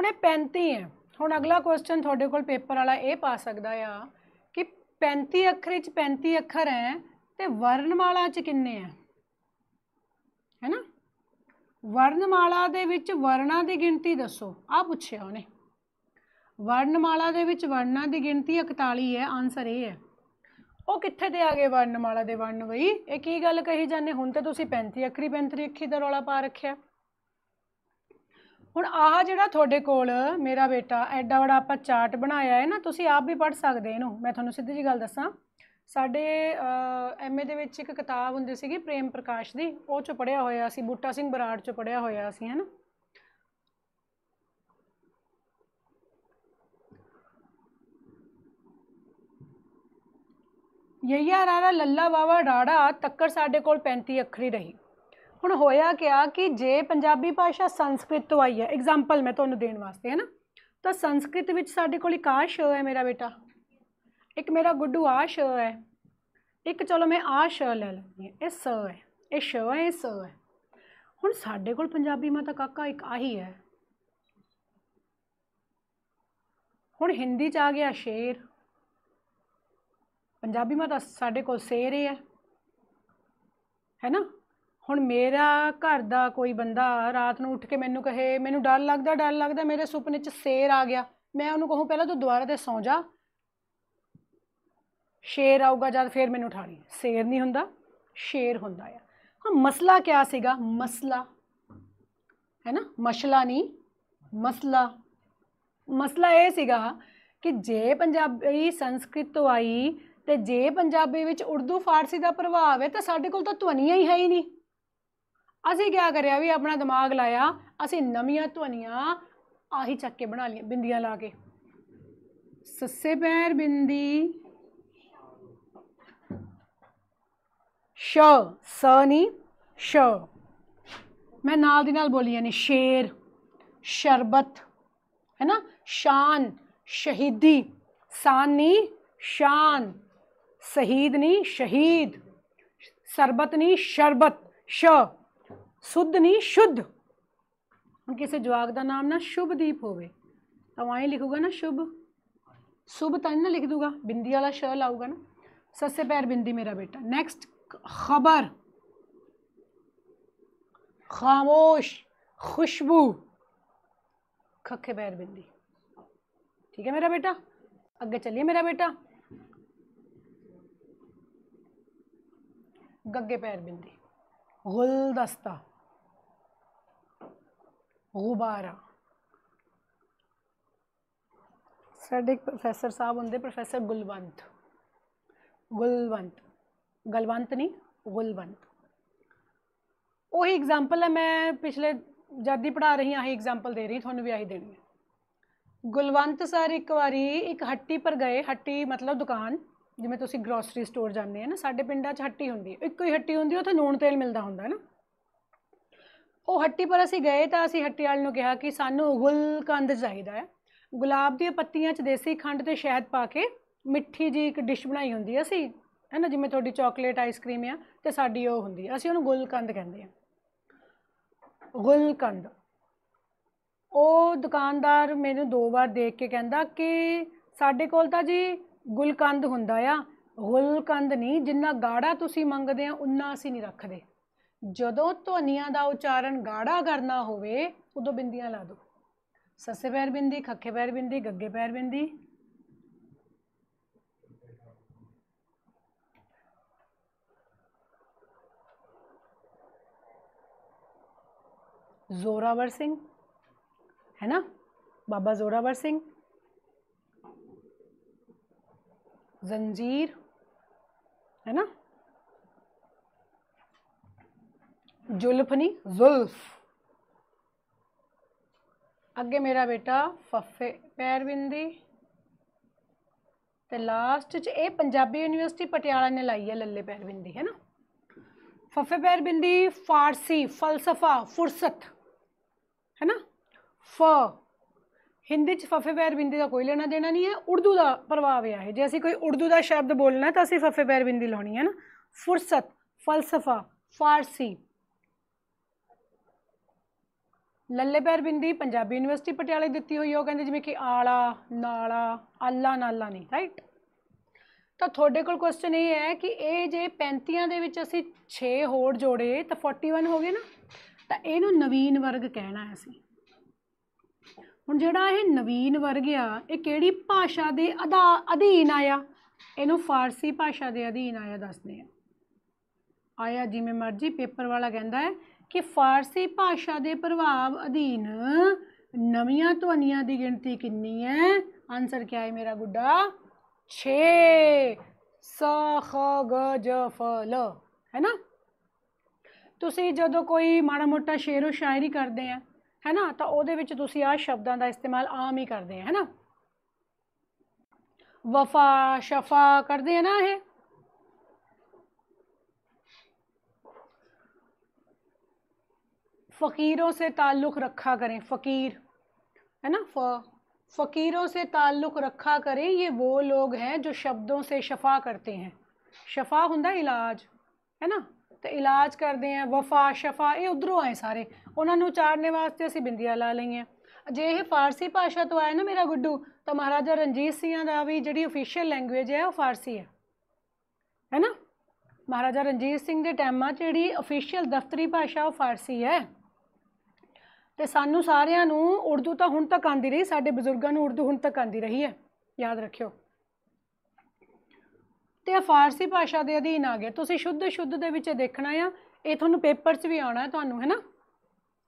ਹੁਣ ਇਹ 35 ਹੈ ਹੁਣ ਅਗਲਾ ਕੁਐਸਚਨ ਤੁਹਾਡੇ ਕੋਲ ਪੇਪਰ ਵਾਲਾ ਇਹ ਪਾ ਸਕਦਾ ਆ ਕਿ 35 ਅੱਖਰ ਵਿੱਚ 35 ਅੱਖਰ ਹੈ ਤੇ ਵਰਣਮਾਲਾ ਚ ਕਿੰਨੇ ਹੈ ਹੈਨਾ ਵਰਣਮਾਲਾ ਦੇ ਵਿੱਚ ਵਰਣਾਂ ਦੀ ਗਿਣਤੀ ਦੱਸੋ ਆ ਪੁੱਛਿਆ ਉਹਨੇ ਵਰਣਮਾਲਾ ਦੇ ਵਿੱਚ ਵਰਣਾਂ ਦੀ ਗਿਣਤੀ 41 ਹੈ ਆਨਸਰ ਇਹ ਹੈ ਉਹ ਕਿੱਥੇ ਤੇ ਆ ਗਏ ਵਰਣਮਾਲਾ ਦੇ ਵਰਣ ਬਈ ਇਹ ਕੀ ਗੱਲ ਕਹੀ ਜਾਂਦੇ ਹੁਣ ਤੇ ਤੁਸੀਂ 35 ਅੱਖਰੀ 35 ਅੱਖੀ ਦਾ ਰੋਲਾ ਪਾ ਰੱਖਿਆ ਹੁਣ ਆਹ ਜਿਹੜਾ ਤੁਹਾਡੇ ਕੋਲ ਮੇਰਾ ਬੇਟਾ ਐਡਾ ਵੜਾ ਆਪਾਂ ਚਾਰਟ ਬਣਾਇਆ ਹੈ ਨਾ ਤੁਸੀਂ ਆਪ ਵੀ ਪੜ੍ਹ ਸਕਦੇ ਇਹਨੂੰ ਮੈਂ ਤੁਹਾਨੂੰ ਸਿੱਧੀ ਜੀ ਗੱਲ ਦੱਸਾਂ ਸਾਡੇ ਐਮਏ ਦੇ ਵਿੱਚ ਇੱਕ ਕਿਤਾਬ ਹੁੰਦੀ ਸੀਗੀ ਪ੍ਰੇਮ ਪ੍ਰਕਾਸ਼ ਦੀ ਉਹ ਚ ਪੜਿਆ ਹੋਇਆ ਸੀ ਬੁੱਟਾ ਸਿੰਘ ਬਰਾੜ ਚ ਪੜਿਆ ਹੋਇਆ ਸੀ ਹੈਨਾ ਯਈਆ ਰਾਰਾ ਲੱਲਾ ਵਾਵਾ ਰਾੜਾ ਤੱਕਰ ਸਾਡੇ ਕੋਲ 35 ਅੱਖਰੀ ਰਹੀ ਹੁਣ ਹੋਇਆ ਕਿਆ ਕਿ ਜੇ ਪੰਜਾਬੀ ਭਾਸ਼ਾ ਸੰਸਕ੍ਰਿਤ ਤੋਂ ਆਈ ਹੈ ਐਗਜ਼ਾਮਪਲ ਮੈਂ ਤੁਹਾਨੂੰ ਦੇਣ ਵਾਸਤੇ ਹੈ ਨਾ ਤਾਂ ਸੰਸਕ੍ਰਿਤ ਵਿੱਚ ਸਾਡੇ ਕੋਲ ਇਕਾਸ਼ ਆ ਹੈ ਮੇਰਾ ਬੇਟਾ ਇੱਕ ਮੇਰਾ ਗੁੱਡੂ ਆਸ਼ ਸ਼ ਹੈ ਇੱਕ ਚਲੋ ਮੈਂ ਆਸ਼ ਸ਼ ਲੈ ਲੈਂਦੀ ਹਾਂ ਇਹ ਸ ਹੈ ਇਹ ਸ਼ ਹੈ ਇਹ ਸ ਹੈ ਹੁਣ ਸਾਡੇ ਕੋਲ ਪੰਜਾਬੀ ਮਾਤਾ ਤਾਂ ਕਾਕਾ ਇੱਕ ਆਹੀ ਹੈ ਹੁਣ ਹਿੰਦੀ ਚ ਆ ਗਿਆ ਸ਼ੇਰ ਪੰਜਾਬੀ ਮਾਤਾ ਸਾਡੇ ਕੋਲ ਸ਼ੇਰ ਹੀ ਹੈ ਹੈ ਨਾ ਹੁਣ ਮੇਰਾ ਘਰ ਦਾ ਕੋਈ ਬੰਦਾ ਰਾਤ ਨੂੰ ਉੱਠ ਕੇ ਮੈਨੂੰ ਕਹੇ ਮੈਨੂੰ ਡਰ ਲੱਗਦਾ ਡਰ ਲੱਗਦਾ ਮੇਰੇ ਸੁਪਨੇ 'ਚ ਸ਼ੇਰ ਆ ਗਿਆ ਮੈਂ ਉਹਨੂੰ ਕਹੂੰ ਪਹਿਲਾਂ ਤੂੰ ਦੁਆਰਾ ਤੇ ਸੌ ਜਾ ਸ਼ੇਰ ਆਊਗਾ ਜਦ ਫੇਰ ਮੈਨੂੰ ਉਠਾ ਸ਼ੇਰ ਨਹੀਂ ਹੁੰਦਾ ਸ਼ੇਰ ਹੁੰਦਾ ਆ ਹਾਂ ਮਸਲਾ ਕਿਆ ਸੀਗਾ ਮਸਲਾ ਹੈ ਨਾ ਮਸਲਾ ਨਹੀਂ ਮਸਲਾ ਮਸਲਾ ਇਹ ਸੀਗਾ ਕਿ ਜੇ ਪੰਜਾਬੀ ਸੰਸਕ੍ਰਿਤ ਤੋਂ ਆਈ ਤੇ ਜੇ ਪੰਜਾਬੀ ਵਿੱਚ ਉਰਦੂ ਫਾਰਸੀ ਦਾ ਪ੍ਰਭਾਵ ਹੈ ਤਾਂ ਸਾਡੇ ਕੋਲ ਤਾਂ ਧੁਨੀਆਂ ਹੀ ਹੈ ਹੀ ਨਹੀਂ असी क्या कर अपना दिमाग लाया अस नवी ध्वनिया आही चक के बना लिया बिंदिया ला के सस्से पैर बिंदी श स नी श मैं नाल दी नाल बोली यानी शेर शरबत है ना शान शहीदी शान शान शहीद नी शहीद शरबत नी शरबत श ਸੁੱਧ ਨਹੀਂ ਸ਼ੁੱਧ ਹੁਣ ਕਿਸੇ ਜਵਾਗ ਦਾ ਨਾਮ ਨਾ ਸ਼ੁਭਦੀਪ ਹੋਵੇ ਤਾਂ ਐਂ ਲਿਖੂਗਾ ਨਾ ਸ਼ੁਭ ਸੁਭ ਤਾਂ ਨਾ ਲਿਖ ਦੂਗਾ ਬਿੰਦੀ ਵਾਲਾ ਸ਼ ਲਾਊਗਾ ਨਾ ਸੱਸੇ ਪੈਰ ਬਿੰਦੀ ਮੇਰਾ ਬੇਟਾ ਨੈਕਸਟ ਖਬਰ ਖਾਮੋਸ਼ ਖੁਸ਼ਬੂ ਖੱਖੇ ਪੈਰ ਬਿੰਦੀ ਠੀਕ ਹੈ ਮੇਰਾ ਬੇਟਾ ਅੱਗੇ ਚੱਲਿਏ ਮੇਰਾ ਬੇਟਾ ਗੱਗੇ ਪੈਰ ਬਿੰਦੀ ਗੁਲਦਸਤਾ ਗੁਬਾਰਾ ਸਾਡੇ ਪ੍ਰੋਫੈਸਰ ਸਾਹਿਬ ਹੁੰਦੇ ਪ੍ਰੋਫੈਸਰ ਗੁਲਵੰਤ ਗੁਲਵੰਤ ਗਲਵੰਤ ਨਹੀਂ ਗੁਲਵੰਤ ਉਹੀ ਐਗਜ਼ਾਮਪਲ ਹੈ ਮੈਂ ਪਿਛਲੇ ਜਦ ਪੜਾ ਰਹੀ ਹਾਂ ਇਹ ਐਗਜ਼ਾਮਪਲ ਦੇ ਰਹੀ ਤੁਹਾਨੂੰ ਵੀ ਆਹੀ ਦੇਣੀ ਹੈ ਗੁਲਵੰਤ ਸਰ ਇੱਕ ਵਾਰੀ ਇੱਕ ਹੱਟੀ ਪਰ ਗਏ ਹੱਟੀ ਮਤਲਬ ਦੁਕਾਨ ਜਿਵੇਂ ਤੁਸੀਂ ਗਰੋਸਰੀ ਸਟੋਰ ਜਾਂਦੇ ਆ ਨਾ ਸਾਡੇ ਪਿੰਡਾਂ 'ਚ ਹੱਟੀ ਹੁੰਦੀ ਹੈ ਇੱਕੋ ਹੀ ਹੱਟੀ ਹੁੰਦੀ ਉੱਥੇ ਨੂਨ ਤੇਲ ਮਿਲਦਾ ਹੁੰਦਾ ਹੈ ਨਾ ਉਹ ਹੱਟੀ ਪਰ ਅਸੀਂ ਗਏ ਤਾਂ ਅਸੀਂ ਹੱਟੀ ਵਾਲ ਨੂੰ ਕਿਹਾ ਕਿ ਸਾਨੂੰ ਗੁਲਕੰਦ ਚਾਹੀਦਾ ਹੈ ਗੁਲਾਬ ਦੀਆਂ ਪੱਤੀਆਂ 'ਚ ਦੇਸੀ ਖੰਡ ਤੇ ਸ਼ਹਿਦ ਪਾ ਕੇ ਮਿੱਠੀ ਜੀ ਇੱਕ ਡਿਸ਼ ਬਣਾਈ ਹੁੰਦੀ ਹੈ ਅਸੀਂ ਹੈ ਨਾ ਜਿਵੇਂ ਤੁਹਾਡੀ ਚਾਕਲੇਟ ਆਈਸਕ੍ਰੀਮ ਆ ਤੇ ਸਾਡੀ ਉਹ ਹੁੰਦੀ ਹੈ ਅਸੀਂ ਉਹਨੂੰ ਗੁਲਕੰਦ ਕਹਿੰਦੇ ਆ ਗੁਲਕੰਦ ਉਹ ਦੁਕਾਨਦਾਰ ਮੈਨੂੰ ਦੋ ਵਾਰ ਦੇਖ ਕੇ ਕਹਿੰਦਾ ਕਿ ਸਾਡੇ ਕੋਲ ਤਾਂ ਜੀ ਗੁਲਕੰਦ ਹੁੰਦਾ ਆ ਗੁਲਕੰਦ ਨਹੀਂ ਜਿੰਨਾ ਗਾੜਾ ਤੁਸੀਂ ਮੰਗਦੇ ਆ ਉਨਾ ਅਸੀਂ ਨਹੀਂ ਰੱਖਦੇ ਜਦੋਂ ਧੁਨੀਆਂ ਦਾ ਉਚਾਰਨ ਗਾੜਾ ਕਰਨਾ ਹੋਵੇ ਉਦੋਂ ਬਿੰਦੀਆਂ ਲਾ ਦਿਓ ਸੱਸੇ ਪੈਰ ਬਿੰਦੀ ਖੱਖੇ ਪੈਰ ਬਿੰਦੀ ਗੱਗੇ ਪੈਰ ਬਿੰਦੀ जोरावर सिंह है ना बाबा जोरावर सिंह जंजीर है ना ਜੁਲਫਨੀ ਜ਼ੁਲਫ ਅੱਗੇ ਮੇਰਾ ਬੇਟਾ ਫੱਫੇ ਪੈਰ ਬਿੰਦੀ ਤੇ ਲਾਸਟ 'ਚ ਇਹ ਪੰਜਾਬੀ ਯੂਨੀਵਰਸਿਟੀ ਪਟਿਆਲਾ ਨੇ ਲਾਈ ਹੈ ਲੱਲੇ ਪੈਰ ਬਿੰਦੀ ਹੈ ਨਾ ਫੱਫੇ ਪੈਰ ਬਿੰਦੀ ਫਾਰਸੀ ਫਲਸਫਾ ਫੁਰਸਤ ਹੈ ਨਾ ਫ ਹਿੰਦੀ ਚ ਫਫੇ ਪੈਰ ਬਿੰਦੀ ਦਾ ਕੋਈ ਲੈਣਾ ਦੇਣਾ ਨਹੀਂ ਹੈ ਉਰਦੂ ਦਾ ਪ੍ਰਭਾਵ ਹੈ ਇਹ ਜੇ ਅਸੀਂ ਕੋਈ ਉਰਦੂ ਦਾ ਸ਼ਬਦ ਬੋਲਣਾ ਤਾਂ ਅਸੀਂ ਫਫੇ ਪੈਰ ਬਿੰਦੀ ਲਾਉਣੀ ਹੈ ਨਾ ਫੁਰਸਤ ਫਲਸਫਾ ਫਾਰਸੀ ਲੱਲੇ ਪੈਰ ਬਿੰਦੀ ਪੰਜਾਬੀ ਯੂਨੀਵਰਸਿਟੀ ਪਟਿਆਲੇ ਦਿੱਤੀ ਹੋਈ ਉਹ ਕਹਿੰਦੇ ਜਿਵੇਂ ਕਿ ਆਲਾ ਨਾਲਾ ਆਲਾ ਨਾਲਾ ਨਹੀਂ ਰਾਈਟ ਤਾਂ ਤੁਹਾਡੇ ਕੋਲ ਕੁਐਸਚਨ ਇਹ ਹੈ ਕਿ ਇਹ ਜੇ 35 ਦੇ ਵਿੱਚ ਅਸੀਂ 6 ਹੋਰ ਜੋੜੇ ਤਾਂ 41 ਹੋ ਗਏ ਨਾ ਤਾਂ ਇਹਨੂੰ ਨਵੀਨ ਵਰਗ ਕਹਿਣਾ ਹੈ ਅਸੀਂ ਹੁਣ ਜਿਹੜਾ ਇਹ ਨਵੀਨ ਵਰਗ ਆ ਇਹ ਕਿਹੜੀ ਭਾਸ਼ਾ ਦੇ ਅਧੀਨ ਆਇਆ ਇਹਨੂੰ ਫਾਰਸੀ ਭਾਸ਼ਾ ਦੇ ਅਧੀਨ ਆਇਆ ਦੱਸਦੇ ਆ ਆਇਆ ਜਿਵੇਂ ਮਰਜ਼ੀ ਪੇਪਰ ਵਾਲਾ ਕਹਿੰਦਾ ਹੈ ਕਿ ਫਾਰਸੀ ਭਾਸ਼ਾ ਦੇ ਪ੍ਰਭਾਵ ਅਧੀਨ ਨਵੀਆਂ ਧੁਨੀਆਂ ਦੀ ਗਿਣਤੀ ਕਿੰਨੀ ਹੈ ਆਨਸਰ ਕੀ ਹੈ ਮੇਰਾ ਗੁੱਡਾ 6 ਸ ਖ ਗ ਜ ਫ ਲ ਹੈ ਨਾ ਤੁਸੀਂ ਜਦੋਂ ਕੋਈ ਮਾੜਾ ਮੋਟਾ ਸ਼ੇਰ ਉਹ ਸ਼ਾਇਰੀ ਕਰਦੇ ਆ ਹੈ ਨਾ ਤਾਂ ਉਹਦੇ ਵਿੱਚ ਤੁਸੀਂ ਆ ਸ਼ਬਦਾਂ ਦਾ ਇਸਤੇਮਾਲ ਆਮ ਹੀ ਕਰਦੇ ਆ ਹੈ ਨਾ ਵਫਾ ਸ਼ਫਾ ਕਰਦੇ ਆ ਨਾ ਇਹ फ़कीरों से ताल्लुक़ रखा करें फ़कीर है ना फ फ़कीरों से ताल्लुक़ रखा करें ये वो लोग हैं जो शब्दों से शफा करते हैं शफा ਹੁੰਦਾ ਇਲਾਜ ਹੈ ਨਾ ਤੇ ਇਲਾਜ ਕਰਦੇ ਆ ਵਫਾ ਸ਼ਫਾ ਇਹ ਉਧਰੋਂ ਆਏ ਸਾਰੇ ਉਹਨਾਂ ਨੂੰ ਉਚਾਰਨੇ ਵਾਸਤੇ ਅਸੀਂ ਬਿੰਦੀਆਂ ਲਾ ਲਈਆਂ ਜੇ ਇਹ ਫਾਰਸੀ ਭਾਸ਼ਾ ਤੋਂ ਆਇਆ ਨਾ ਮੇਰਾ ਗੁੱਡੂ ਤਾਂ ਮਹਾਰਾਜਾ ਰਣਜੀਤ ਸਿੰਘਾਂ ਦਾ ਵੀ ਜਿਹੜੀ ਅਫੀਸ਼ੀਅਲ ਲੈਂਗੁਏਜ ਹੈ ਉਹ ਫਾਰਸੀ ਹੈ ਹੈ ਨਾ ਮਹਾਰਾਜਾ ਰਣਜੀਤ ਸਿੰਘ ਦੇ ਟਾਈਮਾਂ 'ਚ ਜਿਹੜੀ ਅਫੀਸ਼ੀਅਲ ਦਫ਼ਤਰੀ ਭਾਸ਼ਾ ਉਹ ਫਾਰਸੀ ਹੈ ਤੇ ਸਾਨੂੰ ਸਾਰਿਆਂ ਨੂੰ ਉਰਦੂ ਤਾਂ ਹੁਣ ਤੱਕ ਆਂਦੀ ਰਹੀ ਸਾਡੇ ਬਜ਼ੁਰਗਾਂ ਨੂੰ ਉਰਦੂ ਹੁਣ ਤੱਕ ਆਂਦੀ ਰਹੀ ਹੈ ਯਾਦ ਰੱਖਿਓ ਤੇ ਇਹ ਫਾਰਸੀ ਭਾਸ਼ਾ ਦੇ ਅਧੀਨ ਆ ਗਿਆ ਤੁਸੀਂ ਸ਼ੁੱਧ ਸ਼ੁੱਧ ਦੇ ਵਿੱਚ ਦੇਖਣਾ ਆ ਇਹ ਤੁਹਾਨੂੰ ਪੇਪਰ 'ਚ ਵੀ ਆਉਣਾ ਹੈ ਤੁਹਾਨੂੰ ਹੈਨਾ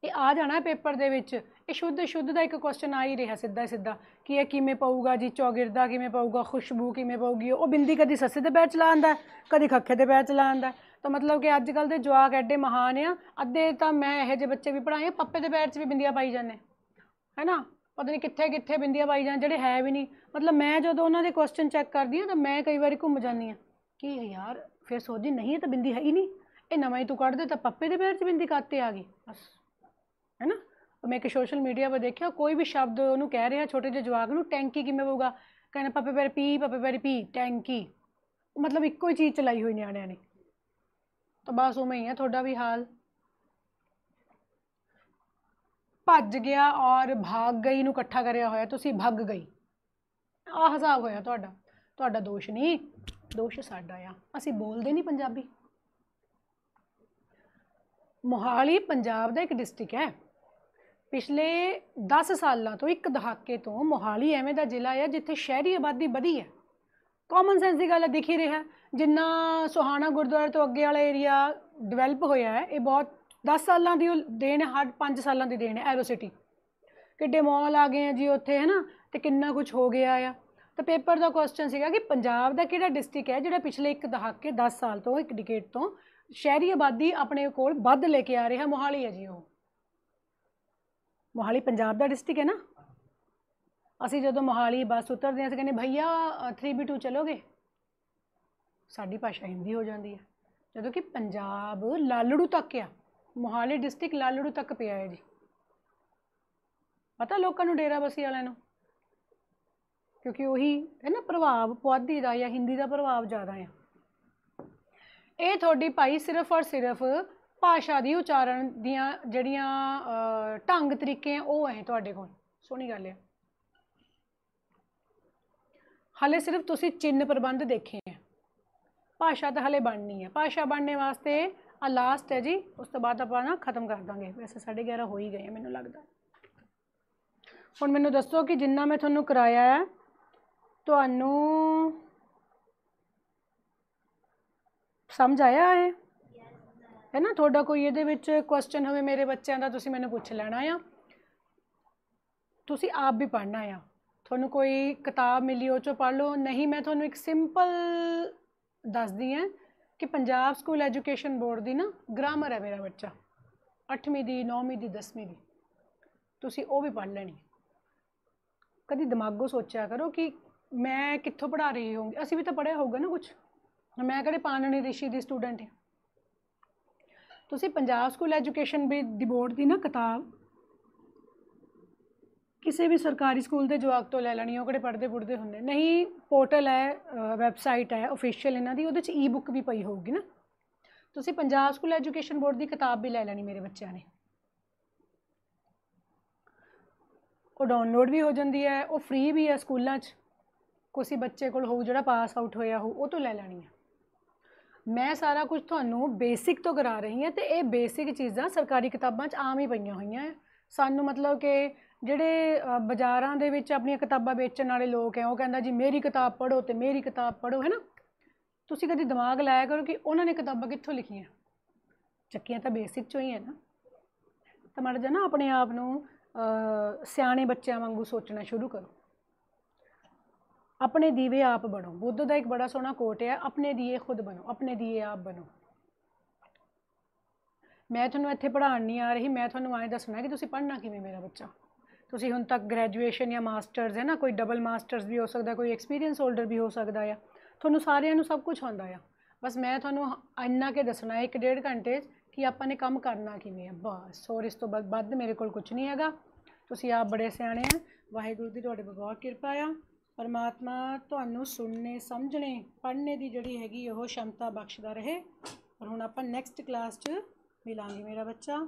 ਇਹ ਆ ਜਾਣਾ ਹੈ ਪੇਪਰ ਦੇ ਵਿੱਚ ਇਹ ਸ਼ੁੱਧ ਸ਼ੁੱਧ ਦਾ ਇੱਕ ਕੁਐਸਚਨ ਆ ਹੀ ਰਿਹਾ ਸਿੱਧਾ ਸਿੱਧਾ ਕਿ ਇਹ ਕਿਵੇਂ ਪਾਊਗਾ ਜੀ ਚੌਗਿਰਦਾ ਕਿਵੇਂ ਪਾਊਗਾ ਖੁਸ਼ਬੂ ਕਿਵੇਂ ਪਾਊਗੀ ਉਹ ਬਿੰਦੀ ਕਦੀ ਸੱਸੇ ਦੇ ਬੈਚ ਲਾਉਂਦਾ ਕਦੀ ਖੱਖੇ ਦੇ ਬੈਚ ਲਾਉਂਦਾ ਤਾਂ ਮਤਲਬ ਕਿ ਅੱਜ ਕੱਲ ਦੇ ਜਵਾਕ ਐਡੇ ਮਹਾਨ ਆ ਅੱਧੇ ਤਾਂ ਮੈਂ ਇਹੋ ਜਿਹੇ ਬੱਚੇ ਵੀ ਪੜਾਏ ਪੱਪੇ ਦੇ ਪੈਰ 'ਚ ਵੀ ਬਿੰਦੀਆਂ ਪਾਈ ਜਾਂਦੇ ਹੈਨਾ ਪਤਾ ਨਹੀਂ ਕਿੱਥੇ ਕਿੱਥੇ ਬਿੰਦੀਆਂ ਪਾਈ ਜਾਂਦੇ ਜਿਹੜੇ ਹੈ ਵੀ ਨਹੀਂ ਮਤਲਬ ਮੈਂ ਜਦੋਂ ਉਹਨਾਂ ਦੇ ਕੁਐਸਚਨ ਚੈੱਕ ਕਰਦੀ ਹਾਂ ਤਾਂ ਮੈਂ ਕਈ ਵਾਰੀ ਘੁੰਮ ਜਾਂਦੀ ਹਾਂ ਕਿ ਯਾਰ ਫਿਰ ਸੋਚੀ ਨਹੀਂ ਤਾਂ ਬਿੰਦੀ ਹੈ ਹੀ ਨਹੀਂ ਇਹ ਨਵਾਂ ਹੀ ਤੂੰ ਕੱਢ ਦੇ ਤਾਂ ਪੱਪੇ ਦੇ ਪੈਰ 'ਚ ਬਿੰਦੀ ਕਾਤੇ ਆ ਗਈ ਬਸ ਹੈਨਾ ਮੈਂ ਇੱਕ ਸੋਸ਼ਲ ਮੀਡੀਆ 'ਤੇ ਦੇਖਿਆ ਕੋਈ ਵੀ ਸ਼ਬਦ ਉਹਨੂੰ ਕਹਿ ਰਿਹਾ ਛੋਟੇ ਜਿਹੇ ਜਵਾਕ ਨੂੰ ਟੈਂਕੀ ਕਿਵੇਂ ਹੋਊਗਾ ਕਹਿੰਦਾ ਪੱਪੇ ਪੈਰ ਪੀ ਪੱਪੇ ਪੈਰ ਪੀ ਟੈਂਕੀ ਮਤਲਬ ਇੱਕੋ ਹੀ ਚੀਜ਼ ਚਲਾਈ ਹੋਈ ਨਿਆਣਿਆਂ ਨੇ ਤਾਂ ਬਸ ਉਵੇਂ ਹੀ ਹੈ ਤੁਹਾਡਾ ਵੀ ਹਾਲ ਭੱਜ ਗਿਆ ਔਰ ਭਾਗ ਗਈ ਨੂੰ ਇਕੱਠਾ ਕਰਿਆ ਹੋਇਆ ਤੁਸੀਂ ਭੱਗ ਗਈ ਆ ਹਿਸਾਬ ਹੋਇਆ ਤੁਹਾਡਾ ਤੁਹਾਡਾ ਦੋਸ਼ ਨਹੀਂ ਦੋਸ਼ ਸਾਡਾ ਆ ਅਸੀਂ ਬੋਲਦੇ ਨਹੀਂ ਪੰਜਾਬੀ ਮੋਹਾਲੀ ਪੰਜਾਬ ਦਾ ਇੱਕ ਡਿਸਟ੍ਰਿਕਟ ਹੈ ਪਿਛਲੇ 10 ਸਾਲਾਂ ਤੋਂ ਇੱਕ ਦਹਾਕੇ ਤੋਂ ਮੋਹਾਲੀ ਐਵੇਂ ਦਾ ਜ਼ਿਲ੍ਹਾ ਹੈ ਜਿੱਥੇ ਸ਼ਹਿਰੀ ਆਬਾਦੀ ਵਧੀ ਹੈ ਕਾਮਨ ਸੈਂਸ ਦੀ ਗੱਲ ਦਿਖ ਹੀ ਰਿਹਾ ਜਿੰਨਾ ਸੁਹਾਣਾ ਗੁਰਦੁਆਰੇ ਤੋਂ ਅੱਗੇ ਵਾਲਾ ਏਰੀਆ ਡਿਵੈਲਪ ਹੋਇਆ ਹੈ ਇਹ ਬਹੁਤ 10 ਸਾਲਾਂ ਦੀ ਦੇਣ ਹਰ 5 ਸਾਲਾਂ ਦੀ ਦੇਣ ਹੈ ਐਰੋ ਸਿਟੀ ਕਿੱਡੇ ਮਾਲ ਆ ਗਏ ਆ ਜੀ ਉੱਥੇ ਹੈ ਨਾ ਤੇ ਕਿੰਨਾ ਕੁਝ ਹੋ ਗਿਆ ਆ ਤਾਂ ਪੇਪਰ ਦਾ ਕੁਐਸਚਨ ਸੀਗਾ ਕਿ ਪੰਜਾਬ ਦਾ ਕਿਹੜਾ ਡਿਸਟ੍ਰਿਕਟ ਹੈ ਜਿਹੜਾ ਪਿਛਲੇ ਇੱਕ ਦਹਾਕੇ 10 ਸਾਲ ਤੋਂ ਇੱਕ ਡਿਕੇਟ ਤੋਂ ਸ਼ਹਿਰੀ ਆਬਾਦੀ ਆਪਣੇ ਕੋਲ ਵੱਧ ਲੈ ਕੇ ਆ ਰਿਹਾ ਮੋਹਾਲੀ ਹੈ ਜੀ ਉਹ ਮੋਹਾਲੀ ਪੰਜਾਬ ਦਾ ਡਿਸਟ੍ਰਿਕਟ ਹੈ ਨਾ ਅਸੀਂ ਜਦੋਂ ਮੋਹਾਲੀ ਬੱਸ ਉਤਰਦੇ ਹਾਂ ਤਾਂ ਕਹਿੰਦੇ ਭਈਆ 3B2 ਚਲੋਗੇ ਸਾਡੀ ਭਾਸ਼ਾ ਹਿੰਦੀ ਹੋ ਜਾਂਦੀ ਹੈ ਜਦੋਂ ਕਿ ਪੰਜਾਬ ਲਾਲੜੂ ਤੱਕ ਆ ਮੋਹਾਲੀ ਡਿਸਟ੍ਰਿਕਟ ਲਾਲੜੂ ਤੱਕ ਪਿਆ ਹੈ ਜੀ ਪਤਾ ਲੋਕਾਂ ਨੂੰ ਡੇਰਾ ਬਸੀ ਵਾਲਿਆਂ ਨੂੰ ਕਿਉਂਕਿ ਉਹੀ ਹੈ ਨਾ ਪ੍ਰਭਾਵ ਪੁਆਧੀ ਦਾ ਜਾਂ ਹਿੰਦੀ ਦਾ ਪ੍ਰਭਾਵ ਜ਼ਿਆਦਾ ਆ ਇਹ ਤੁਹਾਡੀ ਭਾਈ ਸਿਰਫ ਔਰ ਸਿਰਫ ਭਾਸ਼ਾ ਦੀ ਉਚਾਰਨ ਦੀਆਂ ਜਿਹੜੀਆਂ ਢੰਗ ਤਰੀਕੇ ਆ ਉਹ ਹੈ ਤੁਹਾਡੇ ਕੋਲ ਸੋਹਣੀ ਗੱਲ ਹੈ ਹਲੇ ਸਿਰਫ ਤੁਸੀਂ ਚਿੰਨ ਪ੍ਰਬੰਧ ਦੇਖੇ ਆ भाषा तो हले बननी है भाषा बनने वास्ते आ लास्ट है जी उस तो बाद खत्म कर देंगे वैसे साढ़े ग्यारह हो ही गए मैं लगता हम मैं दसो कि जिन्ना मैं थोनों कराया है तो समझ आया है है ना थोड़ा कोई ये क्वेश्चन हो मेरे बच्चों का तुम मैं पूछ लेना आ तुम आप भी पढ़ना आई किताब मिली उस पढ़ लो नहीं मैं थोनों एक सिंपल ਦੱਸਦੀ ਹਾਂ ਕਿ ਪੰਜਾਬ ਸਕੂਲ ਐਜੂਕੇਸ਼ਨ ਬੋਰਡ ਦੀ ਨਾ ਗ੍ਰਾਮਰ ਹੈ ਮੇਰਾ ਬੱਚਾ 8ਵੀਂ ਦੀ 9ਵੀਂ ਦੀ 10ਵੀਂ ਦੀ ਤੁਸੀਂ ਉਹ ਵੀ ਪੜ੍ਹ ਲੈਣੀ ਕਦੀ ਦਿਮਾਗੋਂ ਸੋਚਿਆ ਕਰੋ ਕਿ ਮੈਂ ਕਿੱਥੋਂ ਪੜ੍ਹਾ ਰਹੀ ਹੋਊਂਗੀ ਅਸੀਂ ਵੀ ਤਾਂ ਪੜ੍ਹਿਆ ਹੋਊਗਾ ਨਾ ਕੁਝ ਮੈਂ ਕਿਹੜੇ ਪਾਨਣੀ ਰਿਸ਼ੀ ਦੀ ਸਟੂਡੈਂਟ ਹਾਂ ਤੁਸੀਂ ਪੰਜਾਬ ਸਕੂਲ ਐਜੂਕੇਸ਼ਨ ਬੋਰਡ ਦੀ ਨਾ ਕਿਤਾਬ ਕਿਸੇ ਵੀ ਸਰਕਾਰੀ ਸਕੂਲ ਦੇ ਜਵਾਕ ਤੋਂ ਲੈ ਲੈਣੀ ਉਹ ਕਿਹੜੇ ਪੜਦੇ ਪੁੜਦੇ ਹੁੰਦੇ ਨਹੀਂ ਪੋਰਟਲ ਹੈ ਵੈਬਸਾਈਟ ਹੈ ਅਫੀਸ਼ੀਅਲ ਇਹਨਾਂ ਦੀ ਉਹਦੇ 'ਚ ਈ ਬੁੱਕ ਵੀ ਪਈ ਹੋਊਗੀ ਨਾ ਤੁਸੀਂ ਪੰਜਾਬ ਸਕੂਲ ਐਜੂਕੇਸ਼ਨ ਬੋਰਡ ਦੀ ਕਿਤਾਬ ਵੀ ਲੈ ਲੈਣੀ ਮੇਰੇ ਬੱਚਿਆਂ ਨੇ ਉਹ ਡਾਊਨਲੋਡ ਵੀ ਹੋ ਜਾਂਦੀ ਹੈ ਉਹ ਫ੍ਰੀ ਵੀ ਹੈ ਸਕੂਲਾਂ 'ਚ ਕੋਈ ਬੱਚੇ ਕੋਲ ਹੋਊ ਜਿਹੜਾ ਪਾਸ ਆਊਟ ਹੋਇਆ ਹੋ ਉਹ ਤੋਂ ਲੈ ਲੈਣੀ ਹੈ ਮੈਂ ਸਾਰਾ ਕੁਝ ਤੁਹਾਨੂੰ ਬੇਸਿਕ ਤੋਂ ਕਰਾ ਰਹੀ ਹਾਂ ਤੇ ਇਹ ਬੇਸਿਕ ਚੀਜ਼ਾਂ ਸਰਕਾਰੀ ਕਿਤਾਬਾਂ 'ਚ ਆਮ ਹੀ ਪਈਆਂ ਹੋਈਆਂ ਸਾਨੂੰ ਮਤਲਬ ਕਿ ਜਿਹੜੇ ਬਾਜ਼ਾਰਾਂ ਦੇ ਵਿੱਚ ਆਪਣੀਆਂ ਕਿਤਾਬਾਂ ਵੇਚਣ ਵਾਲੇ ਲੋਕ ਐ ਉਹ ਕਹਿੰਦਾ ਜੀ ਮੇਰੀ ਕਿਤਾਬ ਪੜ੍ਹੋ ਤੇ ਮੇਰੀ ਕਿਤਾਬ ਪੜ੍ਹੋ ਹੈ ਨਾ ਤੁਸੀਂ ਕਦੀ ਦਿਮਾਗ ਲਾਇਆ ਕਰੋ ਕਿ ਉਹਨਾਂ ਨੇ ਕਿਤਾਬਾਂ ਕਿੱਥੋਂ ਲਿਖੀਆਂ ਚੱਕੀਆਂ ਤਾਂ ਬੇਸਿਕ ਚੋਂ ਹੀ ਹੈ ਨਾ ਤਾਂ ਮੜ ਨਾ ਆਪਣੇ ਆਪ ਨੂੰ ਸਿਆਣੇ ਬੱਚਿਆਂ ਵਾਂਗੂ ਸੋਚਣਾ ਸ਼ੁਰੂ ਕਰੋ ਆਪਣੇ ਦੀਵੇ ਆਪ ਬਣੋ ਬੁੱਧ ਦਾ ਇੱਕ ਬੜਾ ਸੋਹਣਾ ਕੋਟ ਹੈ ਆਪਣੇ ਦੀਏ ਖੁਦ ਬਣੋ ਆਪਣੇ ਦੀਏ ਆਪ ਬਣੋ ਮੈਂ ਤੁਹਾਨੂੰ ਇੱਥੇ ਪੜ੍ਹਾਉਣ ਨਹੀਂ ਆ ਰਹੀ ਮੈਂ ਤੁਹਾਨੂੰ ਆਏ ਦੱਸਣਾ ਕਿ ਤੁਸੀਂ ਪੜ੍ਹਨਾ ਕਿਵੇਂ ਮੇਰਾ ਬੱਚਾ ਤੁਸੀਂ ਹੁਣ ਤੱਕ ਗ੍ਰੈਜੂਏਸ਼ਨ ਜਾਂ ਮਾਸਟਰਸ ਹੈ ਨਾ ਕੋਈ ਡਬਲ ਮਾਸਟਰਸ ਵੀ ਹੋ ਸਕਦਾ ਕੋਈ ਐਕਸਪੀਰੀਅੰਸ ਹੋਲਡਰ ਵੀ ਹੋ ਸਕਦਾ ਆ ਤੁਹਾਨੂੰ ਸਾਰਿਆਂ ਨੂੰ ਸਭ ਕੁਝ ਆਉਂਦਾ ਆ ਬਸ ਮੈਂ ਤੁਹਾਨੂੰ ਇੰਨਾ ਕੇ ਦੱਸਣਾ ਹੈ 1.5 ਘੰਟੇ ਕਿ ਆਪਾਂ ਨੇ ਕੰਮ ਕਰਨਾ ਕਿਵੇਂ ਆ ਬਸ ਹੋਰ ਇਸ ਤੋਂ ਬਾਅਦ ਮੇਰੇ ਕੋਲ ਕੁਝ ਨਹੀਂ ਹੈਗਾ ਤੁਸੀਂ ਆਪ ਬੜੇ ਸਿਆਣੇ ਆ ਵਾਹਿਗੁਰੂ ਦੀ ਤੁਹਾਡੇ ਬਹੁਤ ਕਿਰਪਾ ਆ ਪਰਮਾਤਮਾ ਤੁਹਾਨੂੰ ਸੁਣਨੇ ਸਮਝਣੇ ਪੜ੍ਹਨੇ ਦੀ ਜਿਹੜੀ ਹੈਗੀ ਉਹ ਸ਼ਮਤਾ ਬਖਸ਼ਦਾ ਰਹੇ ਔਰ ਹੁਣ ਆਪਾਂ ਨੈਕਸਟ ਕਲਾਸ 'ਚ ਮਿਲਾਂਗੇ ਮੇਰਾ ਬੱਚਾ